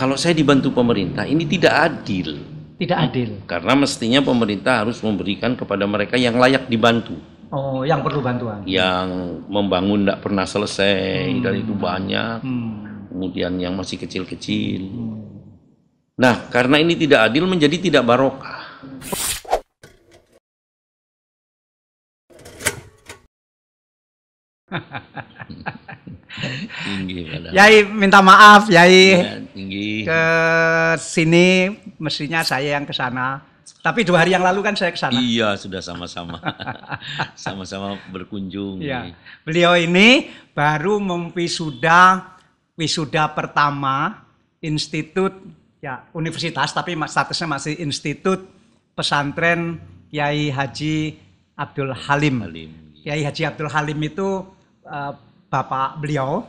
kalau saya dibantu pemerintah ini tidak adil. Tidak adil. Karena mestinya pemerintah harus memberikan kepada mereka yang layak dibantu. Oh, yang perlu bantuan. Yang membangun tidak pernah selesai hmm. dan itu banyak. Hmm. Kemudian yang masih kecil-kecil. Hmm. Nah, karena ini tidak adil menjadi tidak barokah. Yai minta maaf, Yai. Iya tinggi. Ke sini mestinya saya yang ke sana. Tapi dua hari yang lalu kan saya ke sana. Iya, sudah sama-sama. sama-sama berkunjung. Iya. Beliau ini baru mempisuda wisuda pertama Institut ya universitas tapi statusnya masih Institut Pesantren Kiai Haji Abdul Halim. Halim. Kiai Haji Abdul Halim itu uh, bapak beliau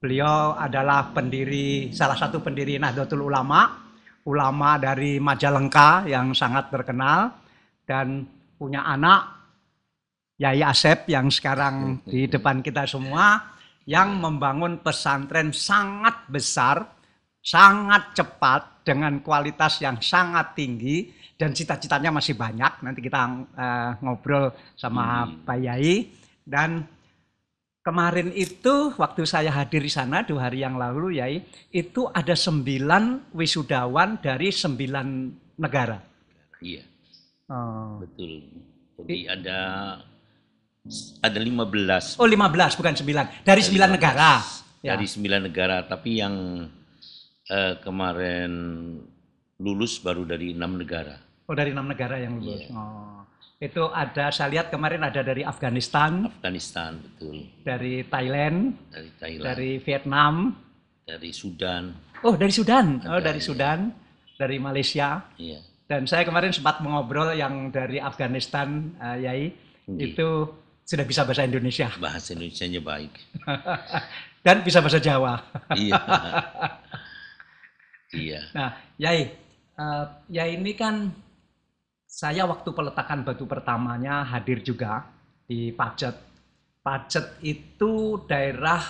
Beliau adalah pendiri salah satu pendiri Nahdlatul Ulama, ulama dari Majalengka yang sangat terkenal dan punya anak Yai Asep yang sekarang di depan kita semua yang membangun pesantren sangat besar, sangat cepat dengan kualitas yang sangat tinggi dan cita-citanya masih banyak. Nanti kita uh, ngobrol sama hmm. Pak Yai dan Kemarin itu waktu saya hadir di sana dua hari yang lalu ya, itu ada sembilan wisudawan dari sembilan negara. Iya. Oh. Betul. Jadi It, ada ada belas. Oh, lima belas bukan sembilan Dari sembilan negara. Ya. Dari sembilan negara, tapi yang uh, kemarin lulus baru dari enam negara. Oh, dari enam negara yang lulus. Yeah. Oh. Itu ada saya lihat kemarin ada dari Afghanistan. Afghanistan betul. Dari Thailand. Dari Thailand. Dari Vietnam. Dari Sudan. Oh dari Sudan. Oh, ada, oh dari ya. Sudan. Dari Malaysia. Iya. Dan saya kemarin sempat mengobrol yang dari Afghanistan uh, Yai Gih. Iya. itu sudah bisa bahasa Indonesia. Bahasa Indonesia nya baik. Dan bisa bahasa Jawa. iya. iya. Nah, Yai, uh, Yai ini kan saya waktu peletakan batu pertamanya hadir juga di Pacet. Pacet itu daerah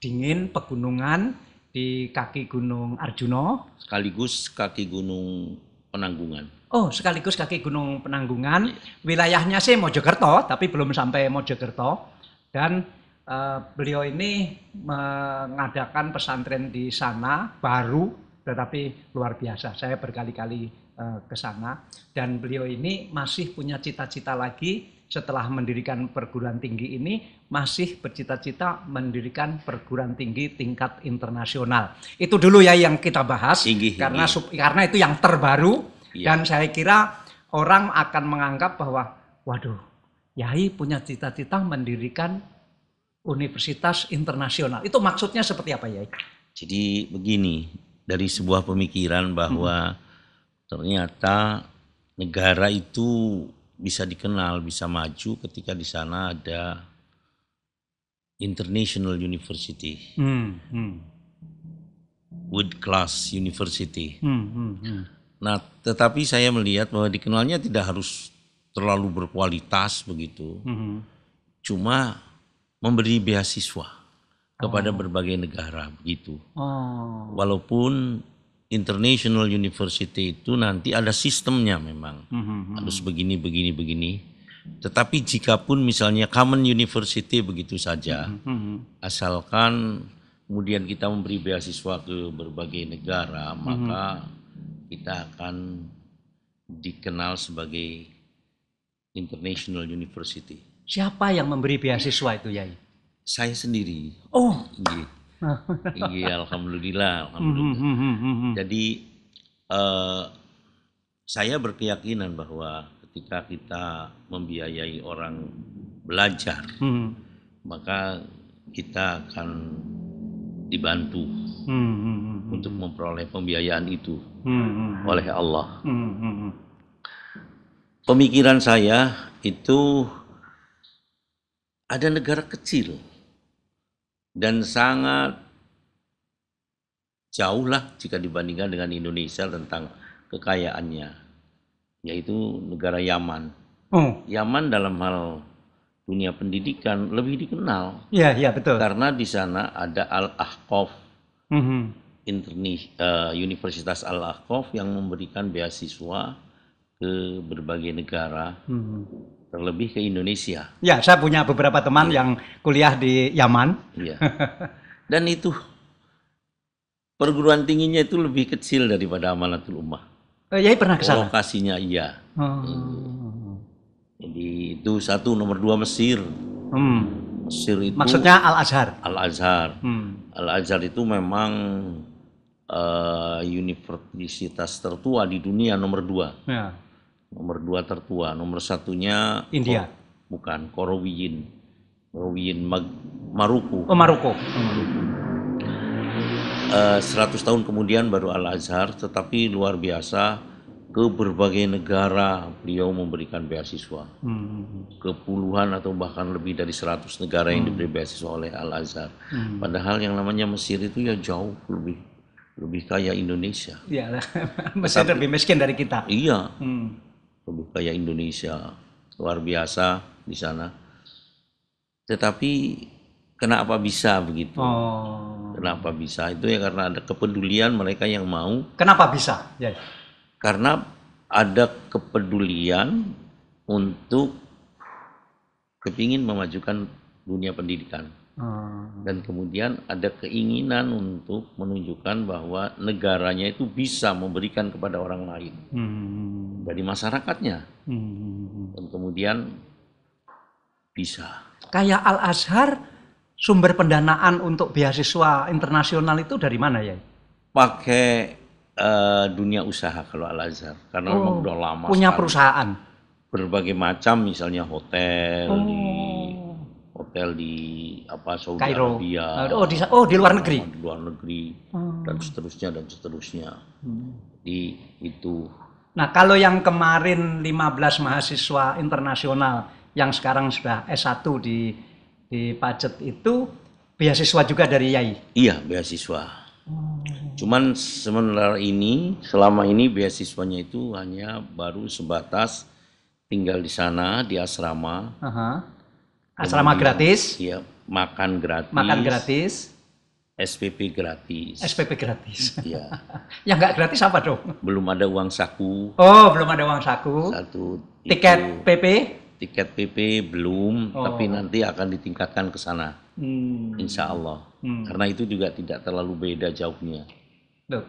dingin pegunungan di kaki Gunung Arjuna. Sekaligus kaki Gunung Penanggungan. Oh, sekaligus kaki Gunung Penanggungan. Iya. Wilayahnya sih Mojokerto, tapi belum sampai Mojokerto. Dan uh, beliau ini mengadakan pesantren di sana baru tetapi luar biasa. Saya berkali-kali uh, ke sana dan beliau ini masih punya cita-cita lagi setelah mendirikan perguruan tinggi ini masih bercita-cita mendirikan perguruan tinggi tingkat internasional. Itu dulu ya yang kita bahas tinggi, karena sub, karena itu yang terbaru iya. dan saya kira orang akan menganggap bahwa waduh, Yai punya cita-cita mendirikan universitas internasional. Itu maksudnya seperti apa, Yai? Jadi begini, dari sebuah pemikiran bahwa hmm. ternyata negara itu bisa dikenal, bisa maju ketika di sana ada International University, hmm, hmm. Wood Class University. Hmm, hmm, hmm. Nah, tetapi saya melihat bahwa dikenalnya tidak harus terlalu berkualitas begitu, hmm. hmm. cuma memberi beasiswa kepada oh. berbagai negara begitu. Oh. Walaupun International University itu nanti ada sistemnya memang mm -hmm. harus begini begini begini. Tetapi jika pun misalnya Common University begitu saja, mm -hmm. asalkan kemudian kita memberi beasiswa ke berbagai negara, mm -hmm. maka hmm. kita akan dikenal sebagai International University. Siapa yang memberi beasiswa itu, Yai? Saya sendiri. Oh. Iya. iya alhamdulillah, hmm, hmm, alhamdulillah. Mm -hmm. Jadi uh, saya berkeyakinan bahwa ketika kita membiayai orang belajar, mm. maka kita akan dibantu mm. untuk memperoleh pembiayaan itu mm. oleh Allah. Pemikiran saya itu ada negara kecil dan sangat jauhlah jika dibandingkan dengan Indonesia tentang kekayaannya, yaitu negara Yaman. Oh. Yaman dalam hal dunia pendidikan lebih dikenal. Iya, iya betul. Karena di sana ada Al-Ahqaf, mm -hmm. uh, Universitas Al-Ahqaf yang memberikan beasiswa ke berbagai negara. Mm -hmm terlebih ke Indonesia. Ya, saya punya beberapa teman ya. yang kuliah di Yaman. Ya. Dan itu perguruan tingginya itu lebih kecil daripada amanatul ummah. Oh, ya, pernah ke sana? Lokasinya iya. Oh. Jadi itu satu nomor dua Mesir. Hmm. Mesir itu maksudnya Al Azhar. Al Azhar. Hmm. Al Azhar itu memang uh, universitas tertua di dunia nomor dua. Ya nomor dua tertua nomor satunya India Ko, bukan Korowijin, Korowijin Mag, Maruku oh, Maruku, oh, Maruku. Uh, eh, 100 tahun kemudian baru Al Azhar tetapi luar biasa ke berbagai negara beliau memberikan beasiswa hmm. hmm, hmm. ke puluhan atau bahkan lebih dari 100 negara yang hmm. diberi beasiswa oleh Al Azhar hmm. padahal yang namanya Mesir itu ya jauh lebih lebih kaya Indonesia. Iya, masih lebih miskin dari kita. Iya. Hmm. Lebih kaya Indonesia. Luar biasa di sana. Tetapi kenapa bisa begitu? Oh. Kenapa bisa? Itu ya karena ada kepedulian mereka yang mau. Kenapa bisa? Ya. Karena ada kepedulian untuk kepingin memajukan dunia pendidikan. Ah. Dan kemudian ada keinginan untuk menunjukkan bahwa negaranya itu bisa memberikan kepada orang lain hmm. dari masyarakatnya, hmm. dan kemudian bisa. Kayak Al Azhar, sumber pendanaan untuk beasiswa internasional itu dari mana ya? Pakai uh, dunia usaha kalau Al Azhar, karena oh, memang udah lama. Punya sekali. perusahaan. Berbagai macam, misalnya hotel. Oh. Di hotel di apa Saudi Cairo. Arabia. Oh di oh di luar negeri. Di luar negeri hmm. dan seterusnya dan seterusnya. Hmm. Di itu. Nah, kalau yang kemarin 15 mahasiswa internasional yang sekarang sudah S1 di di Pacet itu beasiswa juga dari YAI. Iya, beasiswa. Hmm. Cuman sementara ini selama ini beasiswanya itu hanya baru sebatas tinggal di sana di asrama. Uh asrama gratis iya makan gratis makan gratis SPP gratis. SPP gratis. Iya. yang nggak gratis apa dong? Belum ada uang saku. Oh, belum ada uang saku. Satu. Tiket itu, PP? Tiket PP belum, oh. tapi nanti akan ditingkatkan ke sana. Hmm. Insya Allah. Hmm. Karena itu juga tidak terlalu beda jauhnya.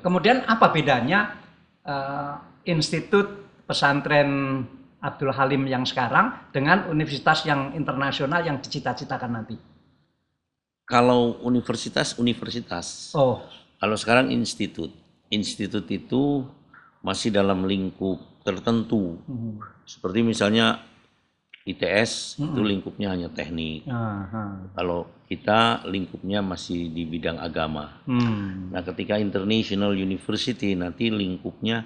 kemudian apa bedanya uh, Institut Pesantren Abdul Halim yang sekarang dengan universitas yang internasional yang dicita-citakan nanti? Kalau universitas, universitas. Oh. Kalau sekarang institut. Institut itu masih dalam lingkup tertentu. Hmm. Seperti misalnya ITS hmm. itu lingkupnya hanya teknik. Aha. Kalau kita lingkupnya masih di bidang agama. Hmm. Nah, ketika International University nanti lingkupnya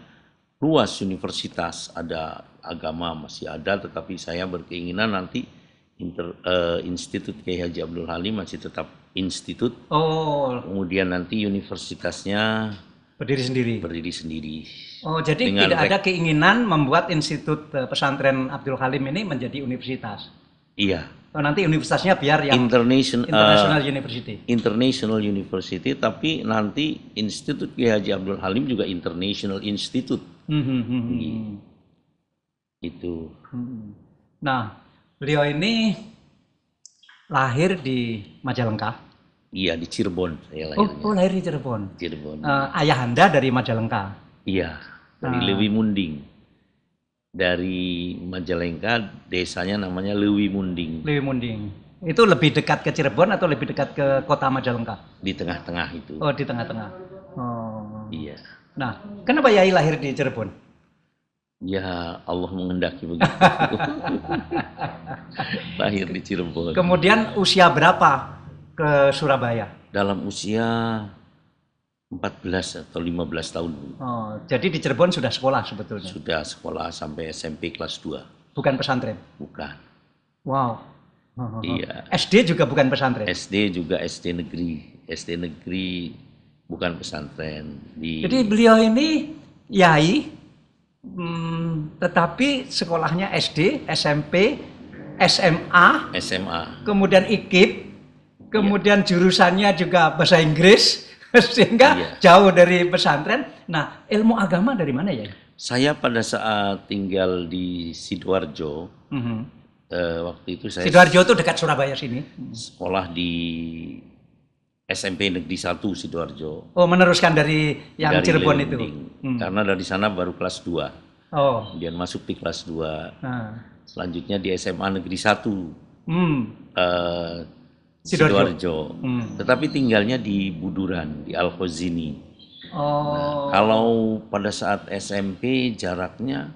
luas universitas ada agama masih ada tetapi saya berkeinginan nanti inter, uh, institut Kiai Haji Abdul Halim masih tetap institut oh kemudian nanti universitasnya berdiri sendiri berdiri sendiri oh jadi Dengan tidak ada keinginan membuat institut eh, pesantren Abdul Halim ini menjadi universitas iya Oh, nanti universitasnya biar yang International, eh, international uh, university. International university, tapi nanti institut Kiai Haji Abdul Halim juga international institute. Hmm, hmm, hmm. hmm. Itu. Gitu. Hmm. Nah, beliau ini lahir di Majalengka. Iya, di Cirebon saya lahir. Oh, oh lahir di Cirebon. Cirebon. Uh, ayah Anda dari Majalengka. Iya, dari ah. Lewi Munding. Dari Majalengka, desanya namanya Lewi Munding. Lewi Munding. Itu lebih dekat ke Cirebon atau lebih dekat ke kota Majalengka? Di tengah-tengah itu. Oh, di tengah-tengah. Oh. Iya. Nah, kenapa Yai lahir di Cirebon? Ya Allah mengendaki begitu. lahir di Cirebon. Kemudian usia berapa ke Surabaya? Dalam usia 14 atau 15 tahun. Oh, jadi di Cirebon sudah sekolah sebetulnya? Sudah sekolah sampai SMP kelas 2. Bukan pesantren? Bukan. Wow. Iya. SD juga bukan pesantren? SD juga SD negeri. SD negeri bukan pesantren. Di... Jadi beliau ini yai, hmm, tetapi sekolahnya SD, SMP, SMA, SMA, kemudian IKIP, kemudian iya. jurusannya juga bahasa Inggris, sehingga iya. jauh dari pesantren. Nah, ilmu agama dari mana ya? Saya pada saat tinggal di sidoarjo, mm -hmm. eh, waktu itu saya sidoarjo itu dekat Surabaya sini. Sekolah di SMP Negeri 1 Sidoarjo. Oh, meneruskan dari yang dari Cirebon Lending. itu. Hmm. Karena dari sana baru kelas 2. Oh. Kemudian masuk di kelas 2. Nah. Selanjutnya di SMA Negeri 1. Hmm. Uh, Sidoarjo. Sidoarjo. Hmm. Tetapi tinggalnya di Buduran, di al Oh. Nah, kalau pada saat SMP jaraknya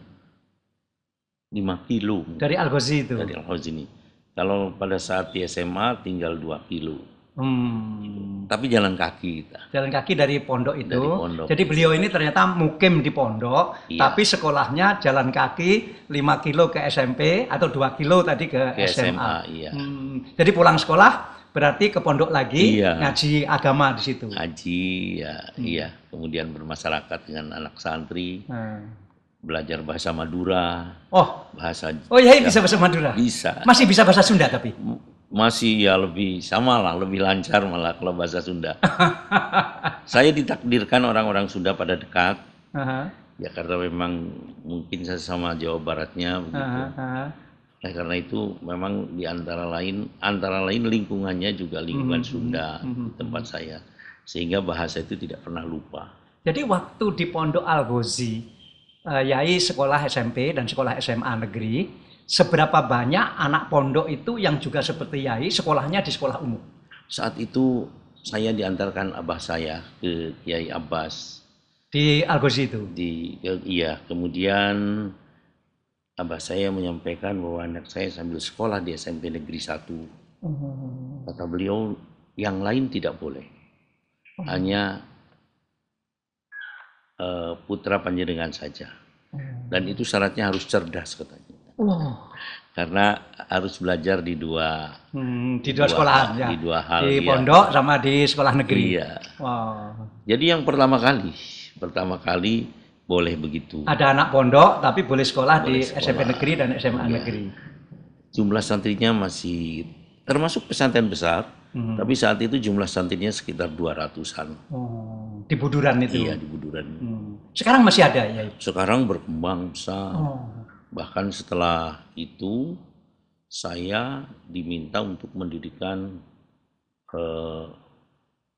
5 kilo. Dari al itu. Dari al -Hozini. Kalau pada saat di SMA tinggal 2 kilo. Hmm. Tapi jalan kaki kita. Jalan kaki dari pondok itu. Dari pondok. Jadi beliau ini ternyata mukim di pondok, iya. tapi sekolahnya jalan kaki 5 kilo ke SMP atau 2 kilo tadi ke, ke SMA. SMA iya. hmm. Jadi pulang sekolah berarti ke pondok lagi iya. ngaji agama di situ. Ngaji ya, hmm. iya. Kemudian bermasyarakat dengan anak santri. Hmm belajar bahasa Madura. Oh, bahasa. Oh iya, iya bisa bahasa Madura. Bisa. Masih bisa bahasa Sunda tapi masih ya lebih sama lah, lebih lancar malah kalau bahasa Sunda. saya ditakdirkan orang-orang Sunda pada dekat. Uh-huh. Ya karena memang mungkin saya sama Jawa Baratnya begitu. Uh-huh. Nah karena itu memang di antara lain antara lain lingkungannya juga lingkungan uh mhm, -huh. Sunda uh mhm, -huh. di tempat mhm. saya. Sehingga bahasa itu tidak pernah lupa. Jadi waktu di Pondok Al-Ghazi, uh, eh, Yai sekolah SMP dan sekolah SMA negeri, seberapa banyak anak pondok itu yang juga seperti Yai sekolahnya di sekolah umum? Saat itu saya diantarkan abah saya ke Kiai Abbas di Al itu. Di iya, kemudian abah saya menyampaikan bahwa anak saya sambil sekolah di SMP Negeri 1. Uhum. Kata beliau yang lain tidak boleh. Uhum. Oh. Hanya uh, putra panjenengan saja. Uhum. Oh. Dan itu syaratnya harus cerdas katanya. Karena harus belajar di dua hmm, di dua, dua sekolah hal, ya. Di dua hal. Di iya. pondok ya. sama di sekolah negeri. Iya. Wow. Jadi yang pertama kali, pertama kali boleh begitu. Ada anak pondok tapi boleh sekolah boleh di sekolah. SMP negeri dan SMA iya. negeri. Jumlah santrinya masih termasuk pesantren besar, hmm. tapi saat itu jumlah santrinya sekitar 200-an. Oh, di Buduran itu. Iya, di Buduran. Hmm. Sekarang masih ada ya? Sekarang berkembang besar. Oh Bahkan setelah itu saya diminta untuk mendirikan uh,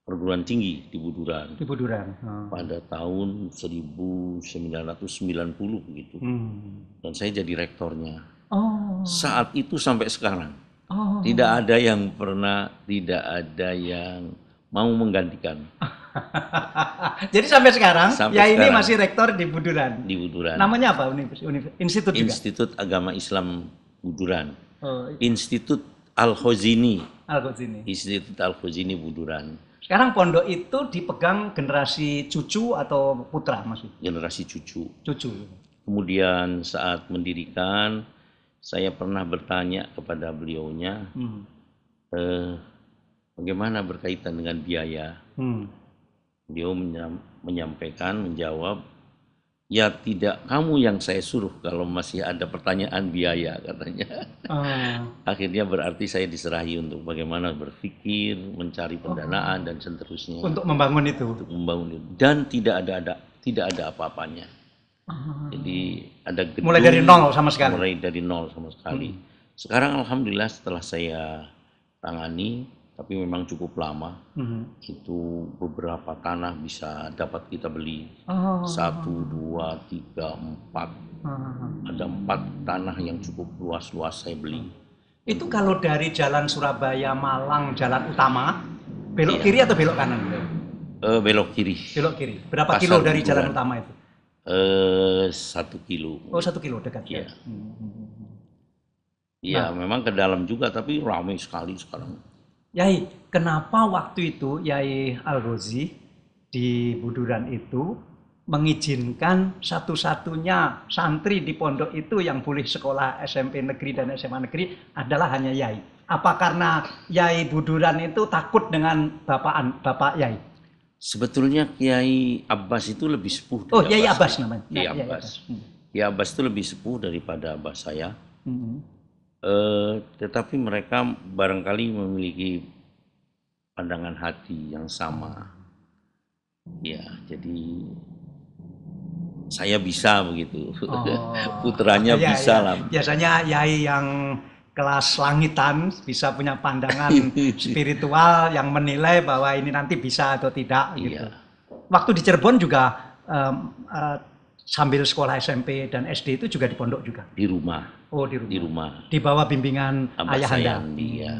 perguruan tinggi di Buduran. Di Buduran. Oh. Pada tahun 1990 gitu. Hmm. Dan saya jadi rektornya. Oh. Saat itu sampai sekarang. Oh. Tidak ada yang pernah, tidak ada yang mau menggantikan. Jadi sampai sekarang sampai ya sekarang, ini masih rektor di Buduran. Di Buduran. Namanya apa? Univers Institut juga? Institut Agama Islam Buduran. Oh, Institut Al-Khozini. Al-Khozini. Institut Al-Khozini Buduran. Sekarang pondok itu dipegang generasi cucu atau putra masih? Generasi cucu. Cucu. Kemudian saat mendirikan, saya pernah bertanya kepada beliaunya, hmm. eh, bagaimana berkaitan dengan biaya? Hmm. Beliau menyampaikan, menjawab, ya tidak kamu yang saya suruh kalau masih ada pertanyaan biaya katanya. Ah. Akhirnya berarti saya diserahi untuk bagaimana berpikir, mencari pendanaan oh. dan seterusnya. Untuk membangun itu. Untuk membangun itu. Dan tidak ada ada tidak ada apa-apanya. Ah. Jadi ada gedung. Mulai dari nol sama sekali. Mulai dari nol sama sekali. Hmm. Sekarang alhamdulillah setelah saya tangani tapi memang cukup lama. Mm-hmm. Itu beberapa tanah bisa dapat kita beli oh. satu, dua, tiga, empat. Mm-hmm. Ada empat tanah yang cukup luas-luas saya beli. Itu kalau dari Jalan Surabaya Malang Jalan Utama, belok iya. kiri atau belok kanan? Uh, belok kiri. Belok kiri. Berapa Pasar kilo dari Bulan. Jalan Utama itu? Uh, satu kilo. Oh satu kilo dekat Iya. ya. Iya, hmm. nah. memang ke dalam juga tapi ramai sekali sekarang. Yai, kenapa waktu itu Yai Al-Ghazi di Buduran itu mengizinkan satu-satunya santri di pondok itu yang boleh sekolah SMP negeri dan SMA negeri adalah hanya Yai. Apa karena Yai Buduran itu takut dengan bapaan Bapak Yai? Sebetulnya Kiai Abbas itu lebih sepuh. Oh, Yai Abbas, Abbas namanya. Hmm. Kiai Abbas. Kiai Abbas. Abbas itu lebih sepuh daripada Abbas saya. -hmm eh, tetapi mereka barangkali memiliki pandangan hati yang sama. Ya, jadi saya bisa begitu. Oh, Putranya ya, bisa ya. lah. Biasanya yai yang kelas langitan bisa punya pandangan spiritual yang menilai bahwa ini nanti bisa atau tidak gitu. Iya. Waktu di Cirebon juga um, uh, sambil sekolah SMP dan SD itu juga di pondok juga? Di rumah. Oh, di rumah. Di rumah. Di bawah bimbingan Abah ayah saya, Anda. Iya.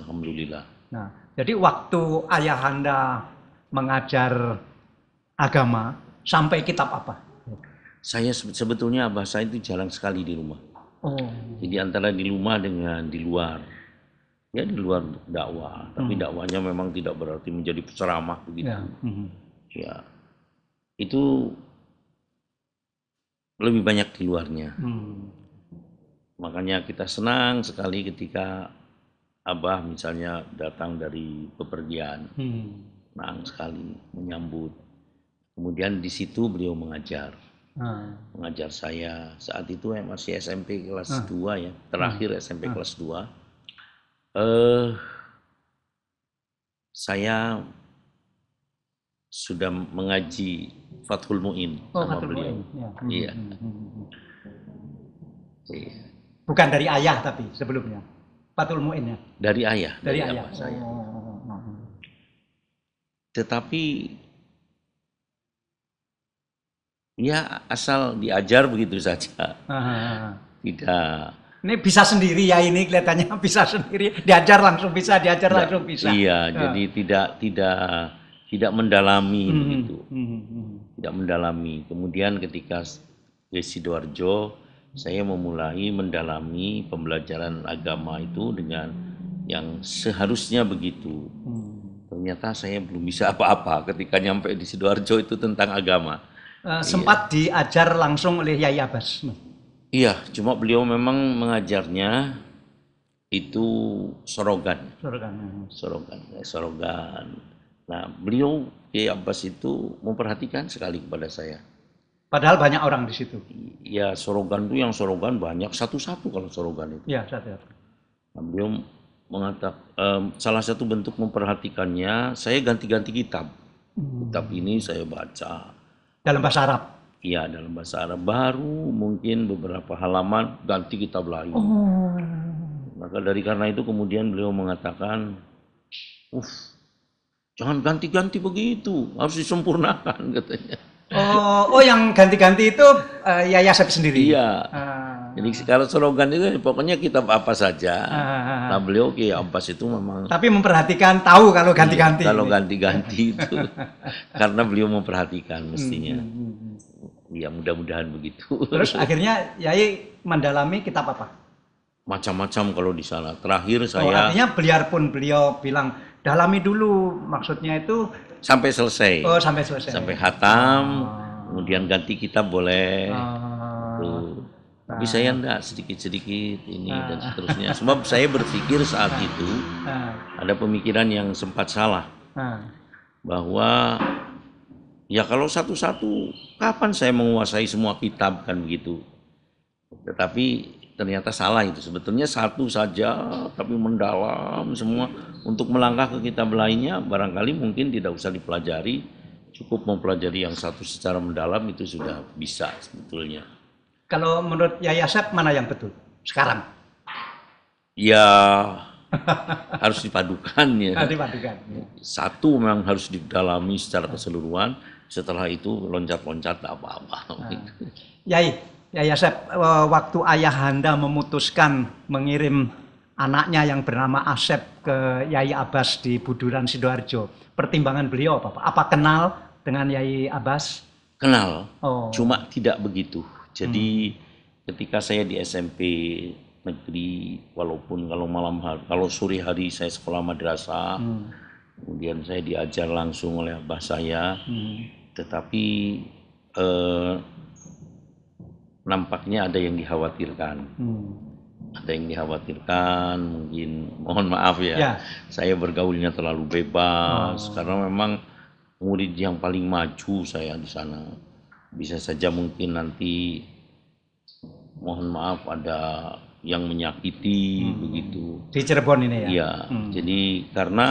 Alhamdulillah. Nah, jadi waktu ayah Anda mengajar agama sampai kitab apa? Saya sebetulnya bahasa itu jarang sekali di rumah. Oh. Jadi antara di rumah dengan di luar. Ya di luar dakwah, tapi hmm. dakwahnya memang tidak berarti menjadi ceramah begitu. Ya. Hmm. ya. Itu lebih banyak di luarnya. Hmm. Makanya kita senang sekali ketika Abah misalnya datang dari pepergian, hmm. senang sekali menyambut. Kemudian di situ beliau mengajar, hmm. mengajar saya. Saat itu yang masih SMP kelas hmm. Ah. 2 ya, terakhir hmm. SMP hmm. Ah. kelas 2. Eh, uh, saya sudah mengaji Fathul Mu'in oh, sama Fathul beliau. Mu'in. Ya. Hmm, iya. Hmm, hmm, hmm iya. Bukan dari ayah tapi sebelumnya. Fathul Mu'in ya. Dari ayah. Dari, dari iya, ayah. Saya. Oh oh oh, oh, oh, oh, Tetapi ya asal diajar begitu saja. Ah, ah, ah, tidak ini bisa sendiri ya ini kelihatannya bisa sendiri diajar langsung bisa diajar langsung bisa iya ya. jadi tidak tidak tidak mendalami hmm, begitu hmm, hmm tidak mendalami. Kemudian ketika ke Sidoarjo, saya memulai mendalami pembelajaran agama itu dengan yang seharusnya begitu. Hmm. Ternyata saya belum bisa apa-apa ketika nyampe di Sidoarjo itu tentang agama. Eh, iya. sempat iya. diajar langsung oleh Yai Abbas. Iya, cuma beliau memang mengajarnya itu sorogan. Sorogan. Sorogan, eh, sorogan. Nah, beliau Kiai Abbas itu memperhatikan sekali kepada saya. Padahal banyak orang di situ. Ya Sorogan itu yang Sorogan banyak satu-satu kalau Sorogan itu. Ya satu-satu. Nah, beliau mengatakan um, salah satu bentuk memperhatikannya saya ganti-ganti kitab. Hmm. Kitab ini saya baca. Dalam bahasa Arab. Iya dalam bahasa Arab baru mungkin beberapa halaman ganti kitab lain. Oh. Maka dari karena itu kemudian beliau mengatakan, uff Jangan ganti-ganti begitu, harus disempurnakan katanya. Oh, oh yang ganti-ganti itu uh, eh, ya saya sendiri. Iya. Ah. Jadi kalau slogan itu pokoknya kita apa saja. ah. ah, ah, ah. Nah beliau Ki ampas itu memang. Tapi memperhatikan tahu kalau iya, ganti-ganti. kalau ganti-ganti itu karena beliau memperhatikan mestinya. Hmm. Ya mudah-mudahan begitu. Terus akhirnya Yai mendalami kitab apa? Macam-macam kalau di sana. Terakhir oh, saya. Oh, artinya pun beliau bilang dalami dulu maksudnya itu sampai selesai. Oh, sampai selesai. Sampai hatam, oh. kemudian ganti kitab boleh. Oh. Tuh. Gitu. Nah. Tapi ah. saya enggak sedikit-sedikit ini nah. dan ah. seterusnya. Sebab saya berpikir saat nah. itu nah. ada pemikiran yang sempat salah. Nah. Bahwa ya kalau satu-satu kapan saya menguasai semua kitab kan begitu. Tetapi ternyata salah itu. Sebetulnya satu saja tapi mendalam semua untuk melangkah ke kitab lainnya barangkali mungkin tidak usah dipelajari, cukup mempelajari yang satu secara mendalam itu sudah bisa sebetulnya. Kalau menurut Yayasep mana yang betul sekarang? Ya harus dipadukan ya. Harus dipadukan. Ya. Satu memang harus didalami secara keseluruhan. Setelah itu loncat-loncat tak apa-apa. Nah. Yai, eh, waktu ayah anda memutuskan mengirim anaknya yang bernama Asep ke Yai Abbas di Buduran Sidoarjo. Pertimbangan beliau apa Pak? Apa kenal dengan Yai Abbas? Kenal, oh. cuma tidak begitu. Jadi hmm. ketika saya di SMP negeri, walaupun kalau malam hari, kalau sore hari saya sekolah madrasah, hmm. kemudian saya diajar langsung oleh abah saya, hmm. tetapi eh, nampaknya ada yang dikhawatirkan. Hmm ada yang dikhawatirkan mungkin mohon maaf ya, ya. saya bergaulnya terlalu bebas oh. karena memang murid yang paling maju saya di sana bisa saja mungkin nanti mohon maaf ada yang menyakiti hmm. begitu di Cirebon ini ya, ya hmm. jadi karena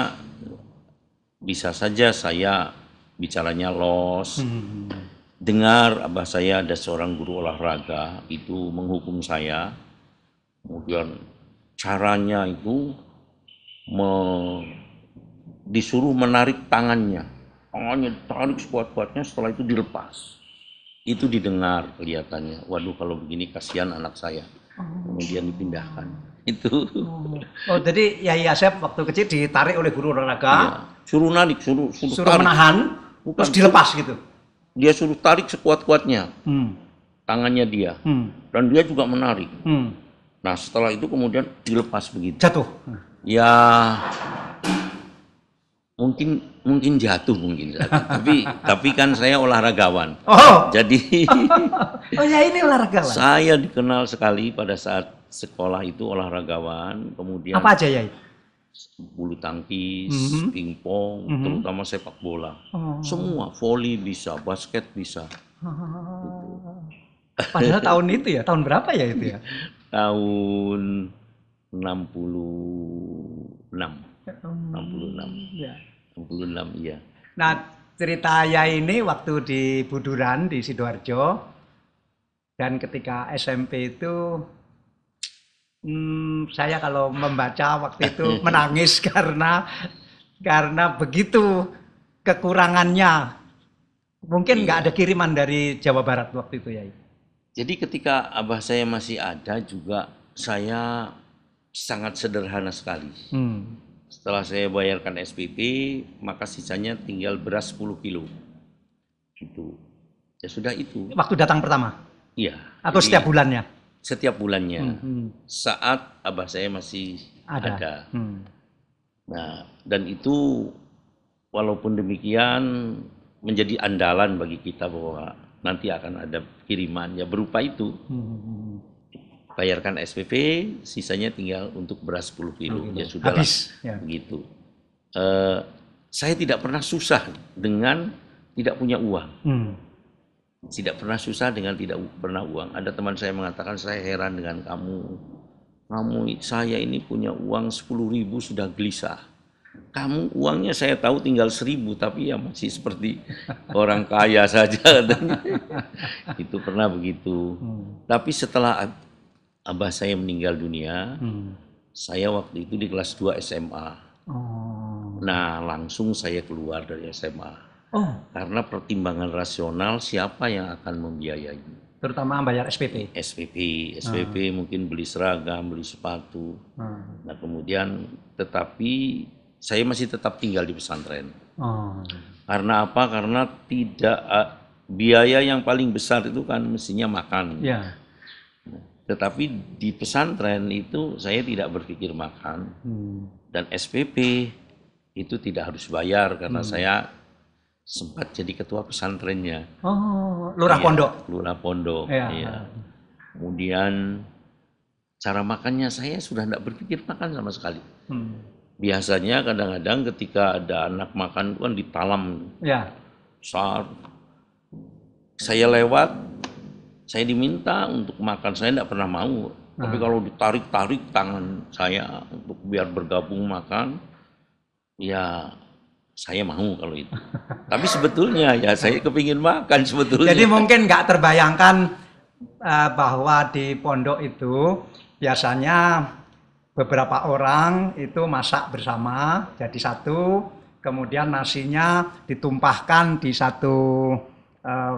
bisa saja saya bicaranya los hmm, hmm, hmm. dengar abah saya ada seorang guru olahraga itu menghukum saya Kemudian caranya itu me, disuruh menarik tangannya. Tangannya ditarik sekuat-kuatnya setelah itu dilepas. Itu didengar kelihatannya. Waduh kalau begini kasihan anak saya. Kemudian dipindahkan. Itu. Oh, oh jadi ya ya saya waktu kecil ditarik oleh guru olahraga. Ya. Suruh narik, suruh suruh, suruh tarik. menahan, Bukan, terus dilepas gitu. Dia suruh tarik sekuat-kuatnya. Hmm. Tangannya dia. Hmm. Dan dia juga menarik. Hmm Nah setelah itu kemudian dilepas begitu. Jatuh. Ya mungkin mungkin jatuh mungkin tapi tapi kan saya olahragawan oh. jadi oh ya ini olahragawan saya dikenal sekali pada saat sekolah itu olahragawan kemudian apa aja ya bulu tangkis mm -hmm. pingpong mm -hmm. terutama sepak bola oh. semua volley bisa basket bisa oh. Gitu. padahal tahun itu ya tahun berapa ya itu ya tahun 66 66 ya. 66 iya nah cerita ya ini waktu di Buduran di Sidoarjo dan ketika SMP itu hmm, saya kalau membaca waktu itu menangis karena karena begitu kekurangannya mungkin nggak iya. ada kiriman dari Jawa Barat waktu itu ya jadi ketika abah saya masih ada juga saya sangat sederhana sekali. Hmm. Setelah saya bayarkan SPP, maka sisanya tinggal beras 10 kilo. Itu. Ya sudah itu. Waktu datang pertama? Iya. Atau setiap bulannya? Setiap bulannya. Hmm, hmm. Saat abah saya masih ada. ada. Hmm. Nah, dan itu walaupun demikian menjadi andalan bagi kita bahwa nanti akan ada kiriman ya berupa itu. Hmm. Bayarkan SPP, sisanya tinggal untuk beras 10 kilo. Ya sudah habis ya. begitu. Uh, eh, saya tidak pernah susah dengan tidak punya uang. Hmm. Tidak pernah susah dengan tidak pernah uang. Ada teman saya mengatakan saya heran dengan kamu. Kamu saya ini punya uang sepuluh ribu sudah gelisah kamu uangnya saya tahu tinggal seribu tapi ya masih seperti orang kaya saja katanya itu pernah begitu hmm. tapi setelah abah saya meninggal dunia hmm. saya waktu itu di kelas 2 SMA oh. nah langsung saya keluar dari SMA oh. karena pertimbangan rasional siapa yang akan membiayai terutama bayar SPP. SPP, ah. SPP hmm. mungkin beli seragam, beli sepatu. Hmm. Nah kemudian tetapi saya masih tetap tinggal di pesantren. Oh. Karena apa? Karena tidak eh, biaya yang paling besar itu kan mestinya makan. Yeah. Tetapi di pesantren itu saya tidak berpikir makan hmm. dan SPP itu tidak harus bayar karena hmm. saya sempat jadi ketua pesantrennya. Oh, lurah ya, pondok. Lurah pondok. Ya. ya. Kemudian cara makannya saya sudah tidak berpikir makan sama sekali. Hmm biasanya kadang-kadang ketika ada anak makan itu kan ditalam. Ya. Saat saya lewat, saya diminta untuk makan, saya tidak pernah mau. hmm. Tapi ah. kalau ditarik-tarik tangan saya untuk biar bergabung makan, ya saya mau kalau itu. Tapi sebetulnya ya saya kepingin makan sebetulnya. Jadi mungkin nggak terbayangkan eh, bahwa di pondok itu biasanya beberapa orang itu masak bersama jadi satu, kemudian nasinya ditumpahkan di satu uh,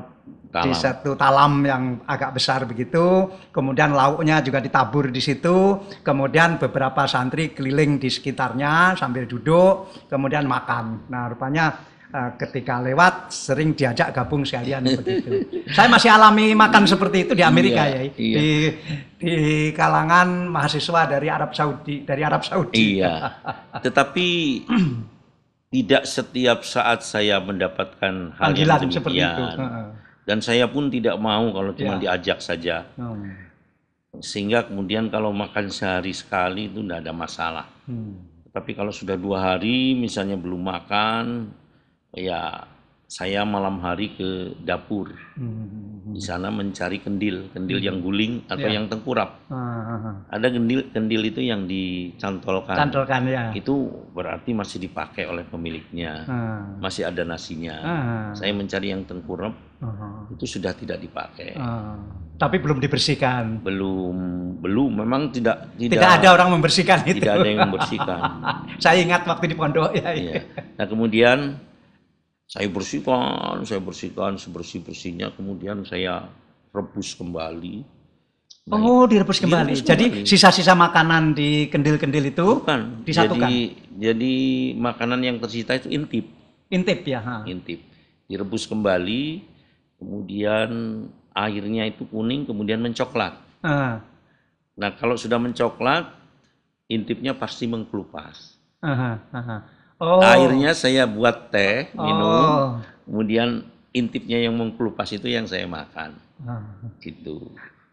di satu talam yang agak besar begitu, kemudian lauknya juga ditabur di situ, kemudian beberapa santri keliling di sekitarnya sambil duduk, kemudian makan. Nah, rupanya Eh, ketika lewat sering diajak gabung sekalian begitu. Saya masih alami makan seperti itu di Amerika iya, ya, iya. di di kalangan mahasiswa dari Arab Saudi, dari Arab Saudi. Iya. Tetapi tidak setiap saat saya mendapatkan hal yang demikian. Seperti itu. Dan saya pun tidak mau kalau cuma ya. diajak saja. Hmm. Sehingga kemudian kalau makan sehari sekali itu tidak ada masalah. Hmm. Tapi kalau sudah dua hari misalnya belum makan, ya saya malam hari ke dapur hmm. di sana mencari kendil kendil hmm. yang guling atau ya. yang tengkurap ah, ah, ah. ada kendil kendil itu yang dicantolkan cantolkan ya itu berarti masih dipakai oleh pemiliknya masih ada nasinya saya mencari yang tengkurap itu sudah tidak dipakai tapi belum dibersihkan belum belum memang tidak tidak, tidak ada orang membersihkan tidak itu tidak ada yang membersihkan saya ingat waktu di pondok ya, ya. Iya. nah kemudian saya bersihkan, saya bersihkan sebersih-bersihnya, kemudian saya rebus kembali. Nah, Oh, direbus iya, kembali. Direbus jadi sisa-sisa makanan di kendil-kendil itu Bukan. disatukan. Jadi, jadi makanan yang tersisa itu intip. Intip ya. Ha. Intip. Direbus kembali, kemudian airnya itu kuning, kemudian mencoklat. Nah, kalau sudah mencoklat, intipnya pasti mengkelupas. Aha, Oh. Akhirnya saya buat teh minum, oh. kemudian intipnya yang mengkelupas itu yang saya makan. Hmm. Gitu.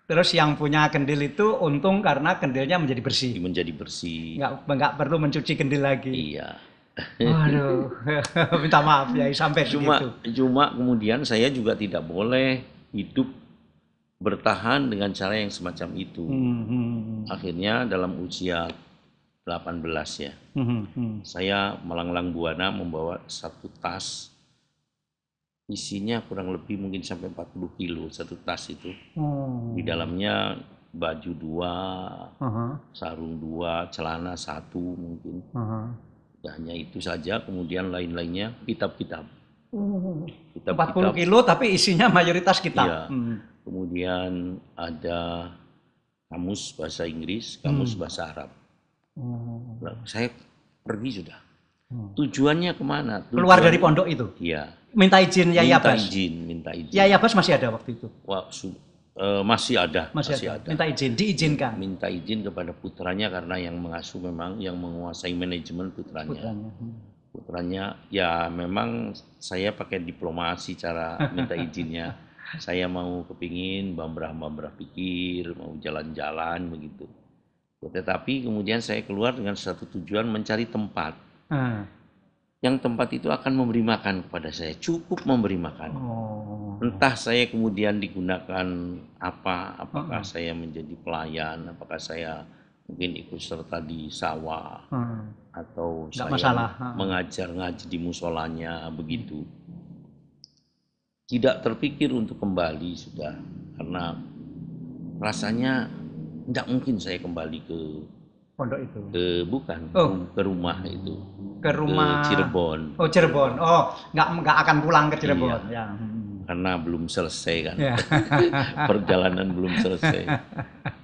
Terus yang punya kendil itu untung karena kendilnya menjadi bersih. Menjadi bersih. Enggak enggak perlu mencuci kendil lagi. Iya. Waduh, minta maaf ya sampai cuma, begitu. Cuma kemudian saya juga tidak boleh hidup bertahan dengan cara yang semacam itu. Hmm. hmm, hmm. Akhirnya dalam usia 18 ya. Hmm, hmm, -hmm. Saya melanglang buana membawa satu tas isinya kurang lebih mungkin sampai 40 kilo satu tas itu. Hmm. Di dalamnya baju dua, uh -huh. sarung dua, celana satu mungkin. Uh -huh. hanya itu saja, kemudian lain-lainnya kitab-kitab. Uh, 40 -kitab. kilo tapi isinya mayoritas kitab. Iya. Hmm. Kemudian ada kamus bahasa Inggris, kamus hmm. bahasa Arab. Hmm. Saya pergi sudah. Hmm. Tujuannya kemana? Tujuan, Keluar dari pondok itu? Iya. Minta izin Yaya minta Bas? Minta izin, minta izin. Yaya Bas masih ada waktu itu? Wah, su, uh, masih ada. Masih, masih ada. ada. Minta izin, diizinkan? Minta izin kepada putranya karena yang mengasuh memang, yang menguasai manajemen putranya. Putranya. Hmm. Putranya, ya memang saya pakai diplomasi cara minta izinnya. saya mau kepingin bambrah-bambrah pikir, mau jalan-jalan begitu tetapi kemudian saya keluar dengan satu tujuan mencari tempat. Hmm. Yang tempat itu akan memberi makan kepada saya, cukup memberi makan. Oh. Entah saya kemudian digunakan apa, apakah hmm. saya menjadi pelayan, apakah saya mungkin ikut serta di sawah hmm. atau Nggak saya masalah. mengajar ngaji di musolanya begitu. Hmm. Tidak terpikir untuk kembali sudah karena rasanya tidak mungkin saya kembali ke pondok itu ke bukan oh. ke rumah itu ke rumah ke Cirebon oh Cirebon oh nggak nggak akan pulang ke Cirebon iya. ya hmm, hmm. karena belum selesai kan ya. perjalanan belum selesai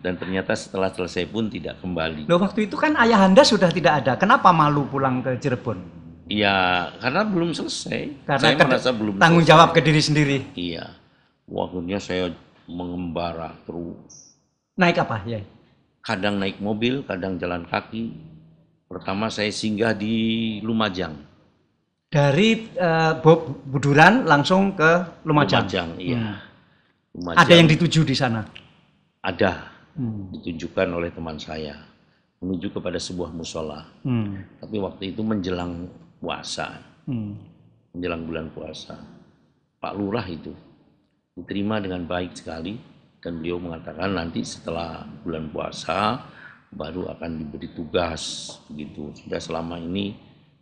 dan ternyata setelah selesai pun tidak kembali loh waktu itu kan ayah anda sudah tidak ada kenapa malu pulang ke Cirebon Iya, karena belum selesai. Karena saya merasa belum tanggung selesai. jawab ke diri sendiri. Iya, waktunya saya mengembara terus Naik apa ya? Kadang naik mobil, kadang jalan kaki. Pertama saya singgah di Lumajang. Dari uh, Buduran langsung ke Lumajang. Lumajang, iya. Hmm. Lumajang. Ada yang dituju di sana? Ada, hmm. ditunjukkan oleh teman saya menuju kepada sebuah musola. Hmm. Tapi waktu itu menjelang puasa, hmm. menjelang bulan puasa, Pak Lurah itu diterima dengan baik sekali dan beliau mengatakan nanti setelah bulan puasa baru akan diberi tugas begitu sudah selama ini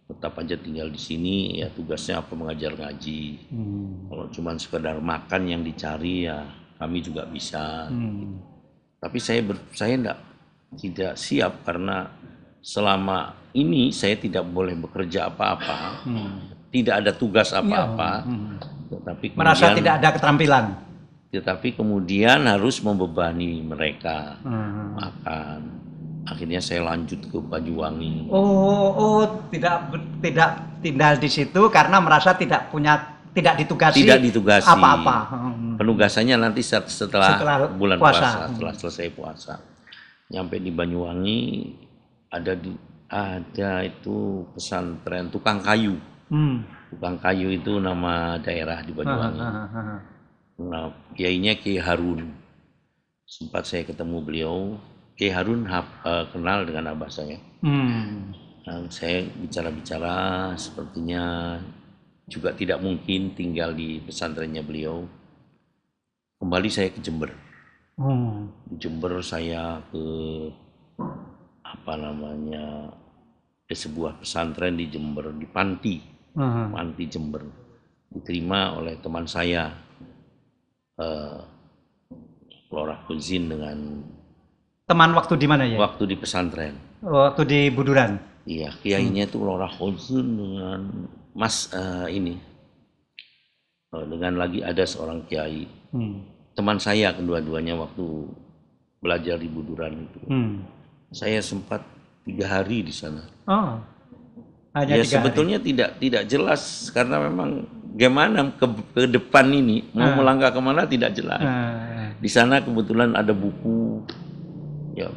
tetap aja tinggal di sini ya tugasnya apa mengajar ngaji hmm. kalau cuma sekedar makan yang dicari ya kami juga bisa hmm. gitu. tapi saya ber, saya enggak, tidak siap karena selama ini saya tidak boleh bekerja apa-apa hmm. tidak ada tugas apa-apa ya. hmm. tapi merasa tidak ada keterampilan tetapi kemudian harus membebani mereka hmm. makan akhirnya saya lanjut ke Banyuwangi oh oh tidak tidak tinggal di situ karena merasa tidak punya tidak ditugasi tidak ditugasi apa-apa hmm. penugasannya nanti setelah, setelah bulan puasa, puasa hmm. setelah selesai puasa nyampe di Banyuwangi ada di ada itu pesantren tukang kayu hmm. tukang kayu itu nama daerah di Banyuwangi hmm nah, kiainya Ki Harun. Sempat saya ketemu beliau, Ki Harun ha, uh, eh, kenal dengan abah saya. Hmm. Nah, saya bicara-bicara, sepertinya juga tidak mungkin tinggal di pesantrennya beliau. Kembali saya ke Jember. Hmm. Di Jember saya ke apa namanya ke sebuah pesantren di Jember di Panti, hmm. Panti Jember diterima oleh teman saya uh, Lorah Kuzin dengan teman waktu di mana ya? Waktu di pesantren. Waktu di Buduran. Iya, kiainya itu hmm. Lorah Kuzin dengan Mas uh, ini uh, dengan lagi ada seorang kiai. Hmm. Teman saya kedua-duanya waktu belajar di Buduran itu. Hmm. Saya sempat tiga hari di sana. Oh. Hanya ya sebetulnya hari. tidak tidak jelas karena memang gimana ke, ke depan ini mau ah. melangkah kemana tidak jelas. Ah. Di sana kebetulan ada buku, ya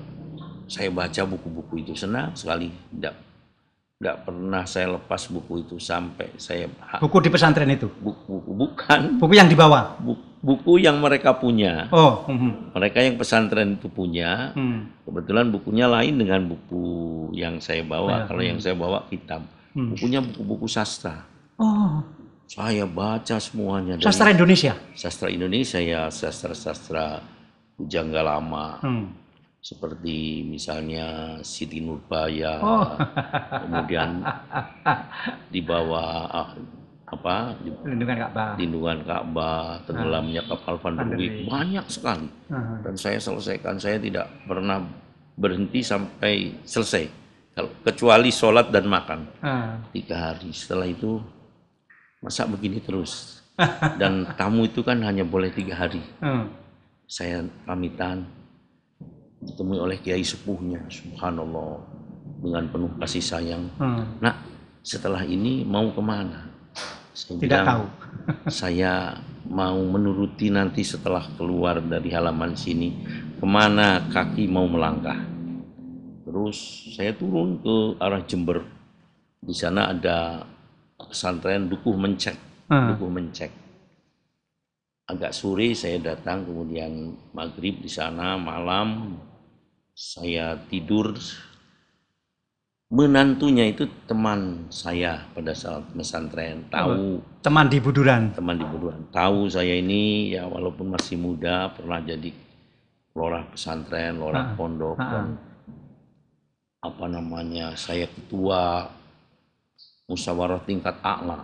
saya baca buku-buku itu senang sekali, tidak tidak pernah saya lepas buku itu sampai saya buku di pesantren itu buku, buku bukan buku yang dibawa buku, buku yang mereka punya oh hmm mereka yang pesantren itu punya mm. kebetulan bukunya lain dengan buku yang saya bawa ya, kalau mm. yang hmm. saya bawa kitab Hmm. bukunya buku-buku sastra oh saya baca semuanya. Sastra Indonesia? Sastra Indonesia ya, sastra-sastra Jangga Lama. Hmm. Seperti misalnya Siti Nurbaya, oh. kemudian di bawah ah, apa lindungan Ka'bah lindungan Ka'bah tenggelamnya ah. kapal Van der Wijk banyak sekali uh dan saya selesaikan saya tidak pernah berhenti sampai selesai kecuali sholat dan makan uh. tiga hari setelah itu masa begini terus dan tamu itu kan hanya boleh tiga hari hmm. saya pamitan ditemui oleh kiai sepuhnya subhanallah dengan penuh kasih sayang hmm. nah setelah ini mau kemana saya tidak bilang, tahu saya mau menuruti nanti setelah keluar dari halaman sini kemana kaki mau melangkah terus saya turun ke arah Jember di sana ada pesantren Dukuh Mencek. Hmm. Dukuh Mencek. Agak sore saya datang kemudian maghrib di sana malam saya tidur menantunya itu teman saya pada saat pesantren tahu teman di Buduran teman di Buduran tahu saya ini ya walaupun masih muda pernah jadi lorah pesantren lorah ah. pondok ah. apa namanya saya ketua musyawarah tingkat a'la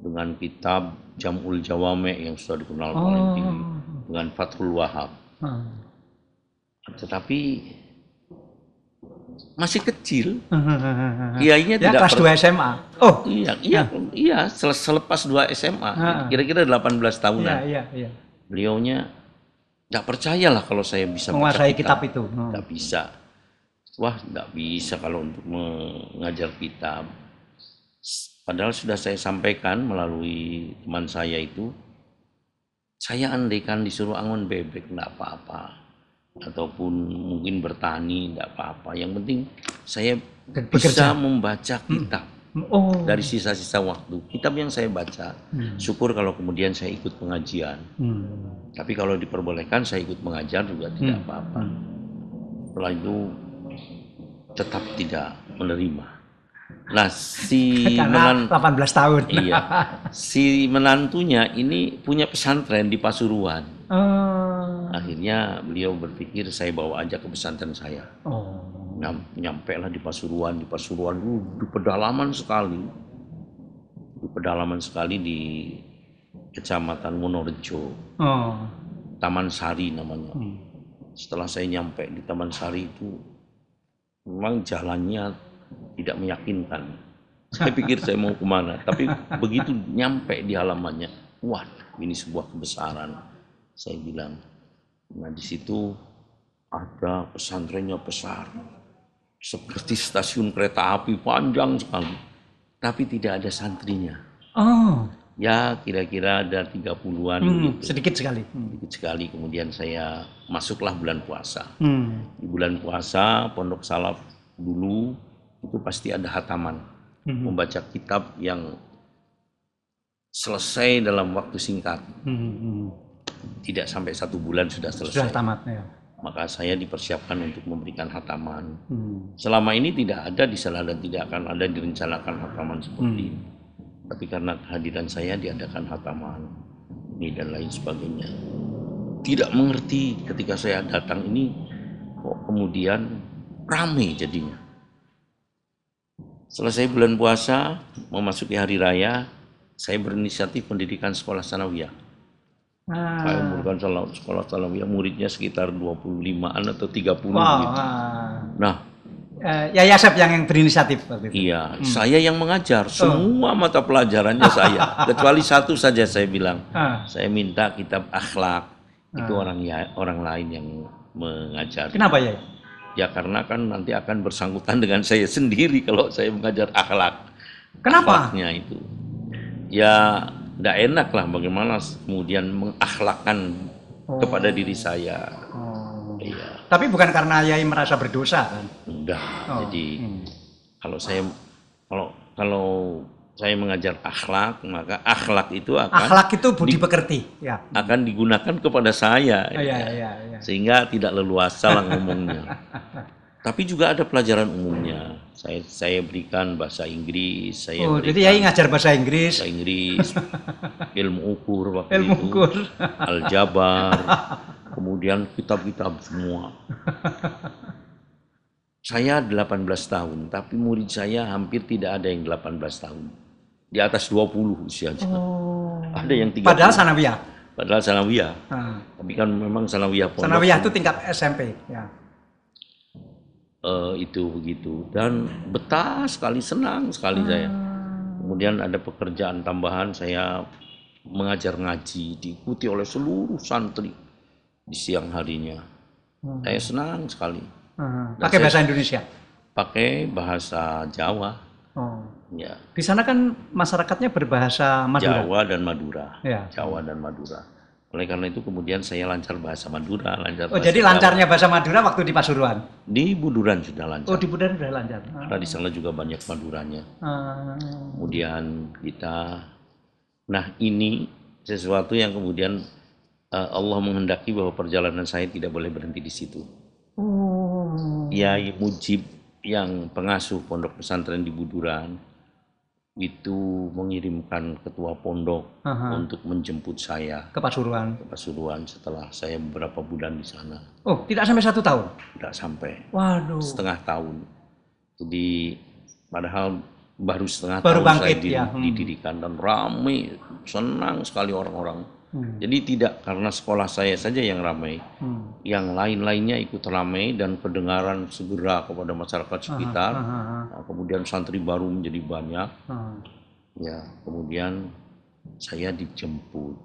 dengan kitab Jamul Jawame yang sudah dikenal oh. paling tinggi dengan Fathul Wahab. Hmm. Ah. Tetapi masih kecil. Kiainya ya, tidak kelas dua 2 SMA. Oh. Iya, iya, hmm. iya, selepas 2 SMA, ah. kira-kira 18 tahunan. Iya, iya, iya. Beliaunya tidak percayalah kalau saya bisa menguasai kitab. kitab itu. Tidak oh. hmm. bisa. Wah, tidak bisa kalau untuk mengajar kitab Padahal sudah saya sampaikan melalui teman saya itu, saya andaikan disuruh angon bebek, tidak apa-apa. Ataupun mungkin bertani, tidak apa-apa. Yang penting saya bisa membaca hmm. kitab. Oh. Dari sisa-sisa waktu, kitab yang saya baca, hmm. syukur kalau kemudian saya ikut pengajian. Hmm. Tapi kalau diperbolehkan, saya ikut mengajar juga hmm. tidak apa-apa. Hmm. Setelah itu, tetap tidak menerima Nah, si Karena menan 18 tahun. Iya. Si menantunya ini punya pesantren di Pasuruan. Oh. Akhirnya beliau berpikir saya bawa aja ke pesantren saya. Oh. Nyam, nyampe lah di Pasuruan, di Pasuruan dulu uh, di pedalaman sekali. Di pedalaman sekali di Kecamatan Monorejo. Oh. Taman Sari namanya. Hmm. Setelah saya nyampe di Taman Sari itu memang jalannya tidak meyakinkan. Saya pikir saya mau kemana, tapi begitu nyampe di halamannya, wah ini sebuah kebesaran. Saya bilang, nah di situ ada pesantrennya besar, seperti stasiun kereta api panjang sekali, tapi tidak ada santrinya. Oh. Ya kira-kira ada tiga puluhan. hmm, gitu. Sedikit sekali. Hmm. Sedikit sekali kemudian saya masuklah bulan puasa. Hmm. Di bulan puasa Pondok Salaf dulu itu pasti ada hataman. Mm-hmm. Membaca kitab yang selesai dalam waktu singkat. Mm-hmm. Tidak sampai satu bulan sudah selesai. Sudah tamat ya. Maka saya dipersiapkan untuk memberikan hataman. Mm. Selama ini tidak ada di salah dan tidak akan ada direncanakan hataman seperti mm. ini. Tapi karena kehadiran saya diadakan hataman ini dan lain sebagainya. Tidak mengerti ketika saya datang ini kok kemudian rame jadinya Selesai bulan puasa, memasuki hari raya, saya berinisiatif pendidikan sekolah sanawiyah. Ah. Saya umurkan sekolah sanawiyah muridnya sekitar 25-an atau 30 wow. gitu. Ah. Nah, Uh, eh, ya Yasep yang yang berinisiatif Iya, hmm. saya yang mengajar oh. semua mata pelajarannya saya, kecuali satu saja saya bilang. Uh. Saya minta kitab akhlak uh. itu ah. orang ya orang lain yang mengajar. Kenapa ya? Ya karena kan nanti akan bersangkutan dengan saya sendiri kalau saya mengajar akhlak. Kenapa? Akhlaknya itu. Ya tidak enak lah bagaimana kemudian mengakhlakan oh. kepada diri saya. Oh. Iya. Tapi bukan karena Yai merasa berdosa kan? Enggak. Oh. Jadi hmm. kalau saya kalau kalau saya mengajar akhlak, maka akhlak itu akan akhlak itu budi di, pekerti, ya. akan digunakan kepada saya, oh, ya, ya. Ya, ya. sehingga tidak leluasa lah ngomongnya. Tapi juga ada pelajaran umumnya. Saya saya berikan bahasa Inggris, saya oh, jadi ya ngajar bahasa Inggris, bahasa Inggris, ilmu ukur waktu ilmu itu, ukur. aljabar, kemudian kitab-kitab semua. Saya 18 tahun, tapi murid saya hampir tidak ada yang 18 tahun di atas 20 usia Oh. Ada yang 30. Padahal sanawiyah. Padahal sanawiyah. Hmm. Tapi kan memang sanawiyah Sanawiyah itu tingkat SMP, ya. Uh, itu begitu dan betah sekali senang sekali hmm. saya. Ah. Kemudian ada pekerjaan tambahan saya mengajar ngaji diikuti oleh seluruh santri di siang harinya. Hmm. Saya senang sekali. Hmm. Pakai bahasa Indonesia. Pakai bahasa Jawa. Oh. Ya. Di sana kan masyarakatnya berbahasa Madura. Jawa dan Madura. Ya. Jawa dan Madura. Oleh karena itu kemudian saya lancar bahasa Madura, lancar. Oh, bahasa jadi lancarnya Jawa. bahasa Madura waktu di Pasuruan? Di Buduran sudah lancar. Oh, di Buduran sudah lancar. Ah. Karena di sana juga banyak Maduranya. Ah. Kemudian kita Nah, ini sesuatu yang kemudian uh, Allah menghendaki bahwa perjalanan saya tidak boleh berhenti di situ. Oh. Ya, Mujib yang pengasuh pondok pesantren di Buduran, itu mengirimkan ketua pondok Aha. untuk menjemput saya ke Pasuruan. Ke Pasuruan setelah saya beberapa bulan di sana. Oh, tidak sampai satu tahun? Tidak sampai. Waduh. Setengah tahun. Jadi padahal baru setengah baru tahun bangkit, saya didirikan ya. hmm. dan ramai, senang sekali orang-orang Hmm. Jadi tidak karena sekolah saya saja yang ramai, hmm. yang lain-lainnya ikut ramai dan pendengaran segera kepada masyarakat sekitar. Aha, aha, aha. Kemudian santri baru menjadi banyak. Aha. Ya, kemudian saya dijemput,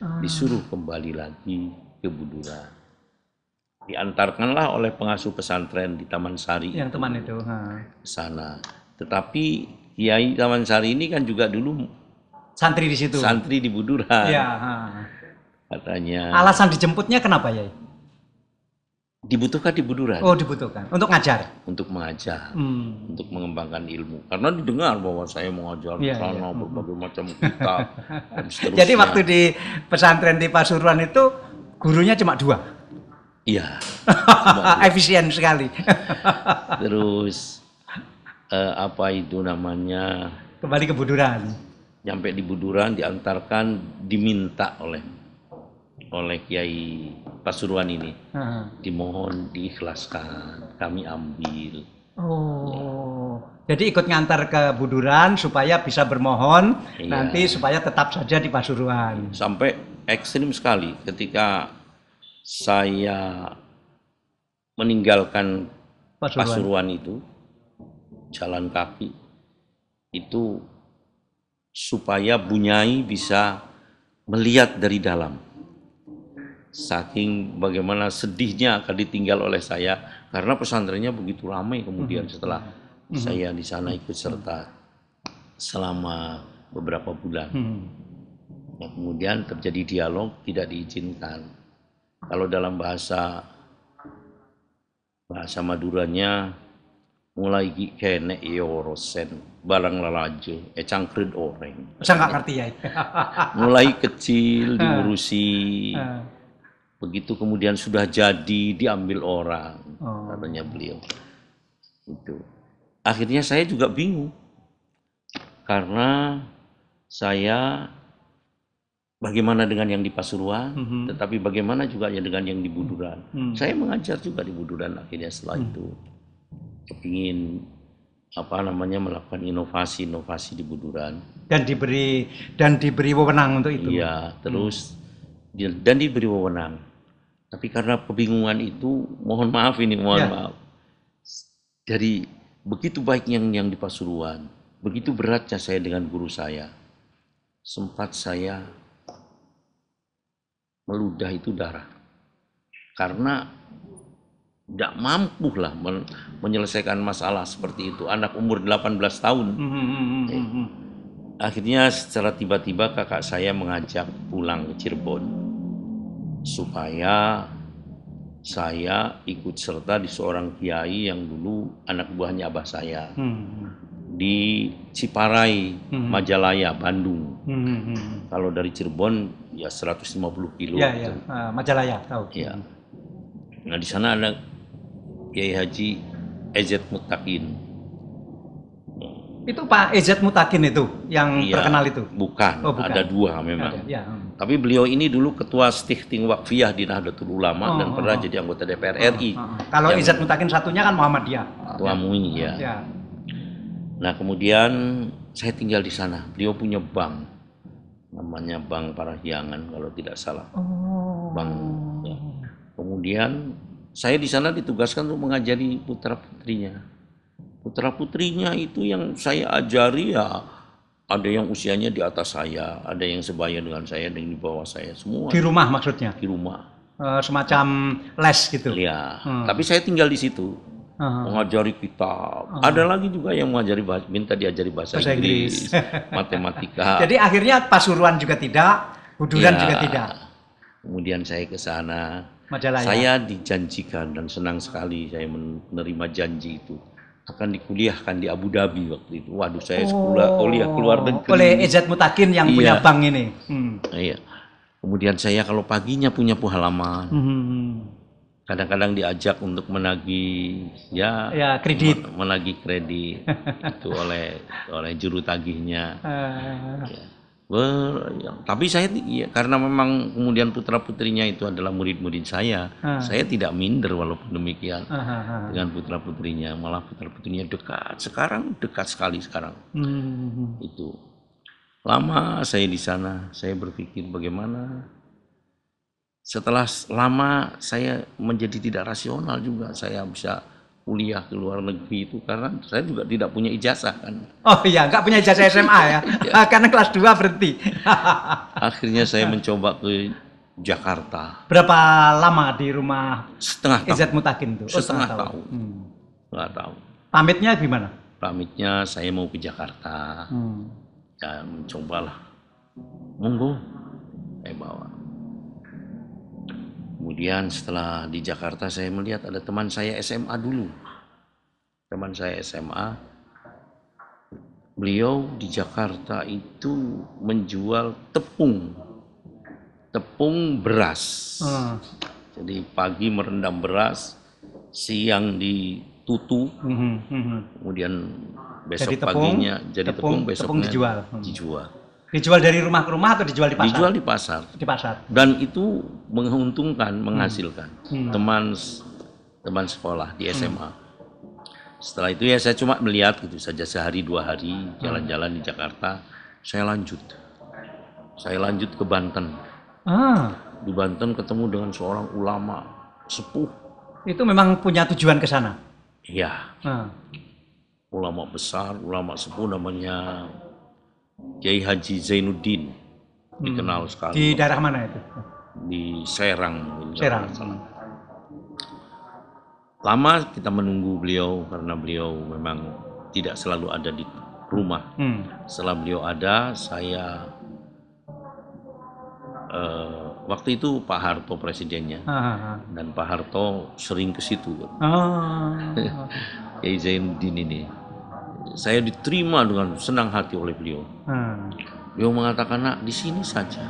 aha. disuruh kembali lagi ke Budura, Diantarkanlah oleh pengasuh pesantren di Taman Sari. Yang itu, teman itu. Ke sana. Tetapi Kiai Taman Sari ini kan juga dulu Santri di situ. Santri di Buduran. Iya. Katanya. Alasan dijemputnya kenapa ya? Dibutuhkan di Buduran. Oh dibutuhkan untuk ngajar. Untuk mengajar, hmm. untuk mengembangkan ilmu. Karena didengar bahwa saya mengajar ya, sana ya. berbagai macam kita. Jadi waktu di pesantren di Pasuruan itu gurunya cuma dua. Iya. Efisien sekali. Terus eh, apa itu namanya? Kembali ke Buduran nyampe di Buduran diantarkan diminta oleh oleh Kiai Pasuruan ini Aha. dimohon diikhlaskan kami ambil oh ya. jadi ikut ngantar ke Buduran supaya bisa bermohon iya. nanti supaya tetap saja di Pasuruan sampai ekstrim sekali ketika saya meninggalkan Pasuruan, Pasuruan itu jalan kaki itu supaya Bunyai bisa melihat dari dalam. Saking bagaimana sedihnya akan ditinggal oleh saya karena pesantrennya begitu ramai kemudian mhm. setelah mm -hmm. saya di sana ikut serta selama beberapa bulan. Hmm. Nah, kemudian terjadi dialog tidak diizinkan. Kalau dalam bahasa bahasa Maduranya mulai gi kene ya barang lalaje e eh, cangkrit orang saya nggak ngerti ya mulai kecil diurusi begitu kemudian sudah jadi diambil orang oh. katanya beliau itu akhirnya saya juga bingung karena saya bagaimana dengan yang di Pasuruan mm -hmm. tetapi bagaimana juga dengan yang di Buduran mm -hmm. saya mengajar juga di Buduran akhirnya setelah mm -hmm. itu ingin apa namanya melakukan inovasi-inovasi di Buduran dan diberi dan diberi wewenang untuk itu. Iya, terus hmm. dan diberi wewenang. Tapi karena kebingungan itu, mohon maaf ini, mohon ya. maaf. Dari begitu baik yang yang di Pasuruan, begitu beratnya saya dengan guru saya. Sempat saya meludah itu darah. Karena tidak mampu lah men menyelesaikan masalah seperti itu anak umur 18 tahun hmm, hmm, hmm, eh, akhirnya secara tiba-tiba kakak saya mengajak pulang ke Cirebon supaya saya ikut serta di seorang kiai yang dulu anak buahnya abah saya -hmm. di Ciparai -hmm. Majalaya Bandung -hmm. kalau dari Cirebon ya 150 kilo ya, kilo ya. Uh, ah, Majalaya tahu ya. nah di sana ada Kiai Haji EZ Mutakin. Itu Pak EZ Mutakin itu yang ya, terkenal itu? Bukan, oh, bukan, ada dua memang. Ada, ya. Hmm. Tapi beliau ini dulu ketua Stichting Wakfiah di Nahdlatul Ulama oh, dan pernah oh, jadi anggota DPR oh, RI. Oh, oh. Kalau EZ Mutakin satunya kan Muhammadiyah. Ketua ya. MUI ya. ya. Nah kemudian saya tinggal di sana. Beliau punya bank, namanya Bank Parahyangan kalau tidak salah. Oh. Bank. Ya. Kemudian saya di sana ditugaskan untuk mengajari putra putrinya. Putra putrinya itu yang saya ajari ya ada yang usianya di atas saya, ada yang sebaya dengan saya, ada yang di bawah saya semua. Di rumah maksudnya? Di rumah. E, semacam les gitu. Iya. Hmm. Tapi saya tinggal di situ. Uhum. mengajari kitab. Uhum. Ada lagi juga yang mengajari bahasa, minta diajari bahasa, bahasa Inggris, Inggris. matematika. Jadi akhirnya Pasuruan juga tidak, huduran ya. juga tidak. Kemudian saya ke sana majalaya. Saya dijanjikan dan senang sekali saya menerima janji itu akan dikuliahkan di Abu Dhabi waktu itu. Waduh, saya oh, sekolah kuliah keluar negeri. Oleh Ejat Mutakin yang iya. punya bank ini. Hmm. Iya. Kemudian saya kalau paginya punya halaman. Hmm, hmm, hmm. Kadang-kadang diajak untuk menagih ya, ya kredit. menagih kredit itu oleh oleh juru tagihnya. Uh. Ya Ber, ya. tapi saya ya, karena memang kemudian putra putrinya itu adalah murid-murid saya, ha. saya tidak minder walaupun demikian ha, ha, ha. dengan putra putrinya, malah putra putrinya dekat sekarang dekat sekali sekarang hmm. itu lama saya di sana, saya berpikir bagaimana setelah lama saya menjadi tidak rasional juga saya bisa kuliah ke luar negeri itu karena saya juga tidak punya ijazah kan. Oh iya, nggak punya ijazah SMA ya. Iya. karena kelas 2 berhenti. Akhirnya saya mencoba ke Jakarta. Berapa lama di rumah setengah tahun. Izzat Mutakin tuh? Oh, setengah, setengah tahun. tahun. Hmm. Setengah tahun. Pamitnya gimana? Pamitnya saya mau ke Jakarta. Hmm. Ya mencobalah. Monggo saya bawa. Kemudian setelah di Jakarta saya melihat ada teman saya SMA dulu. Teman saya SMA. Beliau di Jakarta itu menjual tepung. Tepung beras. Hmm. Jadi pagi merendam beras, siang ditutu, hmm, hmm, kemudian besok jadi tepung, paginya jadi tepung, tepung besoknya tepung dijual. dijual. Dijual dari rumah ke rumah atau dijual di pasar? Dijual di pasar. Di pasar. Dan itu menguntungkan, hmm. menghasilkan. Hmm. Teman teman sekolah di SMA. Hmm. Setelah itu ya saya cuma melihat gitu saja sehari dua hari hmm. jalan-jalan di Jakarta. Saya lanjut. Saya lanjut ke Banten. Ah. Di Banten ketemu dengan seorang ulama sepuh. Itu memang punya tujuan ke sana? Iya. Ah. Ulama besar, ulama sepuh namanya Kiai Haji Zainuddin hmm. dikenal sekali. Di daerah mana itu? Di Serang. Serang. Lama kita menunggu beliau karena beliau memang tidak selalu ada di rumah. Hmm. Setelah beliau ada, saya uh, waktu itu Pak Harto presidennya ah, ah, ah. dan Pak Harto sering ke situ. Ah. Kiai Zainuddin ini saya diterima dengan senang hati oleh beliau. Hmm. Beliau mengatakan, "Nak, di sini saja."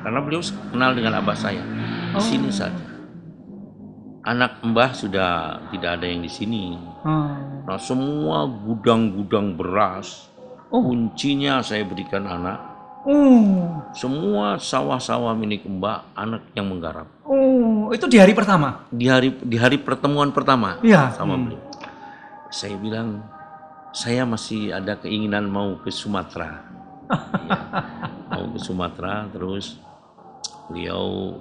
Karena beliau kenal dengan abah saya. Di oh. sini saja. Anak Mbah sudah tidak ada yang di sini. Hmm. Nah, semua gudang-gudang beras oh. kuncinya saya berikan anak. Hmm. Semua sawah-sawah milik mbah anak yang menggarap. Oh, itu di hari pertama? Di hari di hari pertemuan pertama. ya. Sama hmm. beliau. Saya bilang saya masih ada keinginan mau ke Sumatera. ya, mau ke Sumatera terus beliau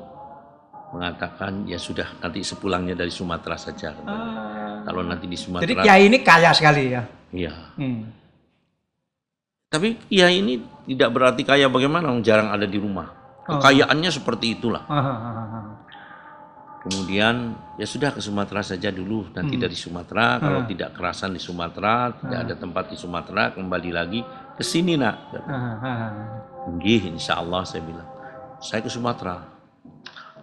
mengatakan ya sudah nanti sepulangnya dari Sumatera saja. Uh, Kalau nanti di Sumatera. Jadi kiai ini kaya sekali ya. Iya. Hmm. Tapi kiai ini tidak berarti kaya bagaimana, jarang ada di rumah. Oh. Kekayaannya oh. seperti itulah. Uh, uh, kemudian ya sudah ke Sumatera saja dulu nanti hmm. dari Sumatera kalau hmm. tidak kerasan di Sumatera hmm. tidak ada tempat di Sumatera kembali lagi ke sini nak hmm. hmm, hmm. Gih, insya Allah saya bilang saya ke Sumatera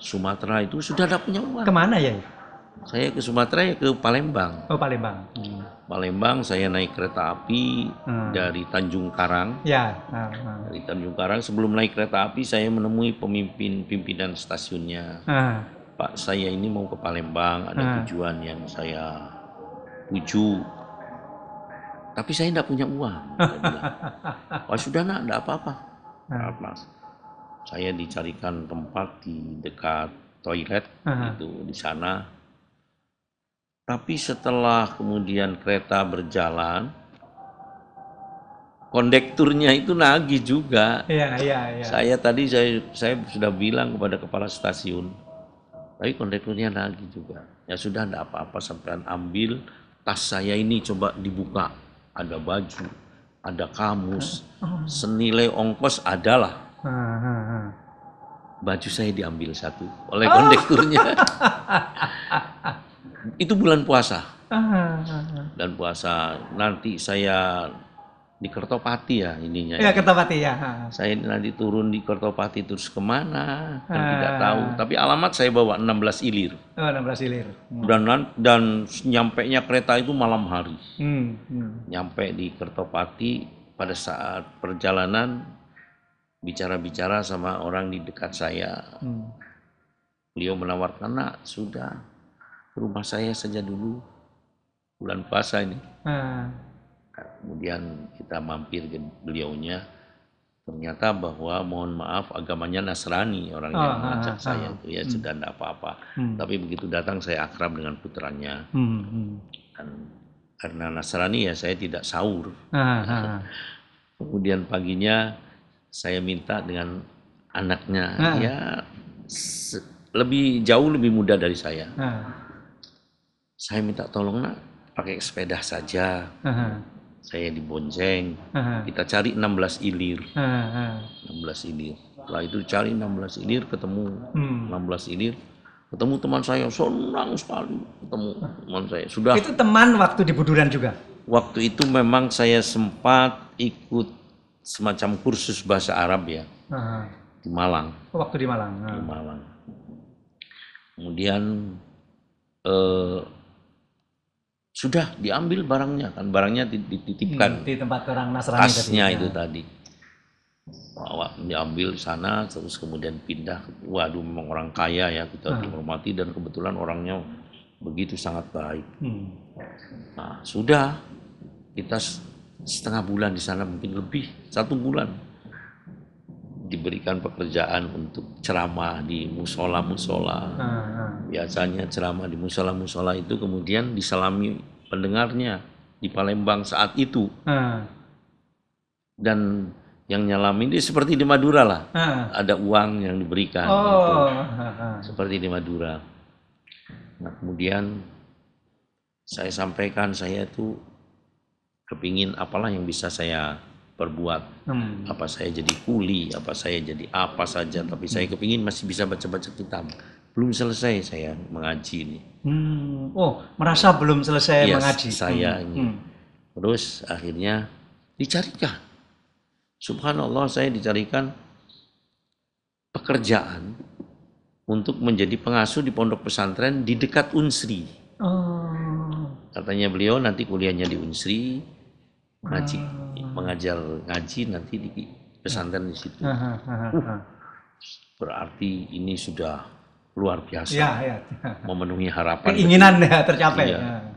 Sumatera itu sudah ada punya uang kemana ya saya ke Sumatera ya ke Palembang oh Palembang hmm. Palembang saya naik kereta api dari Tanjung Karang ya dari Tanjung Karang sebelum naik kereta api saya menemui pemimpin pimpinan stasiunnya Pak saya ini mau ke Palembang ada hmm. tujuan yang saya tuju tapi saya tidak punya uang Wah oh, sudah nak tidak apa-apa hmm. mas saya dicarikan tempat di dekat toilet hmm. Ah. itu di sana tapi setelah kemudian kereta berjalan kondekturnya itu nagih juga. Iya, iya, iya. Saya tadi saya saya sudah bilang kepada kepala stasiun, tapi kondekturnya lagi juga. Ya sudah tidak apa-apa sampean ambil tas saya ini coba dibuka. Ada baju, ada kamus, senilai ongkos adalah. Baju saya diambil satu oleh oh. kondekturnya. Itu bulan puasa. Dan puasa nanti saya di Kertopati ya ininya. Iya ya. Kertopati ya. Ha. Saya nanti turun di Kertopati terus kemana ha. kan tidak ah. tahu. Tapi alamat saya bawa 16 ilir. Oh, 16 ilir. Hmm. Dan dan nyampe nya kereta itu malam hari. Hmm. Hmm. Nyampe di Kertopati pada saat perjalanan bicara-bicara sama orang di dekat saya. Hmm. Beliau menawarkan, "Nak, sudah rumah saya saja dulu bulan puasa ini." Hmm kemudian kita mampir ke beliaunya ternyata bahwa mohon maaf agamanya Nasrani orang yang yang ah, ah, mengajak ah, saya ah. itu ya hmm. sudah tidak apa-apa hmm. tapi begitu datang saya akrab dengan putranya hmm. hmm. dan karena Nasrani ya saya tidak sahur ah, ah. kemudian paginya saya minta dengan anaknya ah. ya lebih jauh lebih muda dari saya ah. saya minta tolong nak pakai sepeda saja ah saya dibonceng -huh. kita cari 16 ilir -huh. 16 ilir setelah itu cari 16 ilir ketemu hmm. 16 ilir ketemu teman saya senang sekali ketemu teman saya sudah itu teman waktu di Buduran juga waktu itu memang saya sempat ikut semacam kursus bahasa Arab ya -huh. di Malang oh, waktu di Malang di Malang kemudian eh, sudah diambil barangnya kan barangnya dititipkan hmm, di tempat orang Nasrani tasnya ya. itu tadi bawa diambil sana terus kemudian pindah waduh memang orang kaya ya kita hmm. Ah. dihormati dan kebetulan orangnya begitu sangat baik hmm. nah sudah kita setengah bulan di sana mungkin lebih satu bulan diberikan pekerjaan untuk ceramah di musola-musola. Ah, ah. Biasanya ceramah di musola-musola itu kemudian diselami pendengarnya di Palembang saat itu. Ah. Dan yang nyalami ini seperti di Madura lah, ada uang yang diberikan. Oh. Gitu. Seperti di Madura. Nah kemudian saya sampaikan saya itu kepingin apalah yang bisa saya perbuat hmm. apa saya jadi kuli apa saya jadi apa saja tapi saya kepingin masih bisa baca-baca kitab belum selesai saya mengaji ini hmm. oh merasa belum selesai ya, mengaji saya hmm. ini hmm. terus akhirnya dicarikan subhanallah saya dicarikan pekerjaan untuk menjadi pengasuh di pondok pesantren di dekat Unsri oh. katanya beliau nanti kuliahnya di Unsri ngaji hmm. mengajar ngaji nanti di pesantren di situ uh, berarti ini sudah luar biasa ya, ya. memenuhi harapan keinginan ya tercapai iya.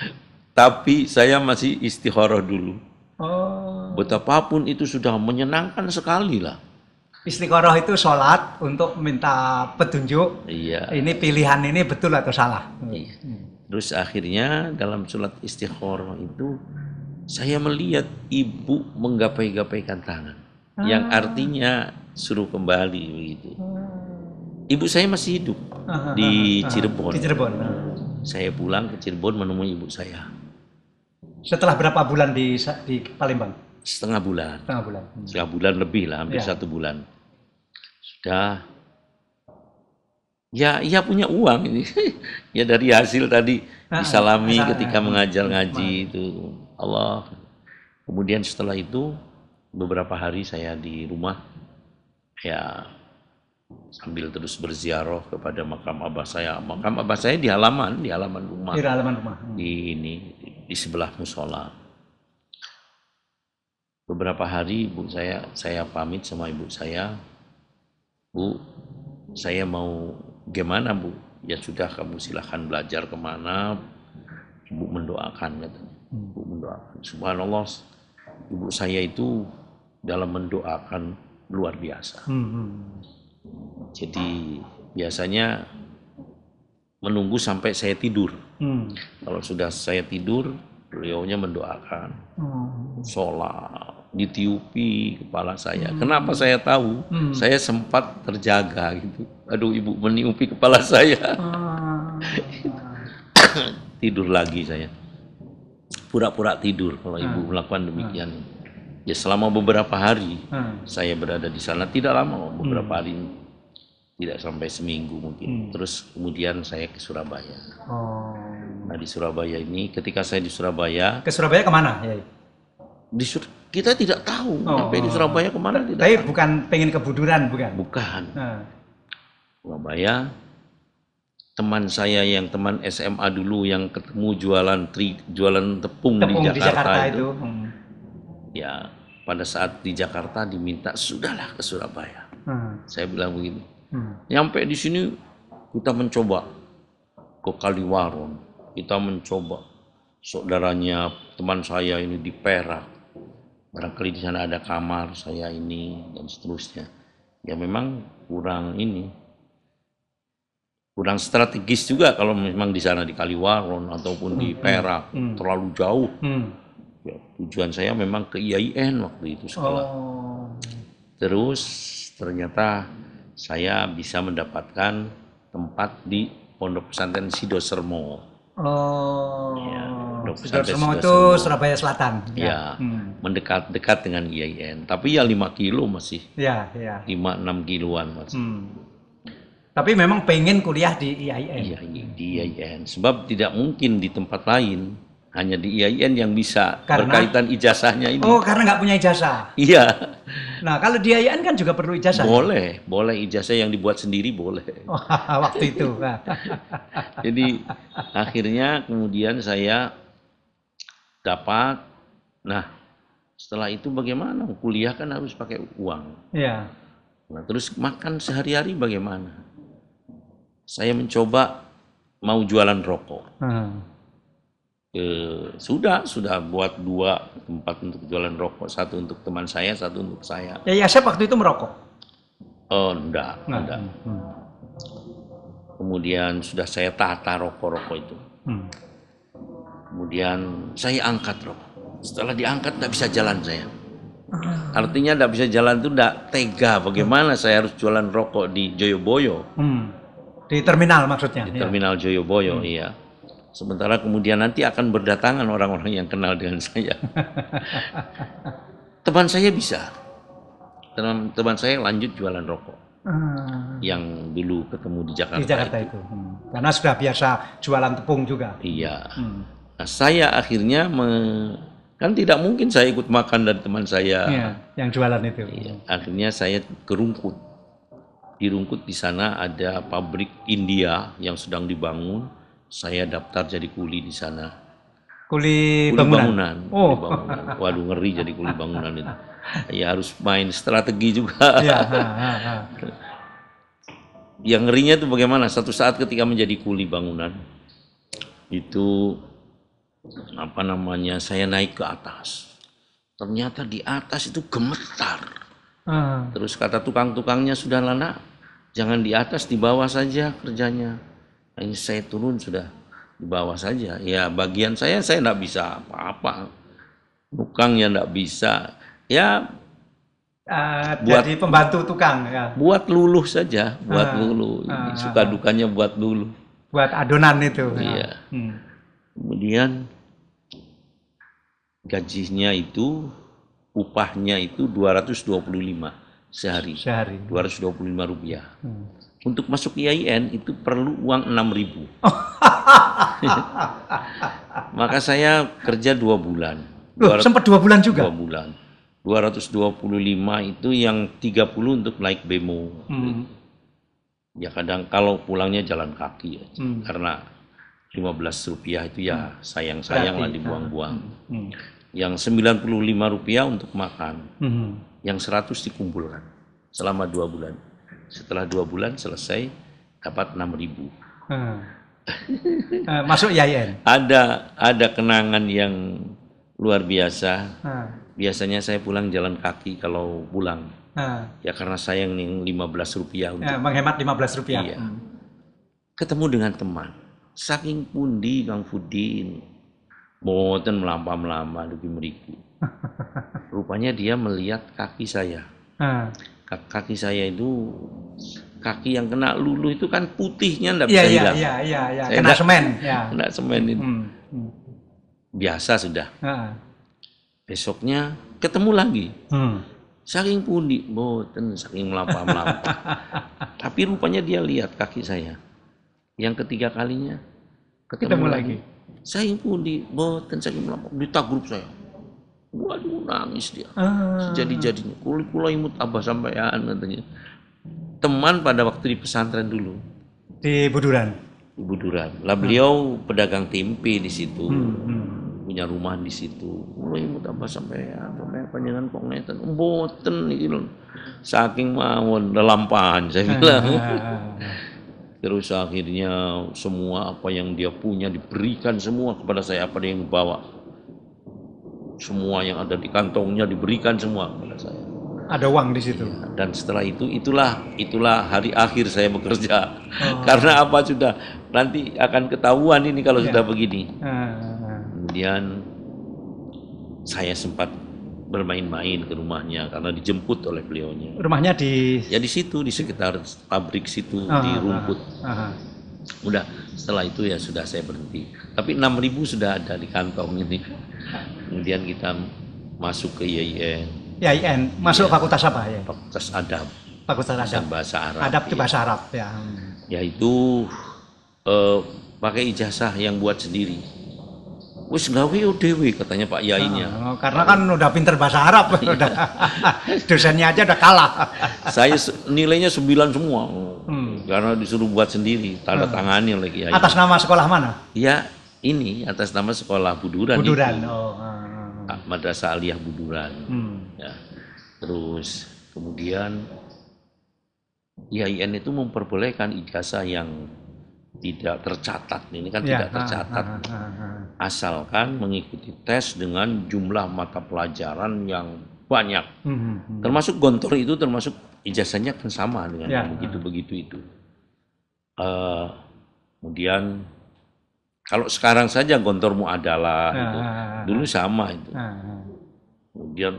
tapi saya masih istikharah dulu oh. betapapun itu sudah menyenangkan sekali lah Istiqoroh itu sholat untuk minta petunjuk. Iya. Ini pilihan ini betul atau salah. Iya. Hmm. Terus akhirnya dalam sholat istiqoroh itu saya melihat ibu menggapai-gapaikan tangan ah. yang artinya suruh kembali begitu. Oh. Ibu saya masih hidup ah, di ah, ah, ah. Cirebon. Di Cirebon. Saya pulang ke Cirebon menemui ibu saya. Setelah berapa bulan di di Palembang? Setengah bulan. Setengah bulan. Hmm. Setengah bulan lebih lah, hampir ya. satu bulan. Sudah. Ya, ia punya uang ini. ya dari hasil tadi disalami ketika mengajar ngaji itu Allah kemudian setelah itu beberapa hari saya di rumah ya sambil terus berziarah kepada makam abah saya makam abah saya di halaman di halaman rumah di halaman rumah hmm. di ini di sebelah musola beberapa hari ibu saya saya pamit sama ibu saya bu saya mau gimana bu ya sudah kamu silahkan belajar kemana ibu mendoakan katanya Hmm. untuk mendoakan. Subhanallah, ibu saya itu dalam mendoakan luar biasa. Hmm, hmm, Jadi biasanya menunggu sampai saya tidur. Kalau sudah saya tidur, beliaunya mendoakan, hmm. sholat, ditiupi kepala saya. Hmm. Kenapa saya tahu? Hmm. Saya sempat terjaga gitu. Aduh, ibu meniupi kepala saya. Ah. tidur lagi saya pura-pura tidur kalau hmm. ibu melakukan demikian. Hmm. Ya selama beberapa hari hmm. saya berada di sana tidak lama beberapa hmm. hari tidak sampai seminggu mungkin. Hmm. Terus kemudian saya ke Surabaya. Oh. Nah di Surabaya ini ketika saya di Surabaya ke Surabaya kemana? Ya. Di Sur kita tidak tahu oh. sampai di Surabaya kemana tidak. Tapi tahu. bukan pengen kebuduran bukan? Bukan. Hmm. Surabaya teman saya yang teman SMA dulu yang ketemu jualan tri, jualan tepung, tepung di Jakarta, di Jakarta itu, itu. Hmm. ya pada saat di Jakarta diminta sudahlah ke Surabaya hmm. saya bilang begini hmm. nyampe di sini kita mencoba ke Kaliwaron kita mencoba saudaranya teman saya ini di Perak barangkali di sana ada kamar saya ini dan seterusnya ya memang kurang ini kurang strategis juga kalau memang di sana di Kaliwaron ataupun di hmm, hmm, Perak hmm. terlalu jauh. Hmm. Ya, tujuan saya memang ke IAIN waktu itu sekolah. Oh. Terus ternyata saya bisa mendapatkan tempat di Pondok Pesantren Sidosermo. Oh. Ya, Pondok Pesantren Sidosermo itu Surabaya Selatan. Ya, ya hmm. mendekat dekat dengan IAIN. Tapi ya 5 kilo masih. Ya, ya. 5 6 kiloan masih. Hmm. Tapi memang pengen kuliah di e IAIN. Iya, iya di e IAIN. Sebab tidak mungkin di tempat lain. Hanya di e IAIN yang bisa karena, berkaitan ijazahnya ini. Oh, karena nggak punya ijazah. Iya. Nah, kalau di IAIN kan juga perlu ijazah. Boleh, ya? boleh ijazah yang dibuat sendiri boleh. Oh, waktu itu. Jadi akhirnya kemudian saya dapat. Nah, setelah itu bagaimana? Kuliah kan harus pakai uang. Iya. Nah, terus makan sehari-hari bagaimana? saya mencoba mau jualan rokok. Hmm. E, sudah, sudah buat dua tempat untuk jualan rokok, satu untuk teman saya, satu untuk saya. Ya, ya saya waktu itu merokok? Oh, enggak, nah. enggak. Hmm. hmm. Kemudian sudah saya tata rokok-rokok itu. Hmm. Kemudian saya angkat rokok. Setelah diangkat, tidak bisa jalan saya. Ah. Artinya tidak bisa jalan itu tidak tega. Bagaimana hmm. saya harus jualan rokok di Joyoboyo? Hmm di terminal maksudnya. Di iya. terminal iya. Joyoboyo, hmm. iya. Sementara kemudian nanti akan berdatangan orang-orang yang kenal dengan saya. teman saya bisa. Teman, teman saya lanjut jualan rokok. Hmm. yang dulu ketemu di Jakarta. Di Jakarta itu. itu. Hmm. Karena sudah biasa jualan tepung juga. Iya. Hmm. Nah, saya akhirnya me... kan tidak mungkin saya ikut makan dari teman saya. ya, yang jualan itu. Iya. Akhirnya saya kerungkut di Rungkut di sana ada pabrik India yang sedang dibangun. Saya daftar jadi kuli di sana. Kuli, kuli bangunan. bangunan. Oh. Kuli bangunan. Waduh ngeri jadi kuli bangunan itu. Ya harus main strategi juga. Ya, ha, ha, ha. Yang ngerinya itu bagaimana? Satu saat ketika menjadi kuli bangunan itu apa namanya? Saya naik ke atas. Ternyata di atas itu gemetar. Uh. Terus kata tukang-tukangnya sudah lana Jangan di atas, di bawah saja kerjanya. Nah, ini saya turun sudah di bawah saja. Ya bagian saya saya tidak bisa apa-apa. Tukang yang tidak bisa. Ya uh, buat jadi pembantu tukang ya. Buat luluh saja, buat uh, luluh. Uh, Suka dukanya buat luluh. Buat adonan itu. Ya. Iya. Hmm. Kemudian gajinya itu upahnya itu 225 sehari. Sehari. 225 rupiah. Hmm. Untuk masuk IAIN itu perlu uang 6 ribu. Maka saya kerja dua bulan. Loh, 200, sempat dua bulan juga? Dua bulan. 225 itu yang 30 untuk naik bemo. Hmm. Ya kadang kalau pulangnya jalan kaki aja. Ya. Hmm. Karena 15 rupiah itu ya hmm. sayang-sayang lah dibuang-buang. Hmm. Hmm. Yang 95 rupiah untuk makan. Hmm yang seratus dikumpulkan selama dua bulan. Setelah dua bulan selesai dapat enam ribu. Hmm. Eh, masuk Yayen. Ada ada kenangan yang luar biasa. Hmm. Biasanya saya pulang jalan kaki kalau pulang. Hmm. Ya karena sayang nih belas rupiah ya, untuk hmm, menghemat 15 rupiah. Iya. Hmm. Ketemu dengan teman. Saking pundi Kang Fudin. Mboten melampa melamba lebih meriku Rupanya dia melihat kaki saya. Ah. Kaki saya itu kaki yang kena lulu itu kan putihnya enggak bisa ya, ya hilang. Iya, iya, iya, Kena enggak, semen, ya. Kena semen itu. Hmm. Hmm. Biasa sudah. Ah. Besoknya ketemu lagi. Hmm. Saking pundi, boten saking melapa-melapa. Tapi rupanya dia lihat kaki saya. Yang ketiga kalinya ketemu, ketemu lagi. lagi. Saking pundi, boten saking melapa. Duta grup saya. Waduh nangis dia. Ah. Jadi-jadinya kulit imut abah sampaian katanya. Teman pada waktu di pesantren dulu. Di Buduran. Di Buduran. Lah beliau hmm. pedagang tempe di situ. Hmm, hmm. Punya rumah di situ. Kulo imut abah sampaian. Sampai panjangan kok ngeten. Mboten iki lho. Saking mawon lelampahan saya ah, bilang. Ah, ah. Terus akhirnya semua apa yang dia punya diberikan semua kepada saya apa yang bawa semua yang ada di kantongnya diberikan semua kepada saya ada uang di situ ya, dan setelah itu itulah itulah hari akhir saya bekerja oh. karena apa sudah nanti akan ketahuan ini kalau ya. sudah begini uh. kemudian saya sempat bermain-main ke rumahnya karena dijemput oleh beliaunya. Rumahnya di ya di situ di sekitar pabrik situ di rumput. Aha, Udah setelah itu ya sudah saya berhenti tapi 6000 sudah ada di kantong ini kemudian kita masuk ke IAIN IAIN masuk ya. fakultas apa ya fakultas adab fakultas adab bahasa Arab adab itu ya. bahasa Arab ya yaitu eh, pakai ijazah yang buat sendiri wis gawe yo dhewe katanya Pak Yainya. Oh, oh, karena kan udah pinter bahasa Arab, iya. udah dosennya aja udah kalah. Saya nilainya sembilan semua. Hmm. Karena disuruh buat sendiri, tanda hmm. tangani oleh Kiai. Atas nama sekolah mana? Iya, ini atas nama sekolah Buduran. Buduran. Itu. Oh. Hmm. Madrasah Aliyah Buduran. Hmm. Ya. Terus kemudian IAIN itu memperbolehkan ijazah yang tidak tercatat. Ini kan ya, tidak tercatat. Ha, ha, ha, asalkan mengikuti tes dengan jumlah mata pelajaran yang banyak. Hmm, hmm, hmm. Termasuk gontor itu termasuk ijazahnya kan sama dengan ya. begitu-begitu itu. Uh, kemudian kalau sekarang saja gontormu adalah ah, itu. Ah, ah, dulu sama itu. Kemudian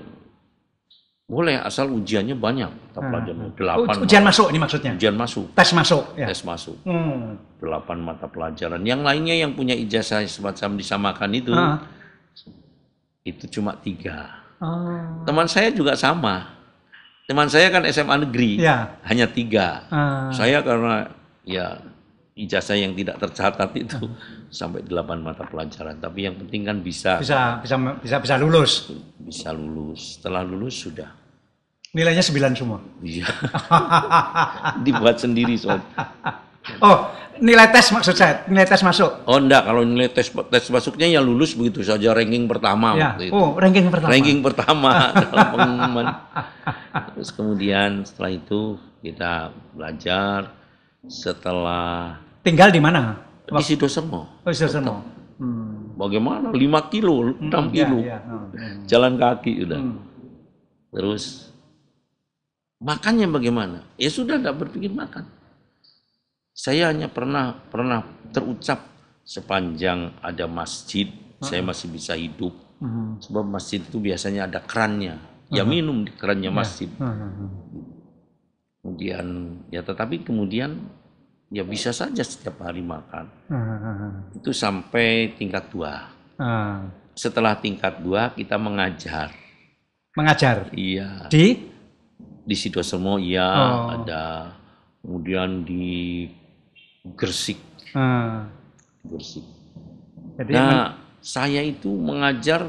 boleh asal ujiannya banyak. Hmm. pelajaran oh, delapan. Ujian masuk ini maksudnya. Ujian masuk. Tes masuk. Ya. Tes masuk. Hmm. Delapan mata pelajaran. Yang lainnya yang punya ijazah semacam disamakan itu, hmm. itu cuma tiga. Hmm. Teman saya juga sama. Teman saya kan SMA negeri, ya. hanya tiga. Hmm. Saya karena ya ijazah yang tidak tercatat itu hmm. sampai delapan mata pelajaran tapi yang penting kan bisa bisa bisa bisa bisa lulus bisa lulus setelah lulus sudah Nilainya 9 semua. Iya. Dibuat sendiri soal. Oh, nilai tes maksud saya, nilai tes masuk. Oh enggak, kalau nilai tes tes masuknya ya lulus begitu saja ranking pertama ya. waktu itu. Oh, ranking pertama. Ranking pertama dalam pengumuman. Terus kemudian setelah itu kita belajar setelah tinggal di mana? Di Sido Semo. Oh, Sido Hmm. Bagaimana? 5 kilo, 6 hmm, kilo. Ya, ya. hmm. Jalan kaki udah. Hmm. Terus makannya bagaimana? Ya sudah tidak berpikir makan. Saya hanya pernah pernah terucap sepanjang ada masjid, uh-huh. saya masih bisa hidup. Uh-huh. Sebab masjid itu biasanya ada kerannya. Uh-huh. Ya minum di kerannya ya. masjid. Uh-huh. Kemudian ya tetapi kemudian ya bisa saja setiap hari makan. Uh-huh. Itu sampai tingkat dua. Uh-huh. Setelah tingkat dua kita mengajar. Mengajar. Iya. Di di situ iya oh. ada kemudian di Gresik hmm. Ah. Gersik Jadi nah ini... saya itu mengajar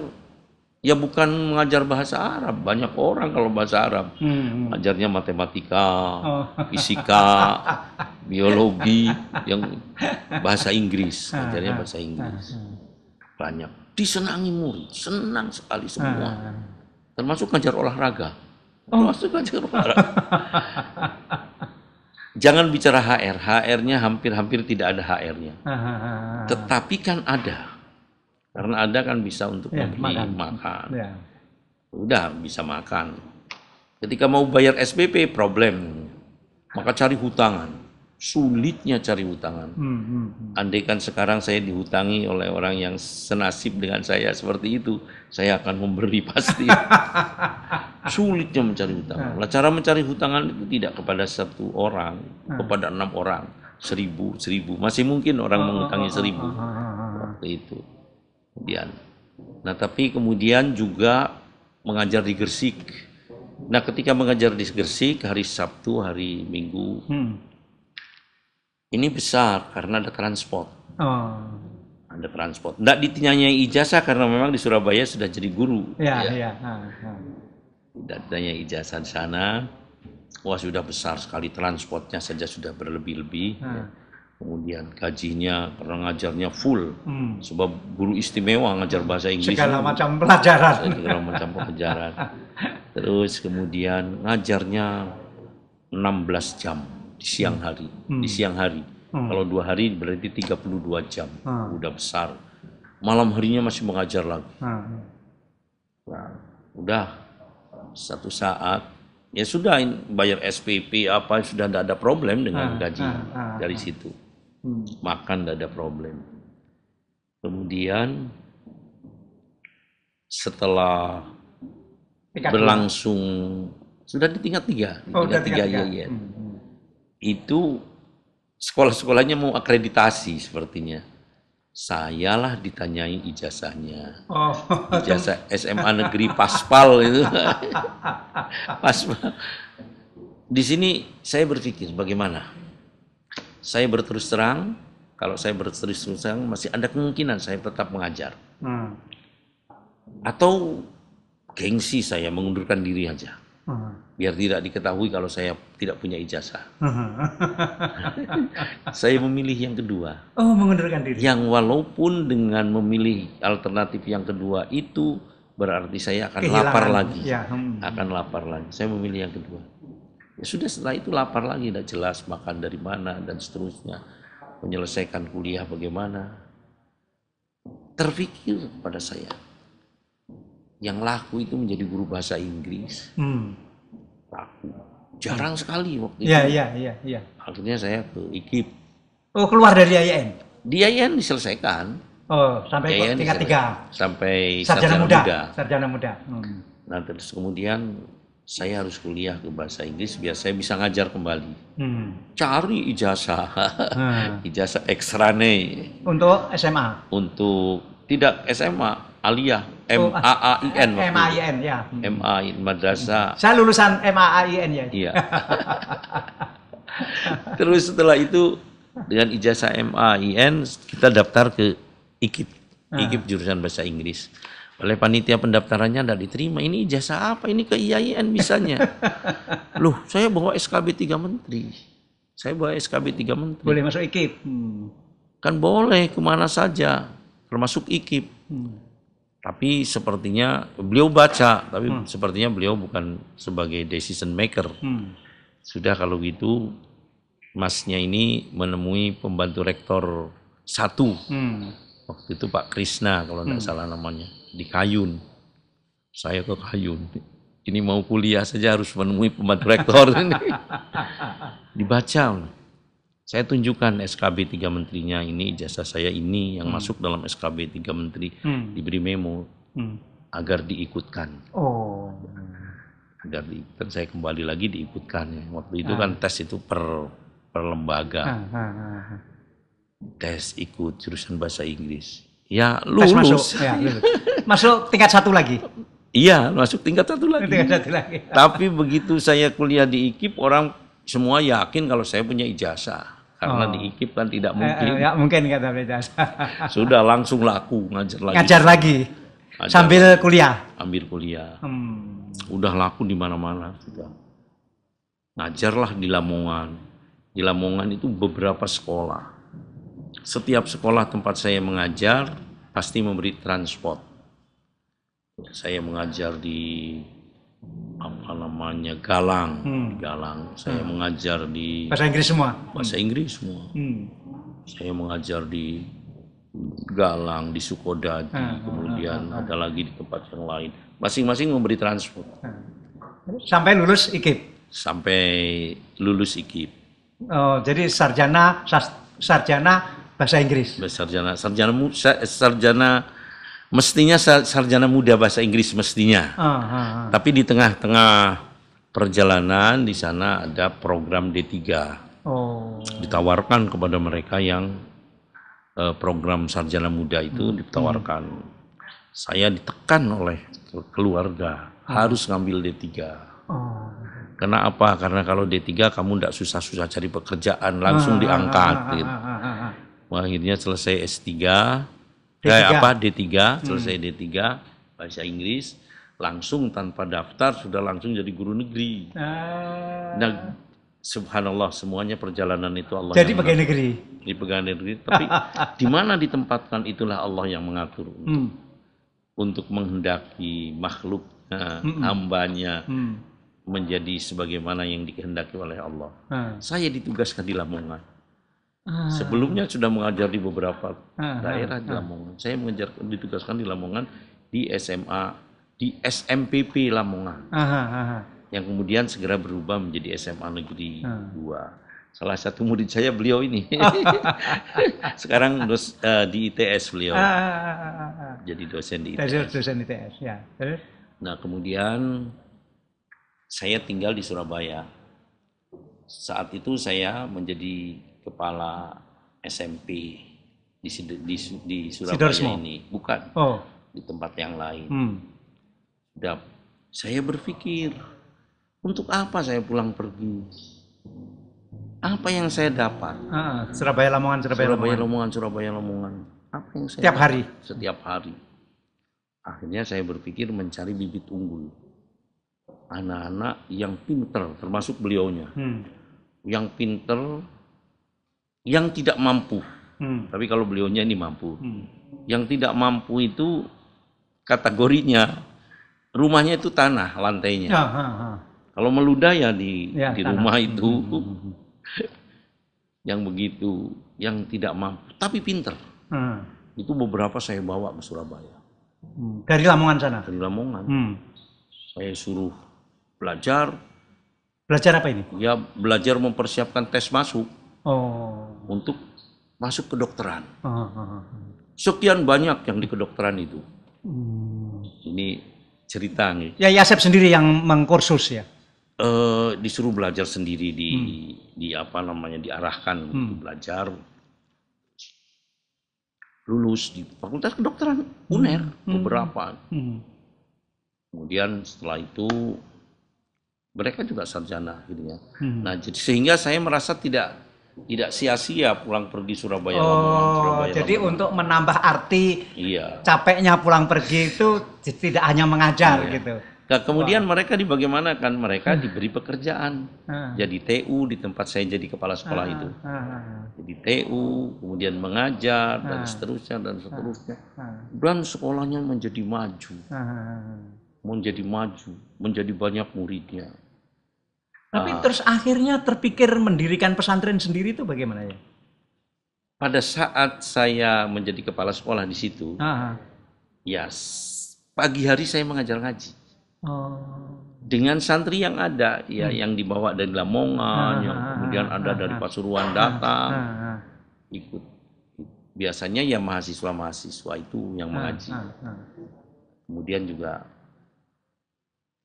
ya bukan mengajar bahasa Arab banyak orang kalau bahasa Arab hmm. hmm. ajarnya matematika oh. fisika biologi yang bahasa Inggris ah, ajarnya ah, bahasa Inggris banyak disenangi murid senang sekali semua termasuk ngajar olahraga Masuk aja ke Jangan bicara HR, HR-nya hampir-hampir tidak ada HR-nya. Tetapi kan ada. Karena ada kan bisa untuk ya, membeli makan. makan. Ya. Udah bisa makan. Ketika mau bayar SPP problem. Maka cari hutangan sulitnya cari hutangan. Hmm, hmm, hmm. Andaikan sekarang saya dihutangi oleh orang yang senasib dengan saya seperti itu, saya akan memberi pasti. Sulitnya mencari hutangan. Nah, cara mencari hutangan itu tidak kepada satu orang, nah. kepada enam orang, seribu, seribu. Masih mungkin orang oh, oh menghutangi oh, oh, seribu oh, oh, waktu itu. Kemudian, nah tapi kemudian juga mengajar di Gersik. Nah ketika mengajar di Gersik, hari Sabtu, hari Minggu. Hmm ini besar karena ada transport. Oh. Ada transport. Tidak ditanyai ijazah karena memang di Surabaya sudah jadi guru. Iya, iya. ya. Tidak ditanya ijazah di sana. Wah sudah besar sekali transportnya saja sudah berlebih-lebih. Ah. Ya. Kemudian gajinya, karena ngajarnya full. Hmm. Sebab guru istimewa ngajar bahasa Inggris. Segala itu. macam pelajaran. Segala macam pelajaran. Terus kemudian ngajarnya 16 jam di siang hmm. hari, hmm. di siang hari. Hmm. Kalau dua hari berarti 32 jam, hmm. udah besar. Malam harinya masih mengajar lagi. Hmm. Nah, udah satu saat ya sudah bayar SPP apa sudah tidak ada problem dengan hmm. gaji hmm. hmm. dari situ hmm. makan tidak ada problem kemudian setelah berlangsung sudah di tingkat tiga di oh, tingkat tiga, tiga. Ya, ya. Hmm itu sekolah-sekolahnya mau akreditasi sepertinya. Sayalah ditanyai ijazahnya. Oh. Ijazah SMA Negeri Paspal itu. Paspal. Di sini saya berpikir bagaimana? Saya berterus terang, kalau saya berterus terang masih ada kemungkinan saya tetap mengajar. Hmm. Atau gengsi saya mengundurkan diri aja. Hmm biar tidak diketahui kalau saya tidak punya ijazah. saya memilih yang kedua. Oh, mengundurkan diri. Yang walaupun dengan memilih alternatif yang kedua itu berarti saya akan Kehilangan. lapar lagi. Ya. Hmm. Akan lapar lagi. Saya memilih yang kedua. Ya sudah setelah itu lapar lagi tidak jelas makan dari mana dan seterusnya. Menyelesaikan kuliah bagaimana? Terpikir pada saya. Yang laku itu menjadi guru bahasa Inggris. Hmm Tahu. Jarang sekali waktu itu. Iya, iya, iya, iya. Akhirnya saya ke IKIP. Oh, keluar dari IAIN? Di IAIN diselesaikan. Oh, sampai IAIN tingkat tiga. Sampai sarjana, sarjana muda. muda. Sarjana muda. Hmm. Nah, terus kemudian saya harus kuliah ke bahasa Inggris biar saya bisa ngajar kembali. Hmm. Cari ijazah, hmm. ijazah ekstrane. Untuk SMA. Untuk tidak SMA, Aliyah oh, ah. M A A I N M A I N ya. Hmm. M A I N madrasah. Hmm. Saya lulusan M A A I N ya. Iya. Terus setelah itu dengan ijazah M A I N kita daftar ke IKIP. Ah. IKIP jurusan bahasa Inggris. Oleh panitia pendaftarannya tidak diterima. Ini ijazah apa? Ini ke IAIN misalnya. Loh, saya bawa SKB 3 menteri. Saya bawa SKB 3 menteri. Boleh masuk IKIP. Hmm. Kan boleh kemana saja, termasuk IKIP. Hmm tapi sepertinya beliau baca tapi hmm. sepertinya beliau bukan sebagai decision maker hmm. sudah kalau gitu masnya ini menemui pembantu rektor satu hmm. waktu itu Pak Krisna kalau tidak hmm. salah namanya di Kayun saya ke Kayun ini mau kuliah saja harus menemui pembantu rektor ini dibaca saya tunjukkan SKB tiga menterinya ini ijazah saya ini yang hmm. masuk dalam SKB tiga menteri hmm. diberi memo hmm. agar diikutkan. Oh. Agar diikutkan saya kembali lagi diikutkan ya. Waktu itu ah. kan tes itu per per lembaga. Ah, ah, ah. ah. Tes ikut jurusan bahasa Inggris. Ya lulus. Tes masuk, ya, lulus. masuk tingkat satu lagi. Iya masuk tingkat satu lagi. Tingkat satu lagi. Tapi begitu saya kuliah di IKIP orang semua yakin kalau saya punya ijazah karena oh. di IKIP kan tidak eh, eh, mungkin. Eh, ya mungkin kata Beda. Sudah langsung laku ngajar lagi. Ngajar lagi. Ajar sambil lagi. kuliah. Ambil kuliah. Hmm. Udah laku di mana-mana sudah. Ngajarlah di Lamongan. Di Lamongan itu beberapa sekolah. Setiap sekolah tempat saya mengajar pasti memberi transport. Saya mengajar di namanya Galang. Hmm. Galang. Hmm. Saya hmm. mengajar di bahasa Inggris semua. Bahasa Inggris semua. Hmm. Saya mengajar di Galang, di Sukodadi, hmm. hmm. kemudian hmm. ada lagi di tempat yang lain. Masing-masing memberi transport. Hmm. Sampai lulus IKIP. Sampai lulus IKIP. Oh, jadi sarjana sarjana bahasa Inggris. Sarjana sarjana sarjana mestinya sarjana muda bahasa Inggris mestinya. Uh, uh, uh. Tapi di tengah-tengah perjalanan di sana ada program D3. Oh. Ditawarkan kepada mereka yang eh, program sarjana muda itu hmm. ditawarkan. Hmm. Saya ditekan oleh keluarga hmm. harus ngambil D3. Oh. Karena apa? Karena kalau D3 kamu tidak susah-susah cari pekerjaan, langsung ah, ah, ah diangkat. Ah, ah, gitu. ah, ah, Akhirnya selesai S3, D3. Eh, apa D3, selesai hmm. D3 bahasa Inggris langsung tanpa daftar sudah langsung jadi guru negeri. Ah. Nah, subhanallah semuanya perjalanan itu Allah. Jadi pegawai negeri. Di pegawai negeri, tapi di mana ditempatkan itulah Allah yang mengatur untuk, hmm. untuk menghendaki makhluk hmm. hambanya hmm. menjadi sebagaimana yang dikehendaki oleh Allah. Hmm. Saya ditugaskan di Lamongan. Sebelumnya sudah mengajar di beberapa daerah di Lamongan. Saya mengajar ditugaskan di Lamongan di SMA di SMPP Lamongan. Yang kemudian segera berubah menjadi SMA Negeri aha. 2. Salah satu murid saya beliau ini. Sekarang dos, uh, di ITS beliau. Aha, aha, aha. Jadi dosen di ITS. Dosen ITS, ya. Nah, kemudian saya tinggal di Surabaya. Saat itu saya menjadi kepala SMP di, di, di Surabaya Sidorsmo. ini. Bukan. Oh. Di tempat yang lain. Hmm dap saya berpikir untuk apa saya pulang pergi apa yang saya dapat ah, Surabaya Lamongan Surabaya, Surabaya Lamongan. Surabaya Lamongan apa yang saya setiap dapat? hari setiap hari akhirnya saya berpikir mencari bibit unggul anak-anak yang pinter termasuk beliaunya hmm. yang pinter yang tidak mampu hmm. tapi kalau beliaunya ini mampu hmm. yang tidak mampu itu kategorinya rumahnya itu tanah lantainya. Ya, ha, ha. Kalau meludah ya di ya, di rumah itu hmm. hmm, hmm, hmm. yang begitu, yang tidak mampu tapi pinter. Hmm. Itu beberapa saya bawa ke Surabaya. Hmm. Dari Lamongan sana. Dari Lamongan. Hmm. Saya suruh belajar. Belajar apa ini? Ya belajar mempersiapkan tes masuk. Oh. Untuk masuk kedokteran. Oh, oh, oh. Sekian banyak yang di kedokteran itu. Hmm. Ini cerita nih. Ya Yasep sendiri yang mengkursus ya. Uh, disuruh belajar sendiri di hmm. di apa namanya diarahkan hmm. untuk belajar lulus di fakultas kedokteran UNER hmm. hmm. beberapa. Hmm. Kemudian setelah itu mereka juga sarjana gitu Hmm. Nah, jadi sehingga saya merasa tidak tidak sia-sia pulang pergi Surabaya. Oh, Surabaya, jadi Lamongan. untuk menambah arti iya. capeknya pulang pergi itu tidak hanya mengajar iya. gitu. Nah, kemudian wow. mereka kan Mereka hmm. diberi pekerjaan. Uh. Jadi TU di tempat saya jadi kepala sekolah uh. itu. Uh. Jadi TU, kemudian mengajar uh. dan seterusnya dan seterusnya. Uh. Dan sekolahnya menjadi maju. Uh. Menjadi maju, menjadi banyak muridnya. Tapi uh, terus akhirnya terpikir mendirikan pesantren sendiri itu bagaimana ya? Pada saat saya menjadi kepala sekolah di situ, uh, ya pagi hari saya mengajar ngaji. Oh. Dengan santri yang ada, ya hmm. yang dibawa dari Lamongan, yang ah, kemudian ada dari Pasuruan datang, ikut. Biasanya ya mahasiswa-mahasiswa itu yang mengaji. Kemudian juga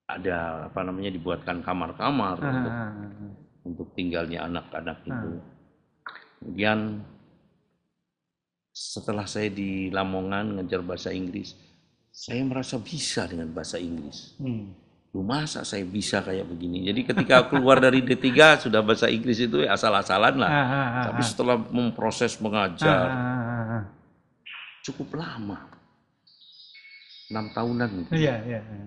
ada apa namanya dibuatkan kamar-kamar ah, untuk, ah, ah. untuk tinggalnya anak-anak itu. Kemudian setelah saya di Lamongan ngejar bahasa Inggris, saya merasa bisa dengan bahasa Inggris. Hmm. masa saya bisa kayak begini? Jadi ketika keluar dari D3 sudah bahasa Inggris itu ya asal-asalan lah. Ah, ah, Tapi setelah memproses mengajar cukup lama. 6 tahunan mungkin. Iya, iya. iya.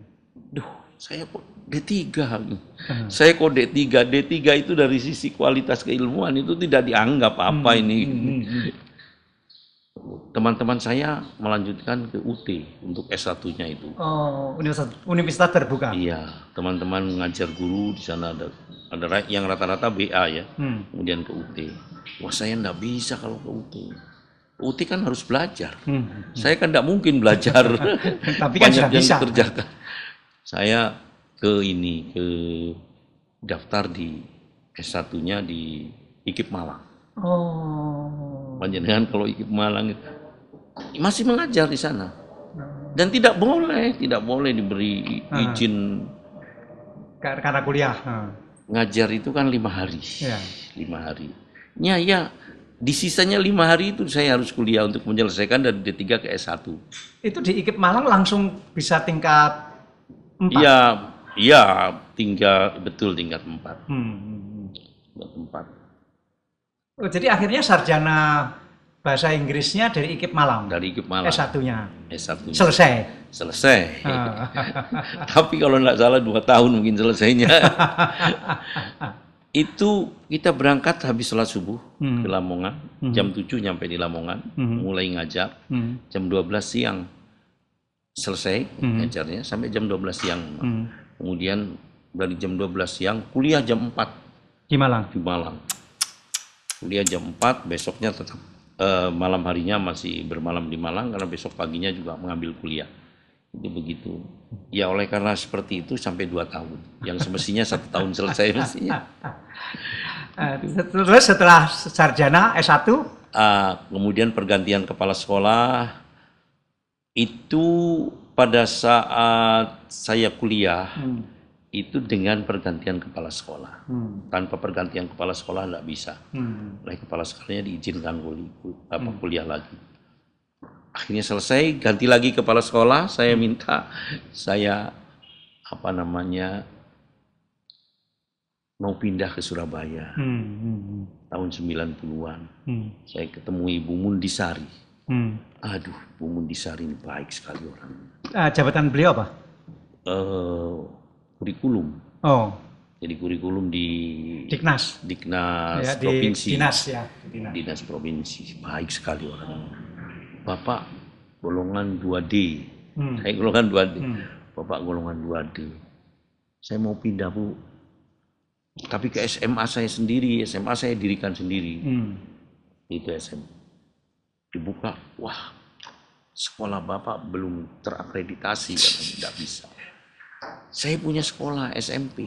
Duh, saya kok D3 hmm. saya kok D3 D3 itu dari sisi kualitas keilmuan itu tidak dianggap apa hmm. ini hmm, hmm, hmm. teman-teman hmm. saya melanjutkan ke UT untuk S1-nya itu oh universitas, universitas terbuka iya teman-teman mengajar guru di sana ada ada yang rata-rata BA ya hmm. kemudian ke UT wah saya nggak bisa kalau ke UT UT kan harus belajar. Hmm. Saya kan tidak mungkin belajar. Tapi kan sudah bisa. kerjakan saya ke ini ke daftar di S1-nya di IKIP Malang. Oh. Panjenengan kalau IKIP Malang masih mengajar di sana. Dan tidak boleh, tidak boleh diberi ah. izin karena kuliah. Ah. Ngajar itu kan lima hari, ya. lima hari. Ya, ya, di sisanya lima hari itu saya harus kuliah untuk menyelesaikan dari D3 ke S1. Itu di IKIP Malang langsung bisa tingkat Iya, iya tinggal betul tingkat empat. Hmm, hmm, hmm. Tingkat empat. Oh, jadi akhirnya sarjana bahasa Inggrisnya dari Ikip Malang. Dari Ikip Malang. S1-nya. S1. Selesai. Selesai. Ah. Tapi kalau nggak salah dua tahun mungkin selesainya. itu kita berangkat habis sholat subuh hmm. ke Lamongan, hmm. jam 7 nyampe di Lamongan, hmm. mulai ngajar, hmm. jam 12 siang selesai hmm. sampai jam 12 siang. Hmm. Kemudian dari jam 12 siang kuliah jam 4 di Malang. Di Malang. Kuliah jam 4, besoknya tetap eh, malam harinya masih bermalam di Malang karena besok paginya juga mengambil kuliah. Itu begitu. Ya oleh karena seperti itu sampai 2 tahun. Yang semestinya satu tahun selesai mestinya. Terus setelah sarjana S1 Uh, ah, kemudian pergantian kepala sekolah, itu pada saat saya kuliah hmm. itu dengan pergantian kepala sekolah. Hmm. Tanpa pergantian kepala sekolah nggak bisa. Hmm. Oleh kepala sekolahnya diizinkan kuliah, hmm. kuliah lagi. Akhirnya selesai, ganti lagi kepala sekolah. Saya hmm. minta, saya apa namanya mau pindah ke Surabaya hmm. hmm tahun 90-an. Hmm. Saya ketemu Ibu Mundisari. Hmm. Aduh, bung Mundisari ini baik sekali orang. Uh, jabatan beliau apa? Uh, kurikulum. Oh. Jadi kurikulum di Diknas. Diknas ya, provinsi. Di Dinas ya. Dinas. Dinas provinsi. Baik sekali orang. Bapak golongan 2D. Hmm. Saya golongan 2D. Hmm. Bapak golongan 2D. Saya mau pindah, Bu. Tapi ke SMA saya sendiri, SMA saya dirikan sendiri. Hmm. Itu SMA dibuka wah sekolah bapak belum terakreditasi katanya tidak bisa saya punya sekolah SMP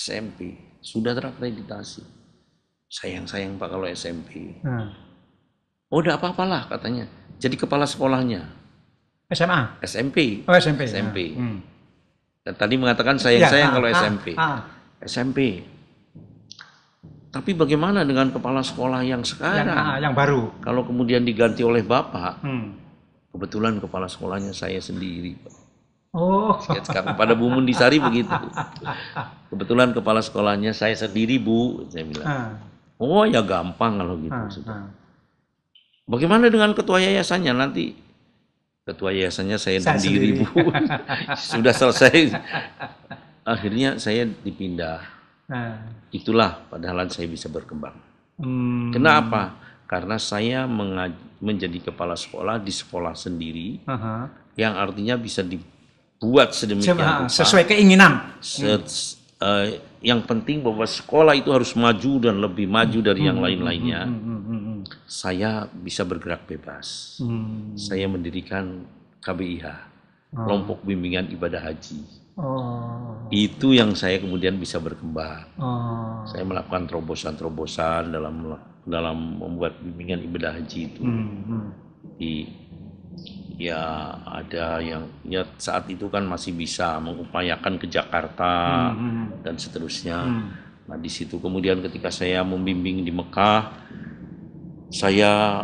SMP sudah terakreditasi sayang-sayang pak kalau SMP hmm. oh tidak apa-apalah katanya jadi kepala sekolahnya SMA SMP oh SMP SMP hmm. Dan tadi mengatakan sayang-sayang ya, kalau ah, SMP ah. SMP ah. Tapi bagaimana dengan kepala sekolah yang sekarang? Yang, ah, yang baru. Kalau kemudian diganti oleh bapak, hmm. kebetulan kepala sekolahnya saya sendiri. Oh. Sekarang pada Bu Mundisari begitu. Kebetulan kepala sekolahnya saya sendiri Bu, saya bilang. Hmm. Oh ya gampang kalau gitu Hmm. Bagaimana dengan ketua yayasannya nanti? Ketua yayasannya saya, saya sendiri, sendiri Bu. sudah selesai. Akhirnya saya dipindah. Hmm itulah padahal saya bisa berkembang. Hmm. Kenapa? Karena saya menjadi kepala sekolah di sekolah sendiri, uh yang artinya bisa dibuat sedemikian rupa. Sesuai keinginan. uh, yang penting bahwa sekolah itu harus maju dan lebih maju dari hmm. yang lain-lainnya. Hmm, hmm, hmm, hmm. Saya bisa bergerak bebas. Hmm. Saya mendirikan KBIH, ah. kelompok Bimbingan Ibadah Haji Oh. Itu yang saya kemudian bisa berkembang. Oh. Saya melakukan terobosan-terobosan dalam dalam membuat bimbingan ibadah haji itu. Hmm, hmm. Di ya ada yang ya saat itu kan masih bisa mengupayakan ke Jakarta hmm, hmm. dan seterusnya. Hmm. Nah, di situ kemudian ketika saya membimbing di Mekah saya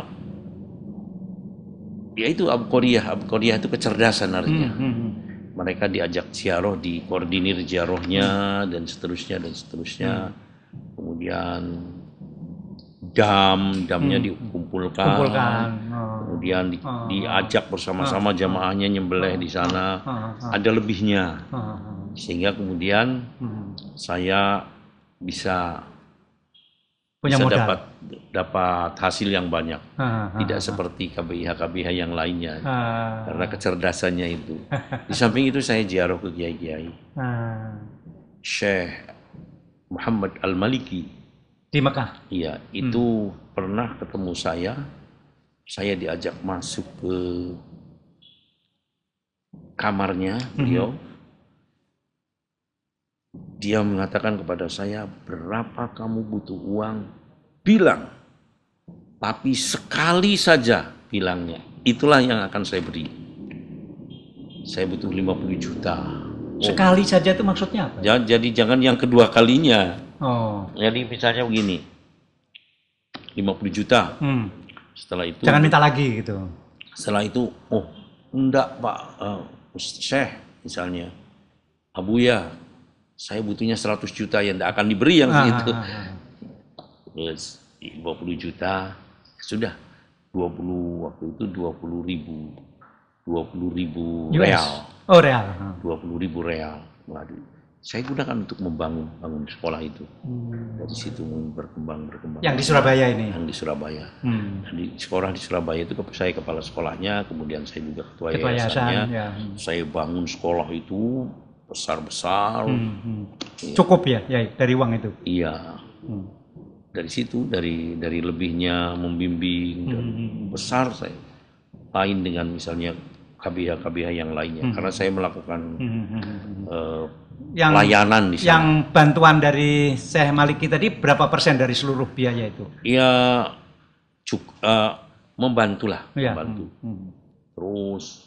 ya itu Abu abqariyah itu kecerdasan artinya. Hmm. hmm mereka diajak ziarah dikoordinir ziarahnya dan seterusnya dan seterusnya hmm. kemudian dam damnya hmm. dikumpulkan oh. kemudian di, oh. diajak bersama-sama oh. jamaahnya nyembelih oh. di sana oh. ada lebihnya sehingga kemudian hmm. saya bisa punya bisa modal. dapat dapat hasil yang banyak. Ah, Tidak ah, seperti KBIH-KBIH yang lainnya. Ah, karena kecerdasannya itu. Di samping itu saya ziarah ke kiai-kiai. Syekh Muhammad Al-Maliki di Mekah. Iya, itu hmm. pernah ketemu saya. Saya diajak masuk ke kamarnya hmm. beliau. Hmm. Dia mengatakan kepada saya, berapa kamu butuh uang? Bilang. Tapi sekali saja bilangnya. Itulah yang akan saya beri. Saya butuh 50 juta. Oh. Sekali saja itu maksudnya apa? Jadi, jadi jangan yang kedua kalinya. Oh. Jadi misalnya begini. 50 juta. Hmm. Setelah itu Jangan minta lagi gitu. Setelah itu, oh, enggak Pak uh, Syekh misalnya. Abuya, saya butuhnya 100 juta yang tidak akan diberi yang ah, itu. Ah, ah, ah, Terus 20 juta sudah 20 waktu itu 20 ribu 20 ribu US. real. Oh real. 20 ah. ribu real. Waduh. Saya gunakan untuk membangun bangun sekolah itu. Hmm. Dari situ berkembang berkembang. Yang di Surabaya ini. Yang di Surabaya. Hmm. di sekolah di Surabaya itu saya kepala sekolahnya, kemudian saya juga ketua, ketua yayasannya. Yayasan, ya. Hmm. Saya bangun sekolah itu besar-besar. Hmm, hmm. Ya. Cukup ya, ya dari uang itu. Iya. Hmm. Dari situ, dari dari lebihnya membimbing hmm, dan hmm, hmm. besar saya lain dengan misalnya KBH-KBH yang lainnya. Hmm. Karena saya melakukan hmm, Uh, yang, layanan di sana. Yang bantuan dari Syekh Maliki tadi berapa persen dari seluruh biaya itu? Iya, cuk, uh, membantulah, ya. membantu. hmm. Terus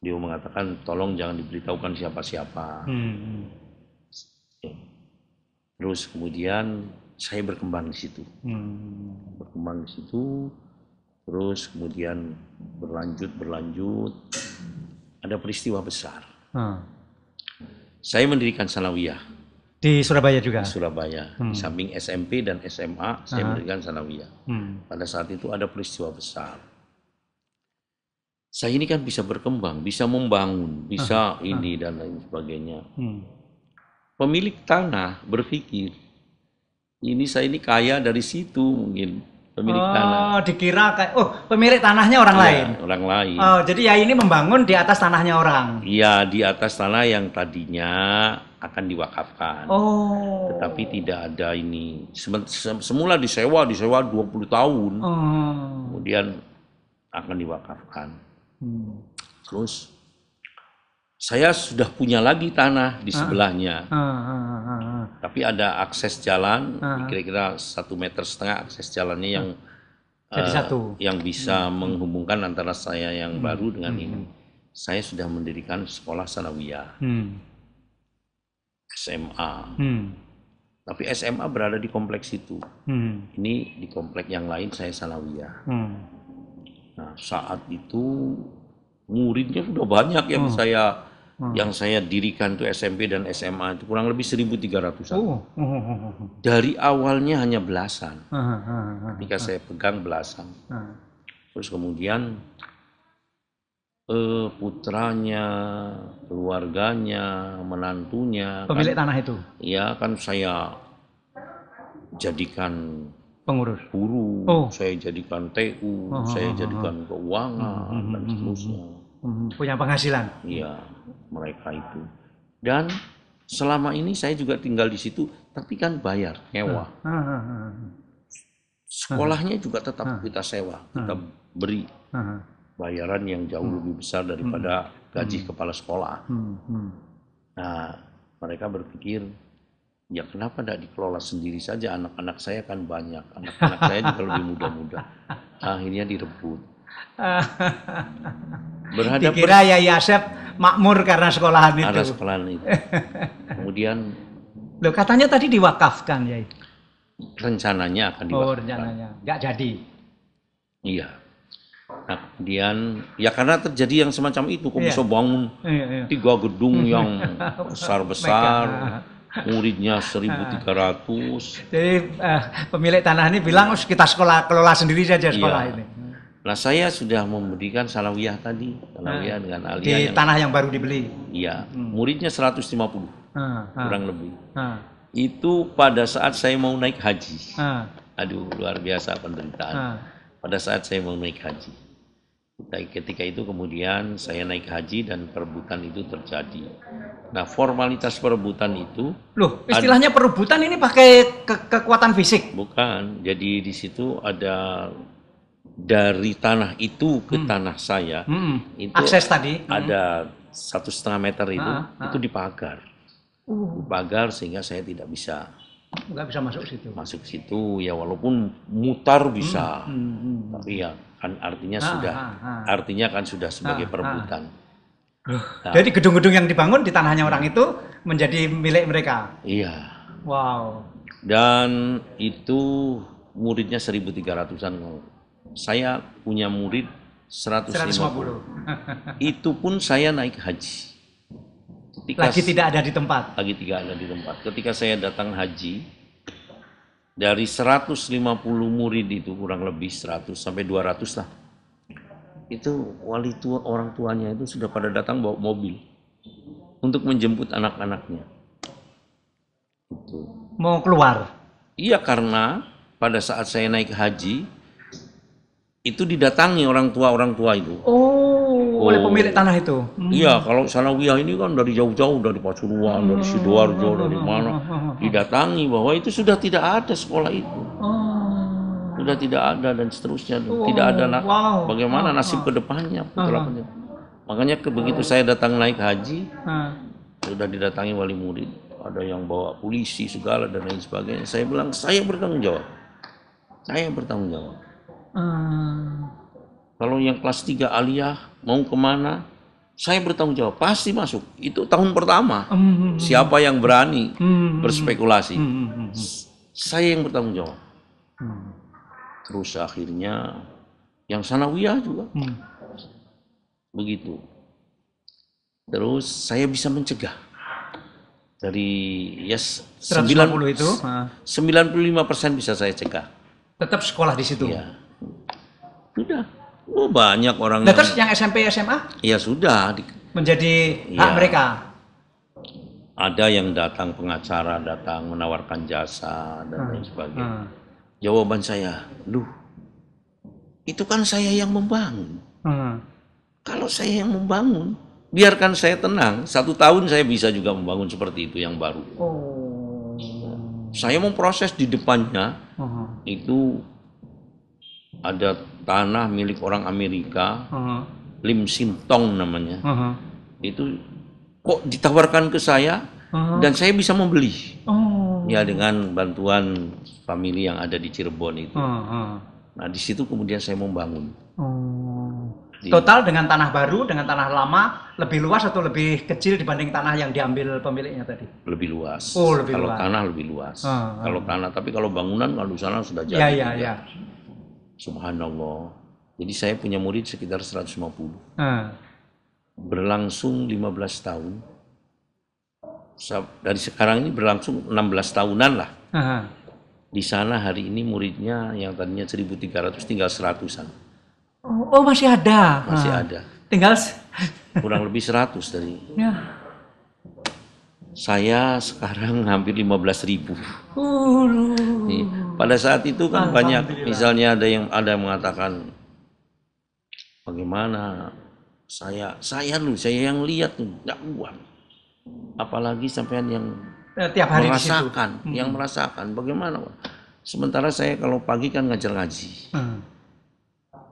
dia mengatakan tolong jangan diberitahukan siapa-siapa. Hmm, hmm. Terus kemudian saya berkembang di situ, hmm. berkembang di situ, terus kemudian berlanjut berlanjut. Ada peristiwa besar. Hmm. Saya mendirikan Sanawiyah di Surabaya juga. Di Surabaya, hmm. di samping SMP dan SMA, saya hmm. mendirikan Sanawiyah. Hmm. Pada saat itu ada peristiwa besar saya ini kan bisa berkembang, bisa membangun, bisa ah, ini dan lain sebagainya. Hmm. Pemilik tanah berpikir, ini saya ini kaya dari situ mungkin pemilik oh, tanah. Oh, dikira kayak oh, pemilik tanahnya orang ya, lain. Orang lain. Oh, jadi ya ini membangun di atas tanahnya orang. Iya, di atas tanah yang tadinya akan diwakafkan. Oh. Tetapi tidak ada ini. Semula disewa, disewa 20 tahun. Oh. Kemudian akan diwakafkan. Hmm. Terus saya sudah punya lagi tanah di ah. sebelahnya, ah ah, ah, ah, ah, tapi ada akses jalan kira-kira satu meter setengah akses jalannya yang Jadi uh, satu. yang bisa hmm. menghubungkan antara saya yang hmm. baru dengan hmm. ini. Saya sudah mendirikan sekolah sanawiyah, hmm. SMA. Hmm. Tapi SMA berada di kompleks itu. Hmm. Ini di kompleks yang lain saya sanawiyah. Hmm Nah, saat itu muridnya sudah banyak yang hmm. saya hmm. yang saya dirikan itu SMP dan SMA itu kurang lebih 1300-an. Oh. Dari awalnya hanya belasan. Hmm, hmm, hmm, Ketika saya pegang belasan. Terus kemudian eh, putranya, keluarganya, menantunya. Pemilik kan, tanah itu. Iya, kan saya jadikan pengurus guru oh. saya jadikan TU oh, oh, saya oh, oh. jadikan oh, keuangan hmm, hmm, hmm dan hmm, seterusnya hmm, punya penghasilan iya mereka itu dan selama ini saya juga tinggal di situ tapi kan bayar nyewa sekolahnya juga tetap kita sewa kita beri bayaran yang jauh lebih besar daripada gaji kepala sekolah nah mereka berpikir ya kenapa tidak dikelola sendiri saja anak-anak saya kan banyak anak-anak saya juga lebih muda-muda akhirnya direbut berhadapan dikira ya Yasep makmur karena sekolahan itu karena sekolahan itu kemudian Loh, katanya tadi diwakafkan ya rencananya akan oh, diwakafkan oh, rencananya nggak jadi iya nah, kemudian ya karena terjadi yang semacam itu kok iya. bisa bangun iya, iya. tiga gedung yang besar besar nah muridnya 1.300. Jadi uh, pemilik tanah ini bilang kita sekolah kelola sendiri saja iya. sekolah iya. ini. Nah saya sudah memberikan salawiyah tadi, salawiyah nah, dengan aliyah di yang, tanah yang baru dibeli. Iya, hmm. muridnya 150 hmm, ah, ah. kurang lebih. Hmm. Itu pada saat saya mau naik haji. Hmm. Aduh luar biasa penderitaan. Hmm. Pada saat saya mau naik haji dan ketika itu kemudian saya naik haji dan perebutan itu terjadi. Nah formalitas perebutan itu loh istilahnya ada, perebutan ini pakai ke kekuatan fisik? Bukan. Jadi di situ ada dari tanah itu ke hmm. tanah saya hmm. itu akses tadi hmm. ada satu setengah meter itu ha, ah, ah. ha. itu dipagar, uh. dipagar sehingga saya tidak bisa nggak bisa masuk situ. Masuk situ ya walaupun mutar bisa, hmm. Hmm. hmm. tapi ya kan artinya ah, sudah ah, ah. artinya kan sudah ah, sebagai ah, perebutan. Ah. Jadi gedung-gedung yang dibangun di tanahnya iya. orang itu menjadi milik mereka. Iya. Wow. Dan itu muridnya 1300-an. Saya punya murid 150. 150. itu pun saya naik haji. Ketika lagi tidak ada di tempat. Lagi tidak ada di tempat. Ketika saya datang haji, dari 150 murid itu kurang lebih 100 sampai 200 lah itu wali tua orang tuanya itu sudah pada datang bawa mobil untuk menjemput anak-anaknya itu mau keluar iya karena pada saat saya naik haji itu didatangi orang tua orang tua itu oh Oh. oleh pemilik tanah itu. Hmm. Iya, kalau sanawiyah ini kan dari jauh-jauh dari Pasuruan, dari hmm. Sidoarjo, dari hmm. mana hmm. didatangi bahwa itu sudah tidak ada sekolah itu. Sudah tidak ada dan seterusnya, wow. tidak ada nah, wow. bagaimana nasib kedepannya putra Makanya ke, begitu saya datang naik haji, sudah didatangi wali murid, ada yang bawa polisi segala dan lain sebagainya. Saya bilang saya bertanggung jawab, saya bertanggung jawab. Hmm. Kalau yang kelas 3 aliyah mau kemana? Saya bertanggung jawab, pasti masuk. Itu tahun pertama. Mm -hmm. Siapa yang berani mm -hmm. berspekulasi? Mm -hmm. Saya yang bertanggung jawab. Mm. Terus akhirnya yang sanawiyah juga. Mm. Begitu. Terus saya bisa mencegah dari yes 90 itu 95 persen bisa saya cegah. Tetap sekolah di situ. Iya. Sudah Oh banyak orang. Nah, yang... terus yang SMP SMA? Ya sudah. Menjadi ya. hak iya. mereka. Ada yang datang pengacara datang menawarkan jasa dan hmm. lain sebagainya. Hmm. Jawaban saya, duh, itu kan saya yang membangun. Hmm. Kalau saya yang membangun, biarkan saya tenang. Satu tahun saya bisa juga membangun seperti itu yang baru. Oh. Saya memproses di depannya uh itu ada tanah milik orang Amerika, uh -huh. Lim Sintong namanya. Uh -huh. Itu kok ditawarkan ke saya uh -huh. dan saya bisa membeli. Oh. Ya dengan bantuan famili yang ada di Cirebon itu. Uh -huh. Nah, di situ kemudian saya membangun. Oh. Di, Total dengan tanah baru dengan tanah lama lebih luas atau lebih kecil dibanding tanah yang diambil pemiliknya tadi? Lebih luas. Oh, lebih kalau luas. tanah lebih luas. Uh -huh. Kalau tanah, tapi kalau bangunan kalau sana sudah ya, jadi. Ya, ya, ya. Subhanallah. Jadi saya punya murid sekitar 150. Hmm. Ah. Berlangsung 15 tahun. Dari sekarang ini berlangsung 16 tahunan lah. Hmm. Di sana hari ini muridnya yang tadinya 1.300 tinggal 100-an. Oh, oh masih ada. Masih hmm. ada. Tinggal kurang lebih 100 dari. Ya saya sekarang hampir 15 ribu. Nih Pada saat itu kan banyak misalnya ada yang ada yang mengatakan bagaimana saya saya lu saya yang lihat nggak uang apalagi sampean yang eh, tiap hari merasakan yang hmm. merasakan bagaimana sementara saya kalau pagi kan ngajar ngaji hmm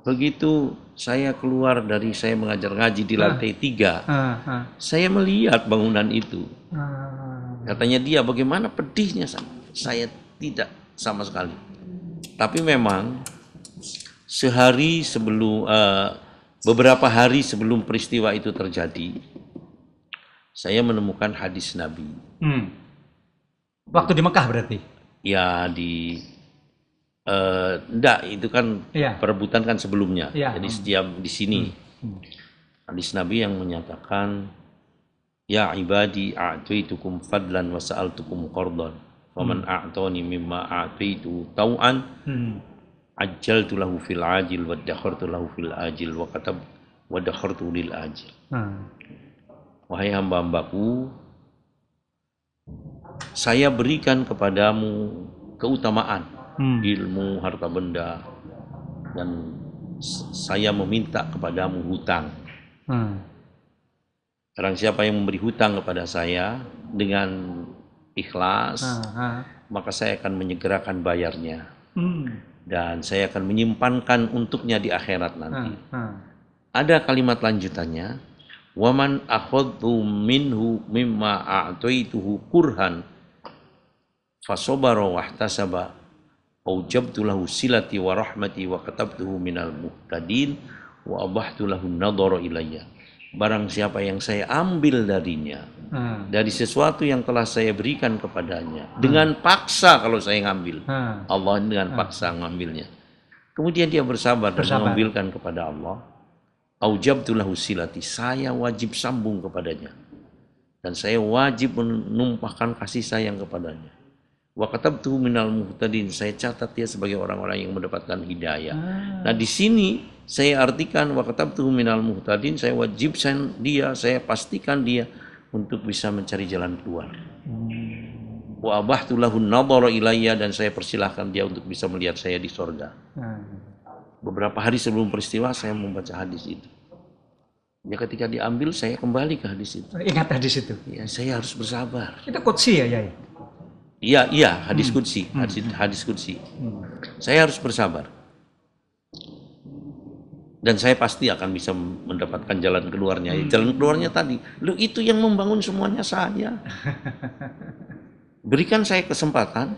begitu saya keluar dari saya mengajar ngaji di ah. lantai tiga, ah, ah. saya melihat bangunan itu. Katanya dia bagaimana pedihnya sama. Saya tidak sama sekali. Tapi memang sehari sebelum uh, beberapa hari sebelum peristiwa itu terjadi, saya menemukan hadis Nabi. Hmm. Waktu di Mekah berarti? Ya di Uh, enggak, itu kan yeah. perebutan kan sebelumnya. Yeah. Jadi setiap di sini hmm. hadis Nabi yang menyatakan ya ibadi a'tuitukum fadlan wa sa'altukum qardan. man hmm. a'tani mimma a'tuitu tau'an hmm. ajjaltu lahu fil ajil wa dakhartu lahu fil ajil wa katab wa dakhartu lil ajil. Hmm. Wahai hamba-hambaku, saya berikan kepadamu keutamaan hmm. ilmu, harta benda, dan saya meminta kepadamu hutang. Hmm. Barang siapa yang memberi hutang kepada saya dengan ikhlas, hmm, hmm. maka saya akan menyegerakan bayarnya. Hmm. Dan saya akan menyimpankan untuknya di akhirat nanti. Hmm. hmm. Ada kalimat lanjutannya, "Waman akhadhu minhu mimma a'toituhu kurhan fasobarowah wahtasaba aujabtu lahu silati wa rahmati wa katabtuhu minal muhtadin wa abahtu lahu nadhara ilayya barang siapa yang saya ambil darinya hmm. dari sesuatu yang telah saya berikan kepadanya hmm. dengan paksa kalau saya ngambil hmm. Allah dengan hmm. paksa ngambilnya kemudian dia bersabar, bersabar. dan mengambilkan kepada Allah aujabtulahu silati saya wajib sambung kepadanya dan saya wajib menumpahkan kasih sayang kepadanya Wakatab tuh minal muhtadin saya catat dia sebagai orang-orang yang mendapatkan hidayah ah. nah di sini saya artikan wakatab tuh minal muhtadin saya wajibkan dia saya pastikan dia untuk bisa mencari jalan keluar hmm. abah tuh lahun nadhara ilayya dan saya persilahkan dia untuk bisa melihat saya di sorga hmm. beberapa hari sebelum peristiwa saya membaca hadis itu Ya ketika diambil saya kembali ke hadis itu. Ingat hadis itu. Ya saya harus bersabar. Itu kutsi ya, ya. Iya, iya, hadis kunci, hmm. hmm. hadis, hadis kunci. Hmm. Saya harus bersabar. Dan saya pasti akan bisa mendapatkan jalan keluarnya. Jalan keluarnya tadi, lu itu yang membangun semuanya saya. Berikan saya kesempatan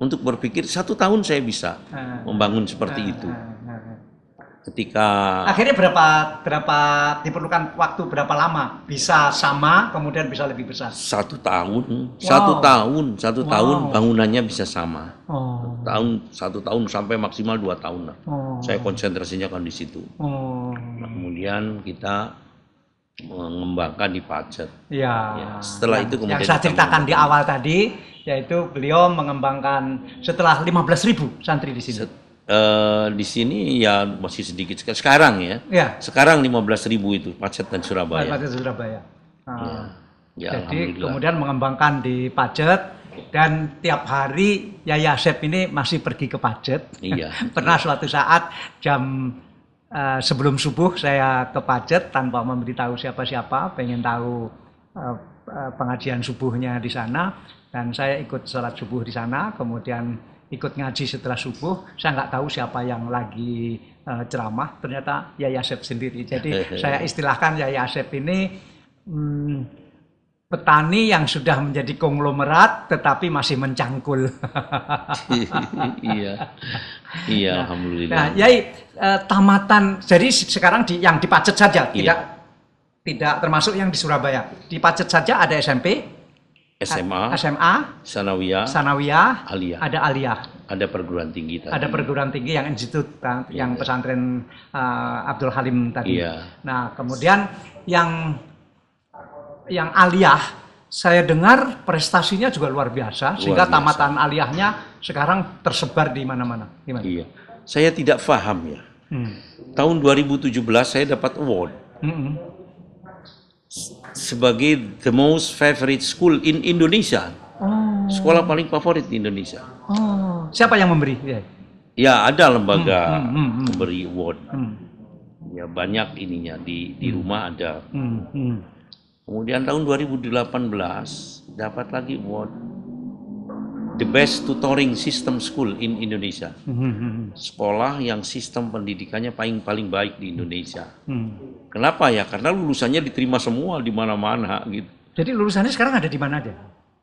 untuk berpikir satu tahun saya bisa ah. membangun seperti ah, itu. Ah ketika akhirnya berapa berapa diperlukan waktu berapa lama bisa sama kemudian bisa lebih besar satu tahun wow. satu tahun satu wow. tahun bangunannya bisa sama oh. tahun satu tahun sampai maksimal dua tahun lah oh. saya konsentrasinya kan di situ oh. nah, kemudian kita mengembangkan di pacet ya. ya setelah yang, itu kemudian yang saya ceritakan di awal tadi yaitu beliau mengembangkan setelah 15.000 santri di sini Set Uh, di sini ya masih sedikit sekarang ya. ya. Sekarang 15.000 itu pacet dan Surabaya. Pacet Surabaya. Nah, ya. Ya, Jadi kemudian mengembangkan di pacet dan tiap hari Yaya Sep ini masih pergi ke pacet. Iya. Pernah ya. suatu saat jam uh, sebelum subuh saya ke pacet tanpa memberitahu siapa-siapa, pengen tahu uh, pengajian subuhnya di sana dan saya ikut sholat subuh di sana kemudian ikut ngaji setelah subuh saya nggak tahu siapa yang lagi uh, ceramah ternyata Yai Asep sendiri jadi saya istilahkan Yai Asep ini hmm, petani yang sudah menjadi konglomerat tetapi masih mencangkul iya iya nah, alhamdulillah nah Yai uh, tamatan jadi sekarang di, yang dipacet saja iya. tidak tidak termasuk yang di Surabaya Dipacet saja ada SMP SMA, SMA, Sanawiyah, Sanawiyah, Aliyah. Ada Aliyah. Ada perguruan tinggi tadi. Ada perguruan tinggi yang institut iya, yang yeah. pesantren uh, Abdul Halim tadi. Yeah. Nah, kemudian yang yang Aliyah saya dengar prestasinya juga luar biasa luar sehingga biasa. tamatan aliyahnya sekarang tersebar di mana-mana. Iya. Saya tidak paham ya. Hmm. Tahun 2017 saya dapat award. Hmm -hmm sebagai the most favorite school in Indonesia. Oh. Sekolah paling favorit di Indonesia. Oh. Siapa yang memberi? Ya, ya ada lembaga hmm, hmm, hmm, hmm, memberi award. Hmm. Ya banyak ininya di di hmm. rumah ada. Hmm, hmm. Kemudian tahun 2018 dapat lagi award the best tutoring system school in Indonesia. Hmm, hmm, hmm. Sekolah yang sistem pendidikannya paling paling baik di Indonesia. Hmm. Kenapa ya? Karena lulusannya diterima semua di mana-mana gitu. Jadi lulusannya sekarang ada di mana aja?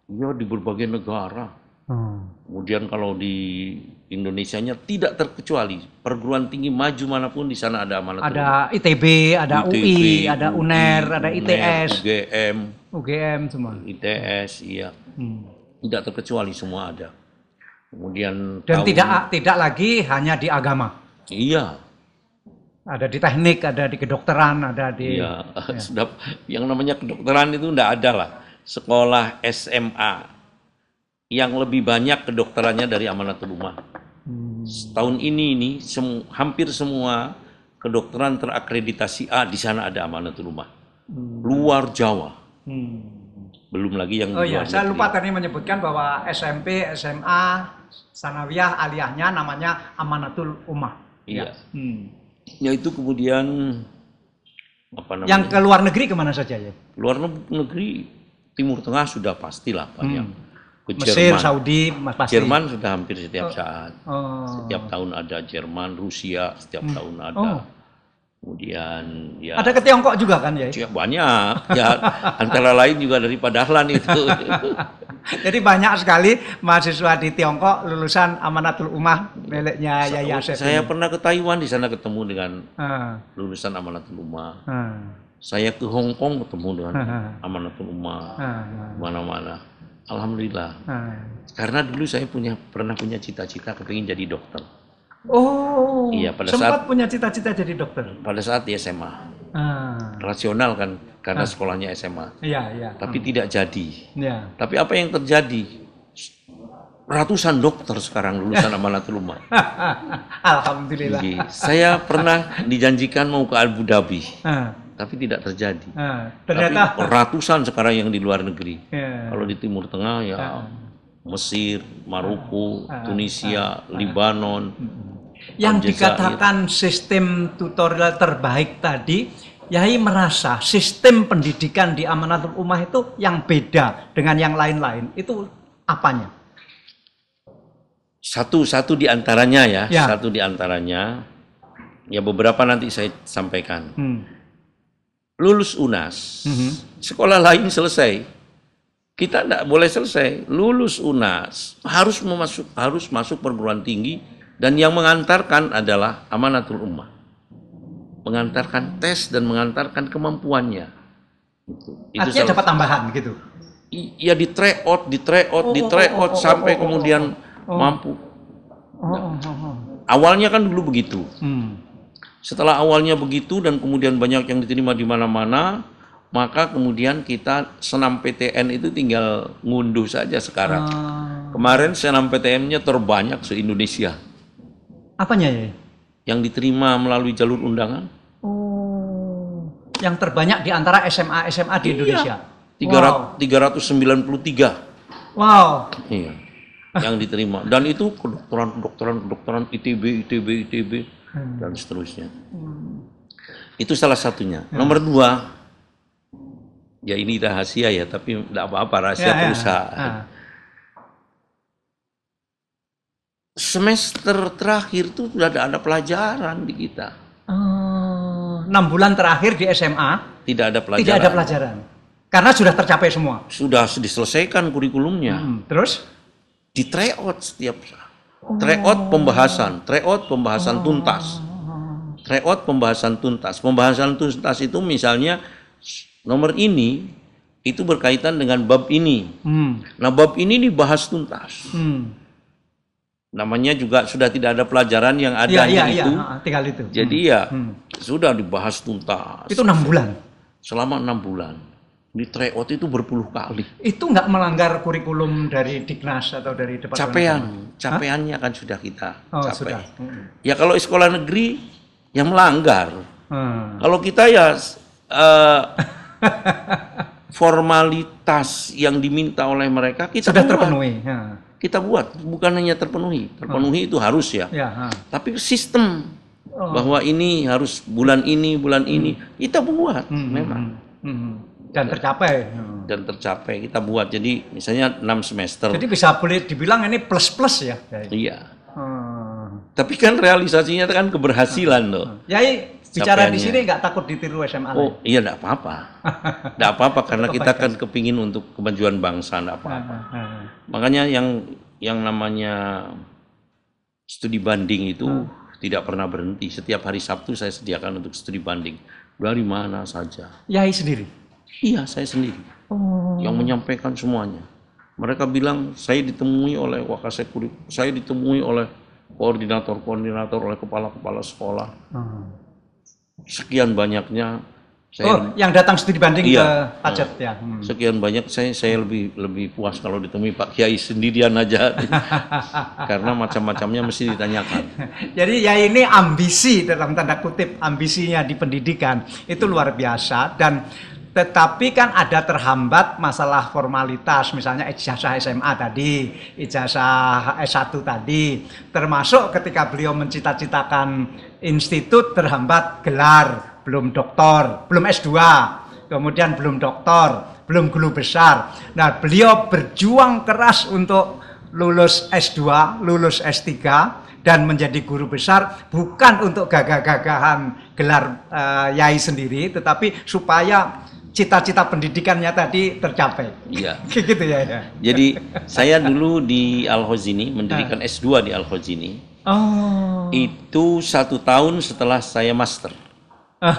Iya di berbagai negara. Hmm. Kemudian kalau di Indonesia-nya tidak terkecuali perguruan tinggi maju manapun di sana ada amanat. Ada ITB, ada ITB, UI, ada UNER, UNER, ada ITS, UGM, e UGM semua. ITS, iya. Hmm tidak terkecuali semua ada. Kemudian dan tahun, tidak tidak lagi hanya di agama. Iya. Ada di teknik, ada di kedokteran, ada di. Iya. Ya. Sudah yang namanya kedokteran itu tidak ada lah. Sekolah SMA yang lebih banyak kedokterannya dari amanatul rumah. Hmm. Tahun ini ini sem hampir semua kedokteran terakreditasi A di sana ada amanatul rumah. Hmm. Luar Jawa. Hmm belum lagi yang Oh iya, saya lupa tadi menyebutkan bahwa SMP, SMA, sanawiyah aliyahnya namanya amanatul ummah. Iya. Ya. Hmm. Yaitu kemudian apa namanya? Yang ke luar negeri kemana saja ya? Luar negeri Timur Tengah sudah pastilah Pak ya. hmm. Ke Mesir, Jerman. Saudi, pasti. Jerman sudah hampir setiap oh. saat. Oh. Setiap tahun ada Jerman, Rusia, setiap hmm. tahun ada. Oh kemudian ya ada ke Tiongkok juga kan ya banyak ya antara lain juga dari Padahlan itu jadi banyak sekali mahasiswa di Tiongkok lulusan Amanatul Umah miliknya Yayasan saya ini. pernah ke Taiwan di sana ketemu dengan hmm. lulusan Amanatul Umah hmm. saya ke Hong Kong ketemu dengan hmm. Amanatul Umah mana-mana alhamdulillah karena dulu saya punya pernah punya cita-cita kepingin jadi dokter Oh. Iya pada sempat saat punya cita-cita jadi dokter. Pada saat di SMA. Ah. Rasional kan karena ah. sekolahnya SMA. Iya iya. Tapi hmm. tidak jadi. Iya. Tapi apa yang terjadi? Ratusan dokter sekarang lulusan amanatul rumah. Alhamdulillah. Jadi, iya, saya pernah dijanjikan mau ke Abu Dhabi. Ah. Tapi tidak terjadi. Ah. Ternyata. Tapi ratusan sekarang yang di luar negeri. Ya. Kalau di Timur Tengah ya. Ah. Mesir, Maroko, ah. Tunisia, ah. Ah. Libanon, yang dikatakan sistem tutorial terbaik tadi, Yai merasa sistem pendidikan di amanatul ummah itu yang beda dengan yang lain-lain. Itu apanya? Satu-satu di antaranya ya, ya, satu di antaranya. Ya beberapa nanti saya sampaikan. Hmm. Lulus UNAS, hmm. sekolah lain selesai. Kita tidak boleh selesai. Lulus UNAS harus memasuk harus masuk perguruan tinggi dan yang mengantarkan adalah amanatul ummah. Mengantarkan tes dan mengantarkan kemampuannya. Itu, itu Artinya dapat tambahan gitu? Iya di try out, di oh, oh, out oh, di try out oh, sampai oh, oh kemudian oh, oh. mampu. oh, oh, oh, oh. Awalnya kan dulu begitu. Hmm. Setelah awalnya begitu dan kemudian banyak yang diterima di mana-mana, maka kemudian kita senam PTN itu tinggal ngunduh saja sekarang. Hmm. Kemarin senam PTN-nya terbanyak se-Indonesia. Apanya ya? Yang diterima melalui jalur undangan. Oh, yang terbanyak di antara SMA SMA di iya. Indonesia. sembilan wow. tiga. Wow. Iya. Yang diterima dan itu kedokteran kedokteran kedokteran ITB ITB ITB hmm. dan seterusnya. Hmm. Itu salah satunya. Hmm. Nomor dua, ya ini rahasia ya, tapi tidak apa-apa rahasia ya, ya. perusahaan. Ya. Ah semester terakhir tuh sudah ada, ada pelajaran di kita. Oh, enam bulan terakhir di SMA tidak ada pelajaran. Tidak ada pelajaran. Karena sudah tercapai semua. Sudah diselesaikan kurikulumnya. Hmm, terus di tryout setiap oh. tryout pembahasan, tryout pembahasan oh. tuntas. Tryout pembahasan tuntas. Pembahasan tuntas itu misalnya nomor ini itu berkaitan dengan bab ini. Hmm. Nah, bab ini dibahas tuntas. Hmm namanya juga sudah tidak ada pelajaran yang ada ya, ya, itu. Ya, tinggal itu. Jadi hmm. ya hmm. sudah dibahas tuntas. Itu enam bulan. Selama enam bulan. Di tryout itu berpuluh kali. Itu nggak melanggar kurikulum dari Diknas atau dari Departemen? Capean, capeannya Hah? kan sudah kita oh, capai. Sudah. Hmm. Ya kalau sekolah negeri yang melanggar. Hmm. Kalau kita ya uh, formalitas yang diminta oleh mereka kita sudah terpenuhi. Ya kita buat, bukan hanya terpenuhi. Terpenuhi hmm. itu harus ya. ya ha. Tapi sistem oh. bahwa ini harus bulan ini, bulan hmm. ini kita buat hmm. hmm memang. Hmm. hmm. Dan tercapai. Dan tercapai kita buat. Jadi misalnya enam semester. Jadi bisa boleh dibilang ini plus-plus ya. Iya. Hmm. Tapi kan realisasinya kan keberhasilan loh. ya Bicara di sini nggak takut ditiru SMA oh, lain? Oh iya nggak apa-apa, nggak apa-apa karena kita kan kepingin untuk kemajuan bangsa nggak apa-apa. Nah, nah, nah. Makanya yang yang namanya studi banding itu hmm. tidak pernah berhenti. Setiap hari Sabtu saya sediakan untuk studi banding dari mana saja. Yai sendiri? Iya saya sendiri oh. yang menyampaikan semuanya. Mereka bilang saya ditemui oleh wakasekuri saya ditemui oleh koordinator-koordinator oleh kepala-kepala sekolah. Hmm sekian banyaknya saya oh, yang datang sendiri dibanding iya, ke Pacet ya. Hmm. Sekian banyak saya saya lebih lebih puas kalau ditemui Pak Kiai sendirian aja karena macam-macamnya mesti ditanyakan. Jadi ya ini ambisi dalam tanda kutip ambisinya di pendidikan itu luar biasa dan tetapi kan ada terhambat masalah formalitas, misalnya ijazah SMA tadi, ijazah S1 tadi, termasuk ketika beliau mencita-citakan institut terhambat gelar, belum doktor, belum S2, kemudian belum doktor, belum guru besar. Nah, beliau berjuang keras untuk lulus S2, lulus S3, dan menjadi guru besar bukan untuk gagah-gagahan gelar uh, yai sendiri, tetapi supaya cita-cita pendidikannya tadi tercapai. Iya. gitu ya, ya, Jadi saya dulu di Al Hozini mendirikan ah. S2 di Al Hozini. Oh. Itu satu tahun setelah saya master.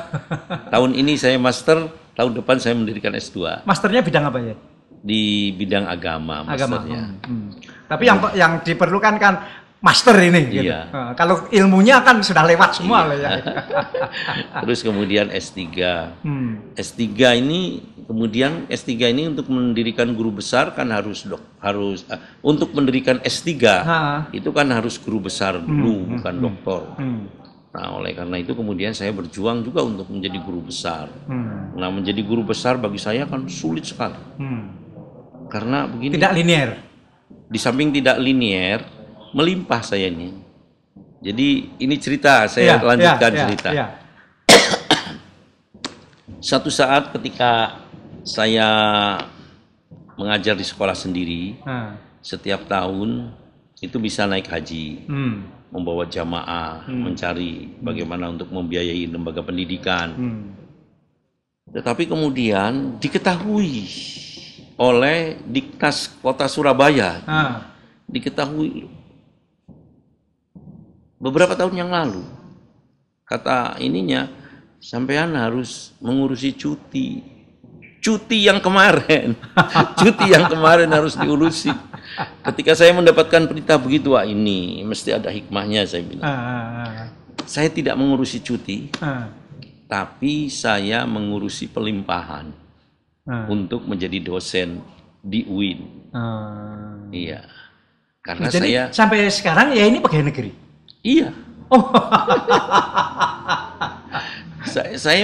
tahun ini saya master, tahun depan saya mendirikan S2. Masternya bidang apa ya? Di bidang agama masternya. Agama. Hmm. Hmm. Tapi yang yang diperlukan kan master ini. Gitu. Uh, kalau ilmunya kan sudah lewat semua iya. ya. Terus kemudian S3. Hmm. S3 ini kemudian S3 ini untuk mendirikan guru besar kan harus dok harus uh, untuk mendirikan S3 ha. itu kan harus guru besar hmm, dulu hmm. bukan hmm. doktor. Hmm. Nah, oleh karena itu kemudian saya berjuang juga untuk menjadi guru besar. Hmm. Nah, menjadi guru besar bagi saya kan sulit sekali. Hmm. Karena begini. Tidak linier. Di samping tidak linier, melimpah saya ini. Jadi ini cerita, saya ya, ya lanjutkan ya, cerita. Ya. Satu saat ketika saya mengajar di sekolah sendiri, hmm. setiap tahun itu bisa naik haji, hmm. membawa jamaah, hmm. mencari bagaimana untuk membiayai lembaga pendidikan. Hmm. Tetapi kemudian diketahui oleh Diknas Kota Surabaya, hmm. diketahui beberapa tahun yang lalu kata ininya sampean harus mengurusi cuti cuti yang kemarin cuti yang kemarin harus diurusi ketika saya mendapatkan perintah begitu wah ini mesti ada hikmahnya saya bilang ah, ah, ah. saya tidak mengurusi cuti tapi saya mengurusi pelimpahan untuk menjadi dosen di UIN iya karena Jadi, saya sampai sekarang ya ini pegawai negeri Iya. Oh. saya, saya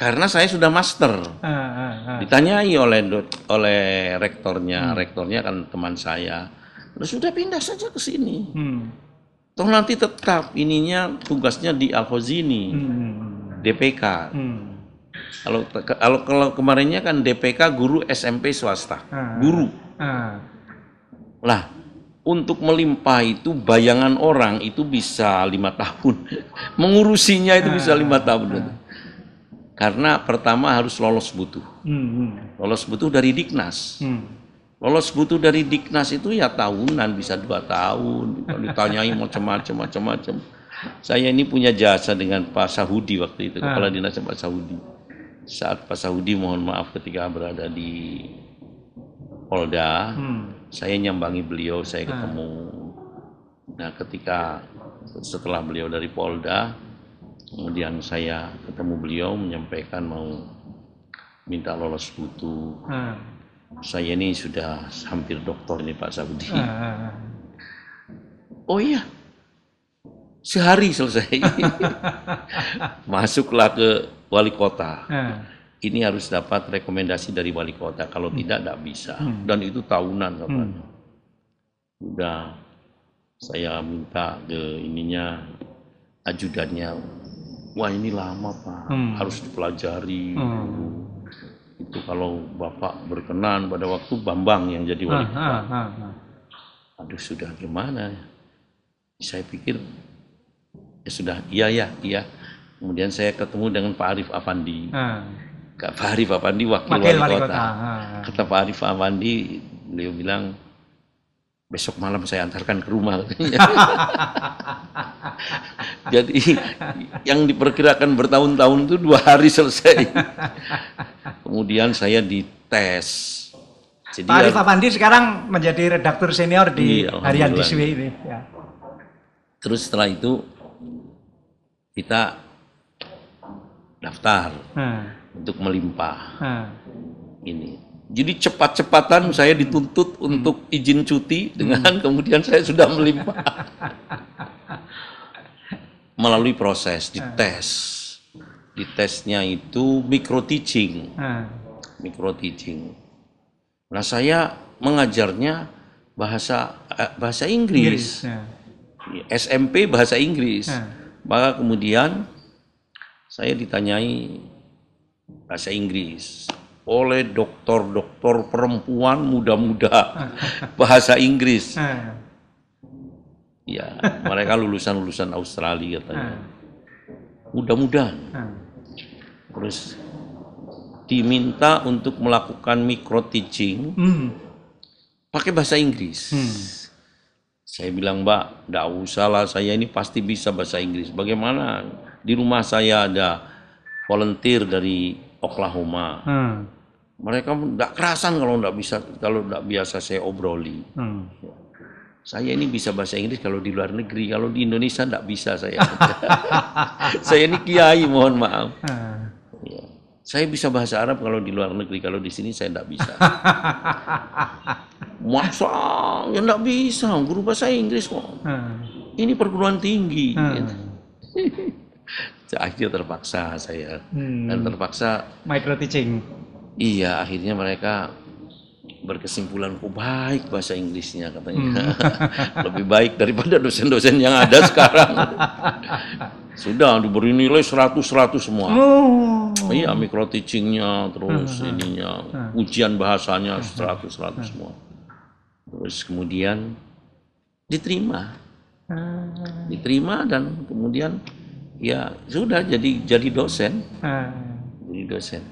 karena saya sudah master. Ah, ah, ah. Ditanyai oleh oleh rektornya, hmm. rektornya kan teman saya. Terus sudah pindah saja ke sini. Hmm. Toh nanti tetap ininya tugasnya di Alhozini, hmm. hmm, hmm. DPK. Hmm. Kalau kalau kalau kemarinnya kan DPK guru SMP swasta, ah. guru. Ah. Lah, untuk melimpah itu bayangan orang itu bisa lima tahun mengurusinya itu bisa lima ah. tahun karena pertama harus lolos butuh hmm, hmm. lolos butuh dari diknas hmm. lolos butuh dari diknas itu ya tahunan bisa dua tahun kalau ditanyai macam-macam macam-macam saya ini punya jasa dengan Pak Sahudi waktu itu ah. kepala dinas Pak Sahudi saat Pak Sahudi mohon maaf ketika berada di Polda hmm saya nyambangi beliau saya ah. ketemu nah ketika setelah beliau dari Polda kemudian saya ketemu beliau menyampaikan mau minta lolos butuh ah. hmm. saya ini sudah hampir dokter ini Pak Sabudi hmm. Ah, oh iya sehari selesai masuklah ke wali kota hmm ini harus dapat rekomendasi dari wali kota. Kalau hmm. tidak, tidak bisa. Hmm. Dan itu tahunan katanya. Hmm. Udah saya minta ke ininya ajudannya. Wah ini lama pak, hmm. harus dipelajari. Hmm. Itu. kalau bapak berkenan pada waktu Bambang yang jadi wali ah, kota. Ha, ah, ah, ha, ha, Aduh sudah gimana? Ya? Saya pikir ya sudah, iya ya, iya. Kemudian saya ketemu dengan Pak Arif Afandi. Ha. Kak Pak Pandi waktu wakil, wakil wali, wali kota. kota. Kata Pak Arif Pandi, beliau bilang besok malam saya antarkan ke rumah. Jadi yang diperkirakan bertahun-tahun itu dua hari selesai. Kemudian saya dites. Jadi Pak Arif ya- Pandi sekarang menjadi redaktur senior di iya, Harian di ini. Ya. Terus setelah itu kita daftar. Hmm untuk melimpah. ha. Ini. Jadi cepat-cepatan saya dituntut hmm. untuk izin cuti hmm. dengan hmm. kemudian saya sudah melimpah. Melalui proses dites. Ditesnya itu micro teaching. Micro teaching. Nah, saya mengajarnya bahasa eh, bahasa Inggris. Inggris ya. SMP bahasa Inggris. Ha. Maka kemudian saya ditanyai bahasa Inggris oleh dokter-dokter perempuan muda-muda bahasa Inggris. ya, mereka lulusan-lulusan Australia katanya. Mudah-mudahan. Terus diminta untuk melakukan micro teaching hmm. pakai bahasa Inggris. Hmm. Saya bilang, "Mbak, enggak usah lah, saya ini pasti bisa bahasa Inggris. Bagaimana? Di rumah saya ada volunteer dari Oklahoma. Hmm. Mereka tidak kerasan kalau tidak bisa kalau tidak biasa saya obroli. Hmm. Saya ini bisa bahasa Inggris kalau di luar negeri, kalau di Indonesia tidak bisa saya. saya ini kiai, mohon maaf. Hmm. Ya. Saya bisa bahasa Arab kalau di luar negeri, kalau di sini saya tidak bisa. Masa ya tidak bisa, guru bahasa Inggris kok. Hmm. Ini perguruan tinggi. Hmm. Gitu akhirnya terpaksa saya hmm. dan terpaksa micro teaching iya akhirnya mereka berkesimpulan oh baik bahasa Inggrisnya katanya hmm. lebih baik daripada dosen-dosen yang ada sekarang sudah diberi nilai 100 100 semua oh. iya micro teachingnya terus uh, ininya uh. ujian bahasanya 100 100 uh. semua terus kemudian diterima diterima dan kemudian ya sudah jadi jadi dosen hmm. jadi dosen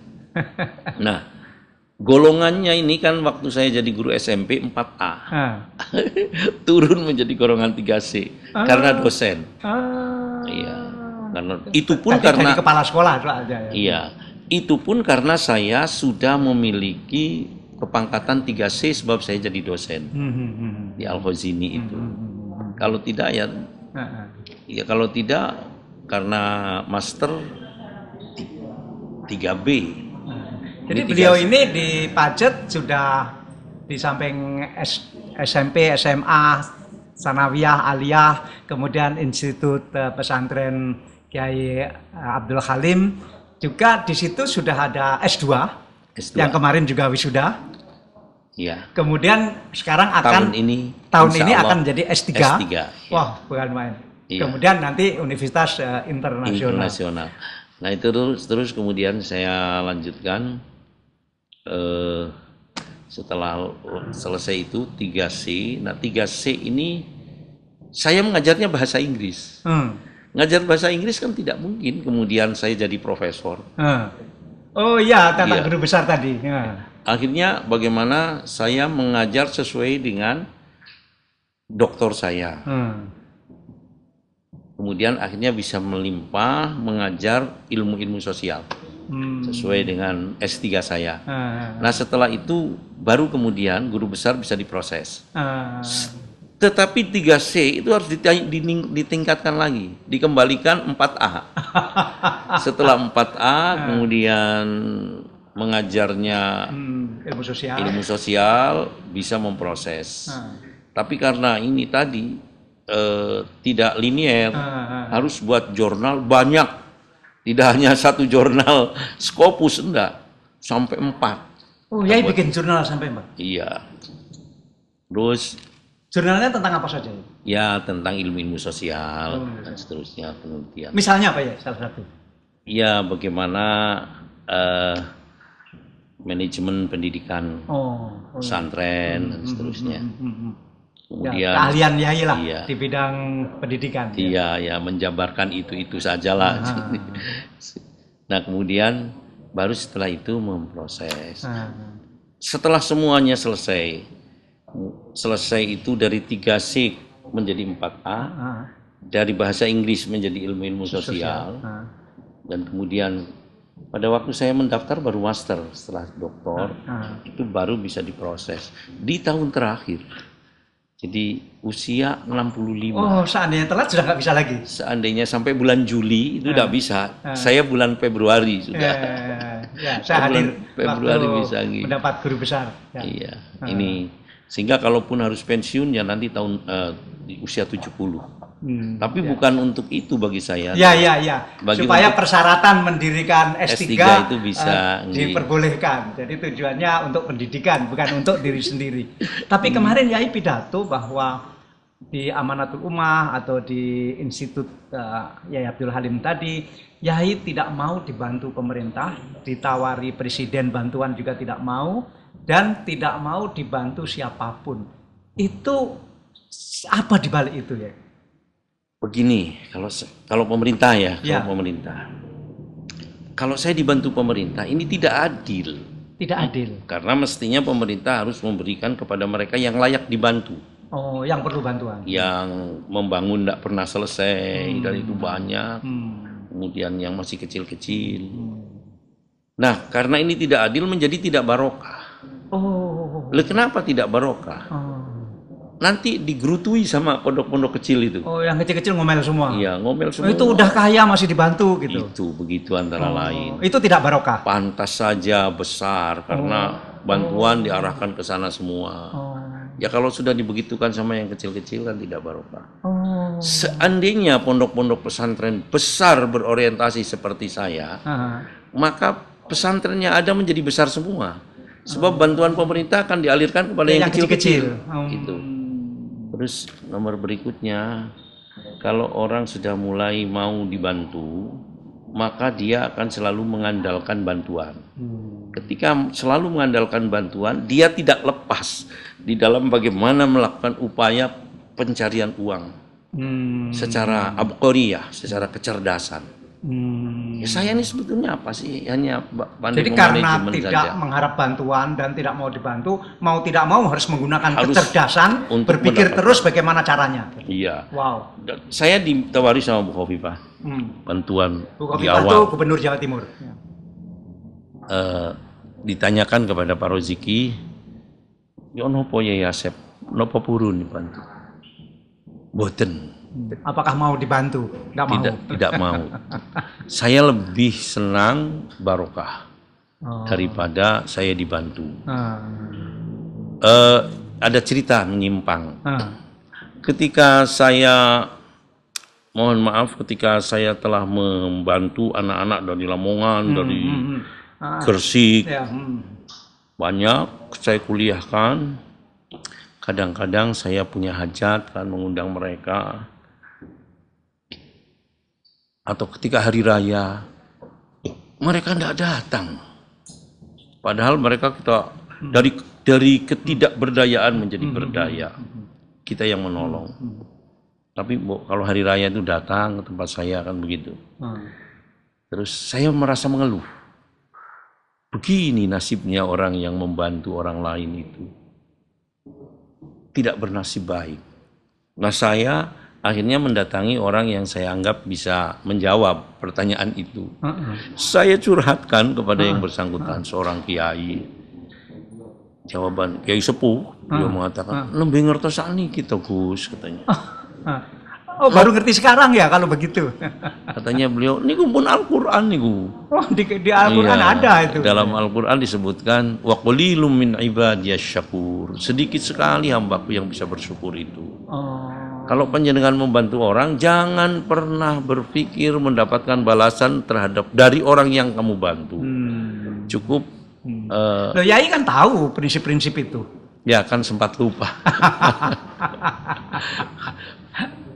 nah golongannya ini kan waktu saya jadi guru SMP 4A hmm. turun menjadi golongan 3C hmm. karena ah. dosen ah. iya karena itu pun karena jadi kepala sekolah aja ya. iya itu pun karena saya sudah memiliki kepangkatan 3C sebab saya jadi dosen hmm, hmm, hmm, hmm. di Al Hozini itu hmm, kalau tidak ya ya kalau tidak karena master 3B. Jadi ini beliau 3... ini di Pacet sudah di samping S, SMP, SMA, Sanawiyah, Aliyah, kemudian Institut eh, Pesantren Kiai eh, Abdul Halim, juga di situ sudah ada S2, S2. yang kemarin juga wisuda. Iya. Kemudian sekarang akan tahun ini tahun ini Allah, akan jadi S3. S3. Iya. Wah, bukan main. Iya. Kemudian nanti universitas uh, internasional. internasional. Nah itu terus, terus kemudian saya lanjutkan uh, setelah selesai itu 3C. Nah 3C ini saya mengajarnya bahasa Inggris. Hmm. Ngajar bahasa Inggris kan tidak mungkin kemudian saya jadi profesor. Hmm. Oh iya, tata iya. guru besar tadi. Ya. Akhirnya bagaimana saya mengajar sesuai dengan doktor saya. Hmm kemudian akhirnya bisa melimpah mengajar ilmu-ilmu sosial hmm. sesuai dengan S3 saya. Uh. Nah setelah itu baru kemudian guru besar bisa diproses. Uh. Tetapi 3C itu harus ditingkatkan lagi, dikembalikan 4A. setelah 4A kemudian mengajarnya hmm, ilmu sosial, ilmu sosial bisa memproses. Tapi karena ini tadi eh, tidak linier, ah, ah, ah. harus buat jurnal banyak. Tidak hanya satu jurnal skopus enggak, sampai empat. Oh, ya bikin jurnal sampai empat. Iya. Terus jurnalnya tentang apa saja? Ya, tentang ilmu-ilmu sosial oh, iya. dan seterusnya penelitian. Misalnya apa ya salah satu? Iya, bagaimana eh, manajemen pendidikan oh, oh, iya. pesantren dan hmm, hmm, seterusnya. Hmm, hmm, hmm, hmm. Ya, kemudian ya, keahlian ya lah iya, di bidang pendidikan. Ya. Iya, ya, ya menjabarkan itu itu sajalah. Ah. nah kemudian baru setelah itu memproses. Ah. Setelah semuanya selesai, selesai itu dari tiga C menjadi 4 a, ah. dari bahasa Inggris menjadi ilmu-ilmu sosial, sosial. dan kemudian pada waktu saya mendaftar baru master setelah doktor itu baru bisa diproses di tahun terakhir. Jadi usia 65. Oh, seandainya telat sudah nggak bisa lagi. Seandainya sampai bulan Juli itu nggak eh, bisa. Eh. Saya bulan Februari sudah. Eh, ya, saya hadir Februari bisa lagi. Mendapat guru besar. Ya. Iya, ini sehingga kalaupun harus pensiun ya nanti tahun uh, di usia 70. Hmm, Tapi ya. bukan untuk itu bagi saya. Ya, ya, ya. Bagi Supaya persyaratan mendirikan S3, S3 itu bisa uh, diperbolehkan. Jadi tujuannya untuk pendidikan, bukan untuk diri sendiri. Tapi hmm. kemarin Yai pidato bahwa di Amanatul Ummah atau di Institut uh, Yai Abdul Halim tadi, Yai tidak mau dibantu pemerintah, ditawari presiden bantuan juga tidak mau dan tidak mau dibantu siapapun. Itu apa dibalik itu ya? begini kalau kalau pemerintah ya, ya. kalau pemerintah. Kalau saya dibantu pemerintah ini tidak adil. Tidak adil. Karena mestinya pemerintah harus memberikan kepada mereka yang layak dibantu. Oh, yang perlu bantuan. Yang membangun tidak pernah selesai hmm. dan itu banyak. Hmm. Kemudian yang masih kecil-kecil. Hmm. Nah, karena ini tidak adil menjadi tidak barokah. Oh. Lalu kenapa tidak barokah? Oh nanti digerutui sama pondok-pondok kecil itu. Oh, yang kecil-kecil ngomel semua. Iya, ngomel semua. Oh, itu udah kaya masih dibantu gitu. Itu begitu antara oh, lain. Itu tidak barokah. Pantas saja besar karena oh. bantuan oh. diarahkan ke sana semua. Oh. Ya kalau sudah dibegitukan sama yang kecil-kecil kan tidak barokah. Oh. Seandainya pondok-pondok pesantren besar berorientasi seperti saya, uh maka pesantrennya ada menjadi besar semua sebab oh. bantuan pemerintah akan dialirkan kepada yang kecil-kecil. Gitu. Hmm. Terus nomor berikutnya, kalau orang sudah mulai mau dibantu, maka dia akan selalu mengandalkan bantuan. Hmm. Ketika selalu mengandalkan bantuan, dia tidak lepas di dalam bagaimana melakukan upaya pencarian uang hmm. secara abkoriyah, secara kecerdasan. Hmm. Ya, saya ini sebetulnya apa sih? Hanya Jadi karena tidak saja. mengharap bantuan dan tidak mau dibantu, mau tidak mau harus menggunakan harus kecerdasan, untuk berpikir terus bagaimana caranya. Iya. Wow. Saya ditawari sama Bu Kofifa hmm. bantuan Bu Kofifa di awal. Itu Gubernur Jawa Timur. Uh, ditanyakan kepada Pak Roziki, Yono nopo nopo purun dibantu?" Boten Hmm. Apakah mau dibantu? Nggak tidak mau. Tidak mau. saya lebih senang barokah oh. daripada saya dibantu. Uh, ada cerita menyimpang. Ah. Ketika saya mohon maaf ketika saya telah membantu anak-anak dari Lamongan, hmm, dari hmm, hmm. ah, Ya, hmm. Banyak saya kuliahkan. Kadang-kadang saya punya hajat kan mengundang mereka atau ketika hari raya mereka tidak datang padahal mereka kita dari dari ketidakberdayaan menjadi berdaya kita yang menolong tapi bu, kalau hari raya itu datang ke tempat saya kan begitu terus saya merasa mengeluh begini nasibnya orang yang membantu orang lain itu tidak bernasib baik nah saya akhirnya mendatangi orang yang saya anggap bisa menjawab pertanyaan itu. Uh -uh. Saya curhatkan kepada uh -uh. yang bersangkutan uh -uh. seorang kiai. Jawaban kiai sepuh, uh -uh. mengatakan, uh mm. -uh. saat ngertosani kita, Gus," katanya. Uh -uh. Oh, baru ngerti sekarang ya kalau begitu. Katanya beliau, ini pun Al-Qur'an niku. Oh, di, di Al-Qur'an iya, ada itu. Dalam Al-Qur'an disebutkan wa qalilum min ibadiyasyakur. Sedikit sekali hambaku yang bisa bersyukur itu. Oh. Kalau penjenengan membantu orang, jangan pernah berpikir mendapatkan balasan terhadap dari orang yang kamu bantu. Hmm. Cukup. Hmm. Uh, Yai kan tahu prinsip-prinsip itu. Ya kan sempat lupa.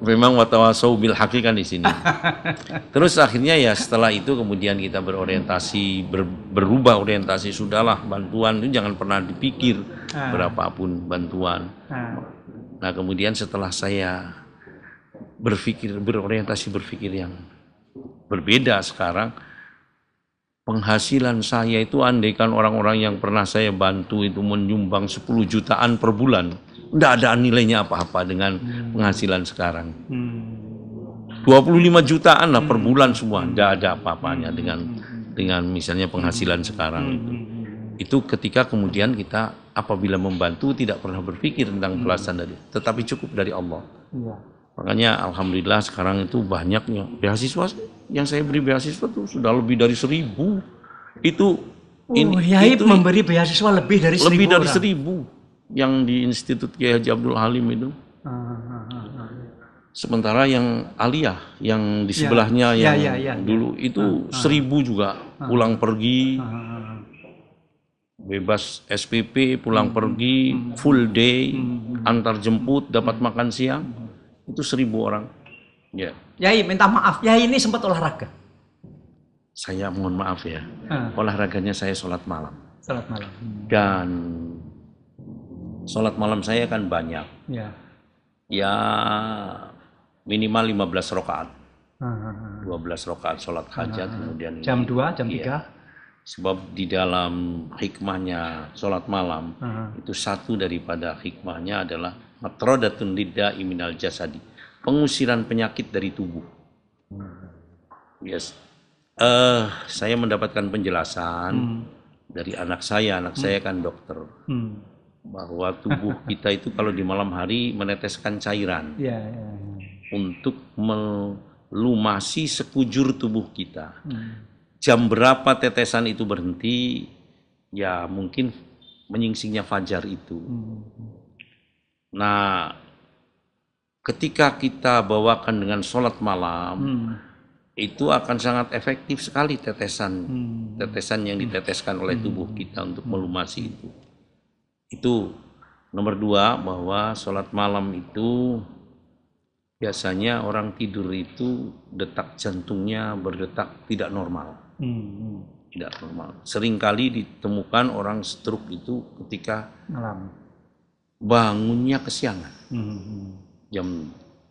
Memang watawasau bil haki kan di sini. Terus akhirnya ya setelah itu kemudian kita berorientasi ber, berubah orientasi sudahlah bantuan itu jangan pernah dipikir ah. berapapun bantuan. Ah. Nah kemudian setelah saya berpikir berorientasi berpikir yang berbeda sekarang penghasilan saya itu andaikan orang-orang yang pernah saya bantu itu menyumbang 10 jutaan per bulan tidak ada nilainya apa-apa dengan hmm. penghasilan sekarang hmm. 25 jutaan lah per hmm. bulan semua tidak ada hmm. apa-apanya dengan dengan misalnya penghasilan sekarang itu itu ketika kemudian kita apabila membantu tidak pernah berpikir tentang hmm. belasan dari tetapi cukup dari Allah. Iya. Makanya alhamdulillah sekarang itu banyaknya beasiswa yang saya beri beasiswa itu sudah lebih dari seribu. Itu oh, ini itu, memberi beasiswa lebih dari lebih seribu dari orang. seribu yang di Institut Kiai Haji Abdul Halim itu. Ah, ah, ah, Sementara yang Aliyah yang di ya. sebelahnya ya, yang ya, ya, ya, dulu itu seribu juga pulang pergi bebas SPP, pulang hmm. pergi, hmm. full day, hmm. antar jemput, dapat makan siang, itu seribu orang. Ya. Yai, minta maaf. ya ini sempat olahraga. Saya mohon maaf ya. hmm. Olahraganya saya sholat malam. Sholat malam. Dan sholat malam saya kan banyak. Ya. Ya minimal 15 rokaat. 12 rokaat sholat hajat, kemudian jam 2, jam 3. Iya sebab di dalam hikmahnya sholat malam uh-huh. itu satu daripada hikmahnya adalah matrodatun lida iminal jasadi pengusiran penyakit dari tubuh uh-huh. yes uh, saya mendapatkan penjelasan uh-huh. dari anak saya anak uh-huh. saya kan dokter uh-huh. bahwa tubuh kita itu kalau di malam hari meneteskan cairan yeah, yeah, yeah. untuk melumasi sekujur tubuh kita uh jam berapa tetesan itu berhenti, ya mungkin menyingsingnya fajar itu. Hmm. Nah, ketika kita bawakan dengan sholat malam, hmm. itu akan sangat efektif sekali tetesan, hmm. tetesan yang diteteskan oleh hmm. tubuh kita untuk hmm. melumasi itu. Itu nomor dua bahwa sholat malam itu biasanya orang tidur itu detak jantungnya berdetak tidak normal. Hmm, hmm. Tidak normal. Seringkali ditemukan orang stroke itu ketika malam bangunnya kesiangan. Hmm. hmm jam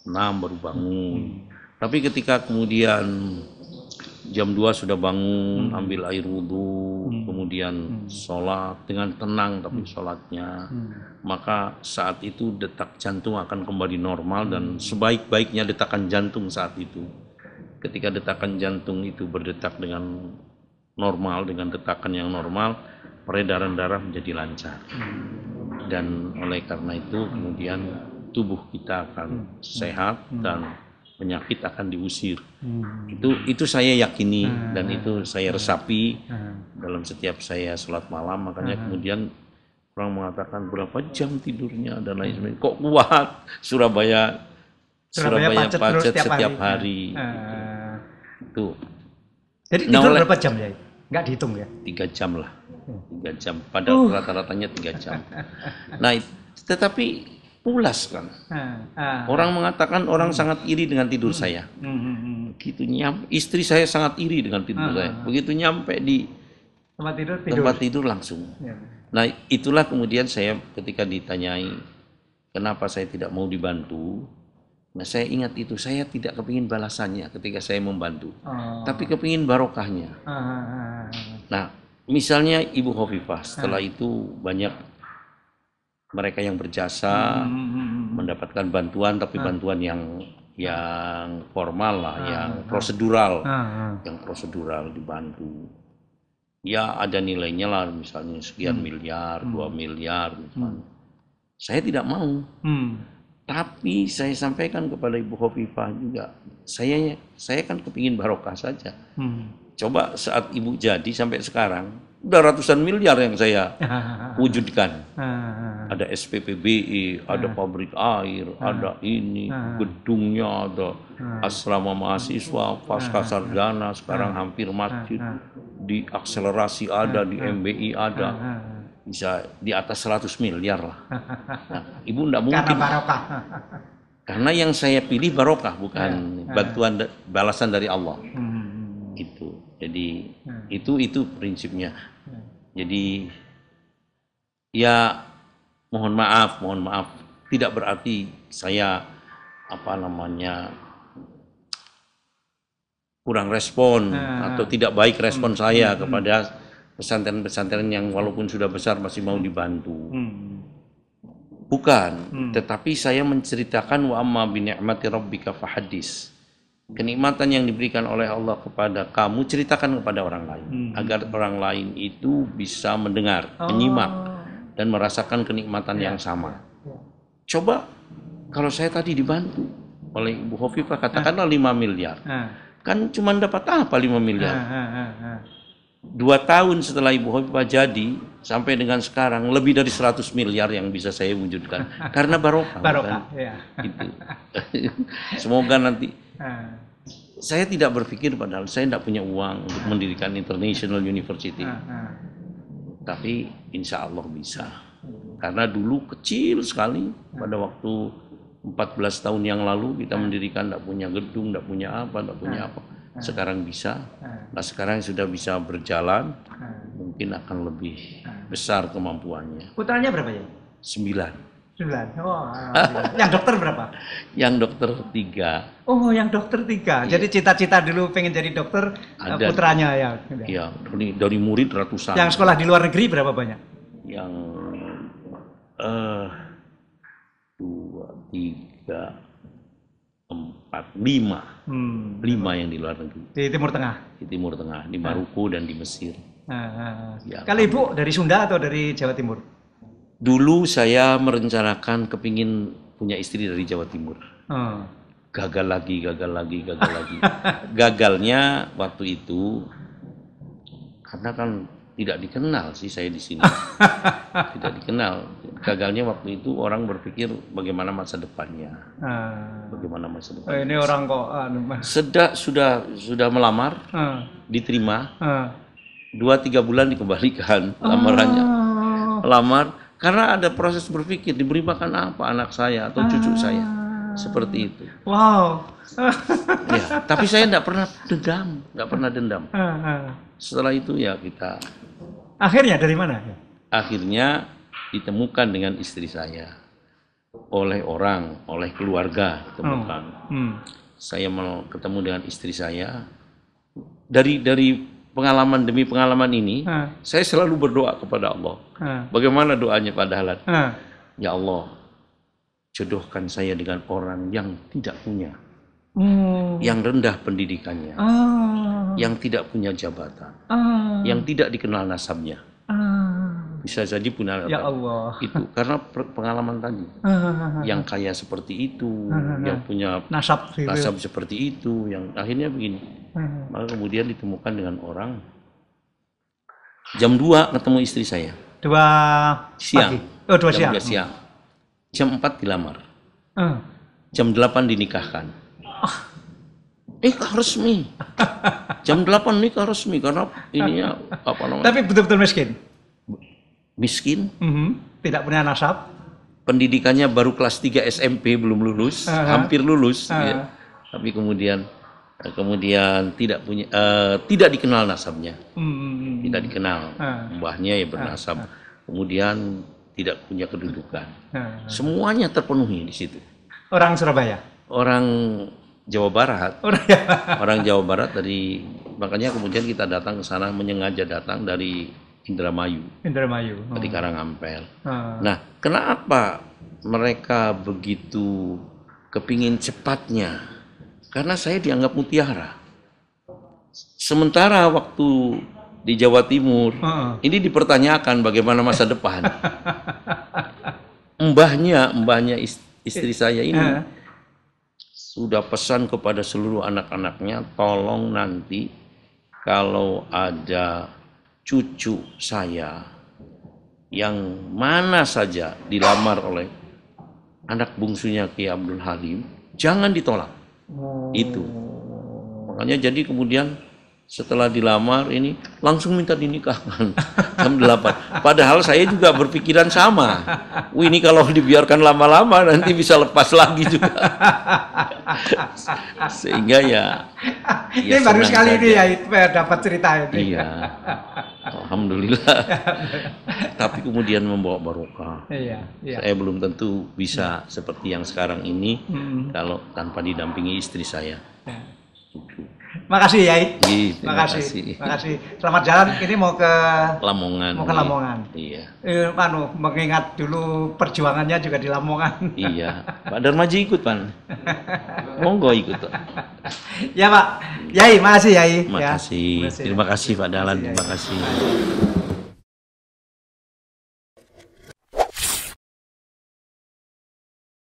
6 baru bangun. Hmm. Tapi ketika kemudian jam 2 sudah bangun, hmm. ambil air wudhu, hmm. kemudian hmm. sholat dengan tenang tapi sholatnya, hmm. maka saat itu detak jantung akan kembali normal dan sebaik-baiknya detakan jantung saat itu ketika detakan jantung itu berdetak dengan normal dengan detakan yang normal peredaran darah menjadi lancar dan oleh karena itu kemudian tubuh kita akan hmm. sehat hmm. dan penyakit akan diusir hmm. itu itu saya yakini dan itu saya resapi dalam setiap saya sholat malam makanya kemudian orang mengatakan berapa jam tidurnya dan lain sebagainya kok kuat Surabaya Surabaya, Surabaya pacet, pacet setiap, setiap hari, hari. Gitu. Tuh. Jadi nah, tidur berapa jam ya? Nggak dihitung ya? Tiga jam lah. Hmm. Tiga jam. Pada uh. rata-ratanya tiga jam. nah, tetapi pulas kan. orang mengatakan orang sangat iri dengan tidur hmm. saya. Hmm. hmm Begitu nyampe, istri saya sangat iri dengan tidur saya. Begitu nyampe di tempat tidur, tidur. tempat tidur langsung. Ya. Nah itulah kemudian saya ketika ditanyai kenapa saya tidak mau dibantu, Nah, saya ingat itu, saya tidak kepingin balasannya ketika saya membantu, oh. tapi kepingin barokahnya. Ah. ah, ah, ah nah, misalnya Ibu Hovifah, setelah ah. itu banyak mereka yang berjasa hmm. hmm, hmm, hmm mendapatkan bantuan, tapi ah. bantuan yang yang formal lah, yang prosedural, yang prosedural dibantu. Ya ada nilainya lah, misalnya sekian hmm. miliar, dua miliar, misalnya. Hmm. Saya tidak mau. Hmm tapi saya sampaikan kepada Ibu Hovifa juga, saya saya kan kepingin barokah saja. Hmm. Coba saat Ibu jadi sampai sekarang, udah ratusan miliar yang saya wujudkan. ada SPPBI, ada pabrik air, ada ini, gedungnya ada asrama mahasiswa, pasca sarjana, sekarang hampir masjid, di akselerasi ada, di MBI ada bisa di atas 100 miliar lah. Nah, ibu tidak mungkin. Karena barokah. Karena yang saya pilih barokah bukan ya, ya. bantuan ya. balasan dari Allah. Hmm. Itu. Jadi hmm. itu itu prinsipnya. Hmm. Jadi ya mohon maaf, mohon maaf tidak berarti saya apa namanya kurang respon atau tidak baik respon hmm. saya hmm. kepada pesantren-pesantren yang walaupun sudah besar masih mau dibantu. Hmm. Bukan, hmm. tetapi saya menceritakan wa amma bi ni'mati rabbika fahadis. Kenikmatan yang diberikan oleh Allah kepada kamu ceritakan kepada orang lain hmm. agar orang lain itu bisa mendengar, oh. menyimak dan merasakan kenikmatan ya. yang sama. Ya. Coba kalau saya tadi dibantu oleh Ibu Hovifah katakanlah ah. 5 miliar. Ah. Kan cuma dapat apa 5 miliar? Ah, ah, ah, ah dua tahun setelah Ibu Hovifah jadi sampai dengan sekarang lebih dari 100 miliar yang bisa saya wujudkan karena barokah. Barokah. Kan? Ya. Gitu. Semoga nanti ah. saya tidak berpikir padahal saya tidak punya uang untuk mendirikan International University. Ah, ah. Tapi insya Allah bisa. Karena dulu kecil sekali pada waktu 14 tahun yang lalu kita mendirikan tidak punya gedung, tidak punya apa, tidak punya apa Ah. sekarang bisa. Ah. Nah sekarang sudah bisa berjalan, ah. mungkin akan lebih besar kemampuannya. Putranya berapa ya? Sembilan. Sembilan. Oh, yang dokter berapa? Yang dokter tiga. Oh, yang dokter tiga. Iya. Jadi cita-cita dulu pengen jadi dokter eh, Ada, putranya ya. Iya, dari, dari murid ratusan. Yang sekolah di luar negeri berapa banyak? Yang uh, dua, tiga, empat, lima Hmm, lima yang di luar negeri. Di Timur Tengah. Di Timur Tengah, di ah. Maroko dan di Mesir. Ah, ah, ah. ya, Kalau ibu dari Sunda atau dari Jawa Timur? Dulu saya merencanakan kepingin punya istri dari Jawa Timur. Hmm. Gagal lagi, gagal lagi, gagal lagi. Gagalnya waktu itu karena kan tidak dikenal sih saya di sini. tidak dikenal gagalnya waktu itu orang berpikir bagaimana masa depannya. Ah. Bagaimana masa depan. Eh, ini orang kok uh, anu, Sedak sudah sudah melamar, ah. diterima. Ah. Dua tiga bulan dikembalikan lamarannya. Lamar karena ada proses berpikir diberi makan apa anak saya atau cucu saya. Seperti itu. Wow. ya, tapi saya tidak pernah dendam, nggak pernah dendam. Setelah itu ya kita. Akhirnya dari mana? Akhirnya ditemukan dengan istri saya oleh orang, oleh keluarga ditemukan. Oh. Hmm. Saya mau ketemu dengan istri saya. Dari dari pengalaman demi pengalaman ini, ha. saya selalu berdoa kepada Allah. Ha. Bagaimana doanya Pak Dahlan? Ya Allah, jodohkan saya dengan orang yang tidak punya, hmm. yang rendah pendidikannya, ah. yang tidak punya jabatan, ah. yang tidak dikenal nasabnya. Ah bisa jadi punya ya Allah. itu karena pengalaman tadi ah, ah, ah, yang kaya seperti itu yang punya nasab nasab seperti itu yang akhirnya begini maka kemudian ditemukan dengan orang jam 2 ketemu istri saya dua siang pagi. oh dua jam siang siang jam 4 dilamar uh. jam 8 dinikahkan oh. nikah eh, resmi jam 8 nikah resmi karena ini ya, apa namanya tapi betul-betul miskin miskin, mm -hmm. tidak punya nasab, pendidikannya baru kelas 3 SMP belum lulus, uh -huh. hampir lulus, uh -huh. ya. tapi kemudian kemudian tidak punya uh, tidak dikenal nasabnya, mm -hmm. tidak dikenal, uh -huh. mbahnya ya bernasab, uh -huh. kemudian tidak punya kedudukan, uh -huh. semuanya terpenuhi di situ. Orang Surabaya, orang Jawa Barat, orang, orang Jawa Barat dari makanya kemudian kita datang ke sana menyengaja datang dari Indramayu. Indramayu. Oh. Di hmm. Karangampel. Ah. Nah, kenapa mereka begitu kepingin cepatnya? Karena saya dianggap mutiara. Sementara waktu di Jawa Timur, ah. ini dipertanyakan bagaimana masa depan. mbahnya, mbahnya istri saya ini ah. sudah pesan kepada seluruh anak-anaknya, tolong nanti kalau ada cucu saya yang mana saja dilamar oleh anak bungsunya Ki Abdul Halim, jangan ditolak. Oh. Itu. Makanya jadi kemudian setelah dilamar ini langsung minta dinikahkan jam 8. Padahal saya juga berpikiran sama. Wih ini kalau dibiarkan lama-lama nanti bisa lepas lagi juga. Sehingga ya, ya ini baru sekali ini ya dapat cerita ini. Iya. Alhamdulillah. Tapi kemudian membawa barokah. Iya, iya. Saya belum tentu bisa iya. seperti yang sekarang ini hmm. kalau tanpa didampingi istri saya. Ya. Makasih Yai. Gitu, makasih. makasih. Makasih. Selamat jalan. Ini mau ke Lamongan. Mau ke Lamongan. Iya. Eh, anu, mengingat dulu perjuangannya juga di Lamongan. Iya. Pak Darmaji ikut, Pan. Monggo ikut. ya, Pak. Yai, makasih Yai. Ya. Makasih. Ya. Terima kasih Pak Dalan. Terima kasih.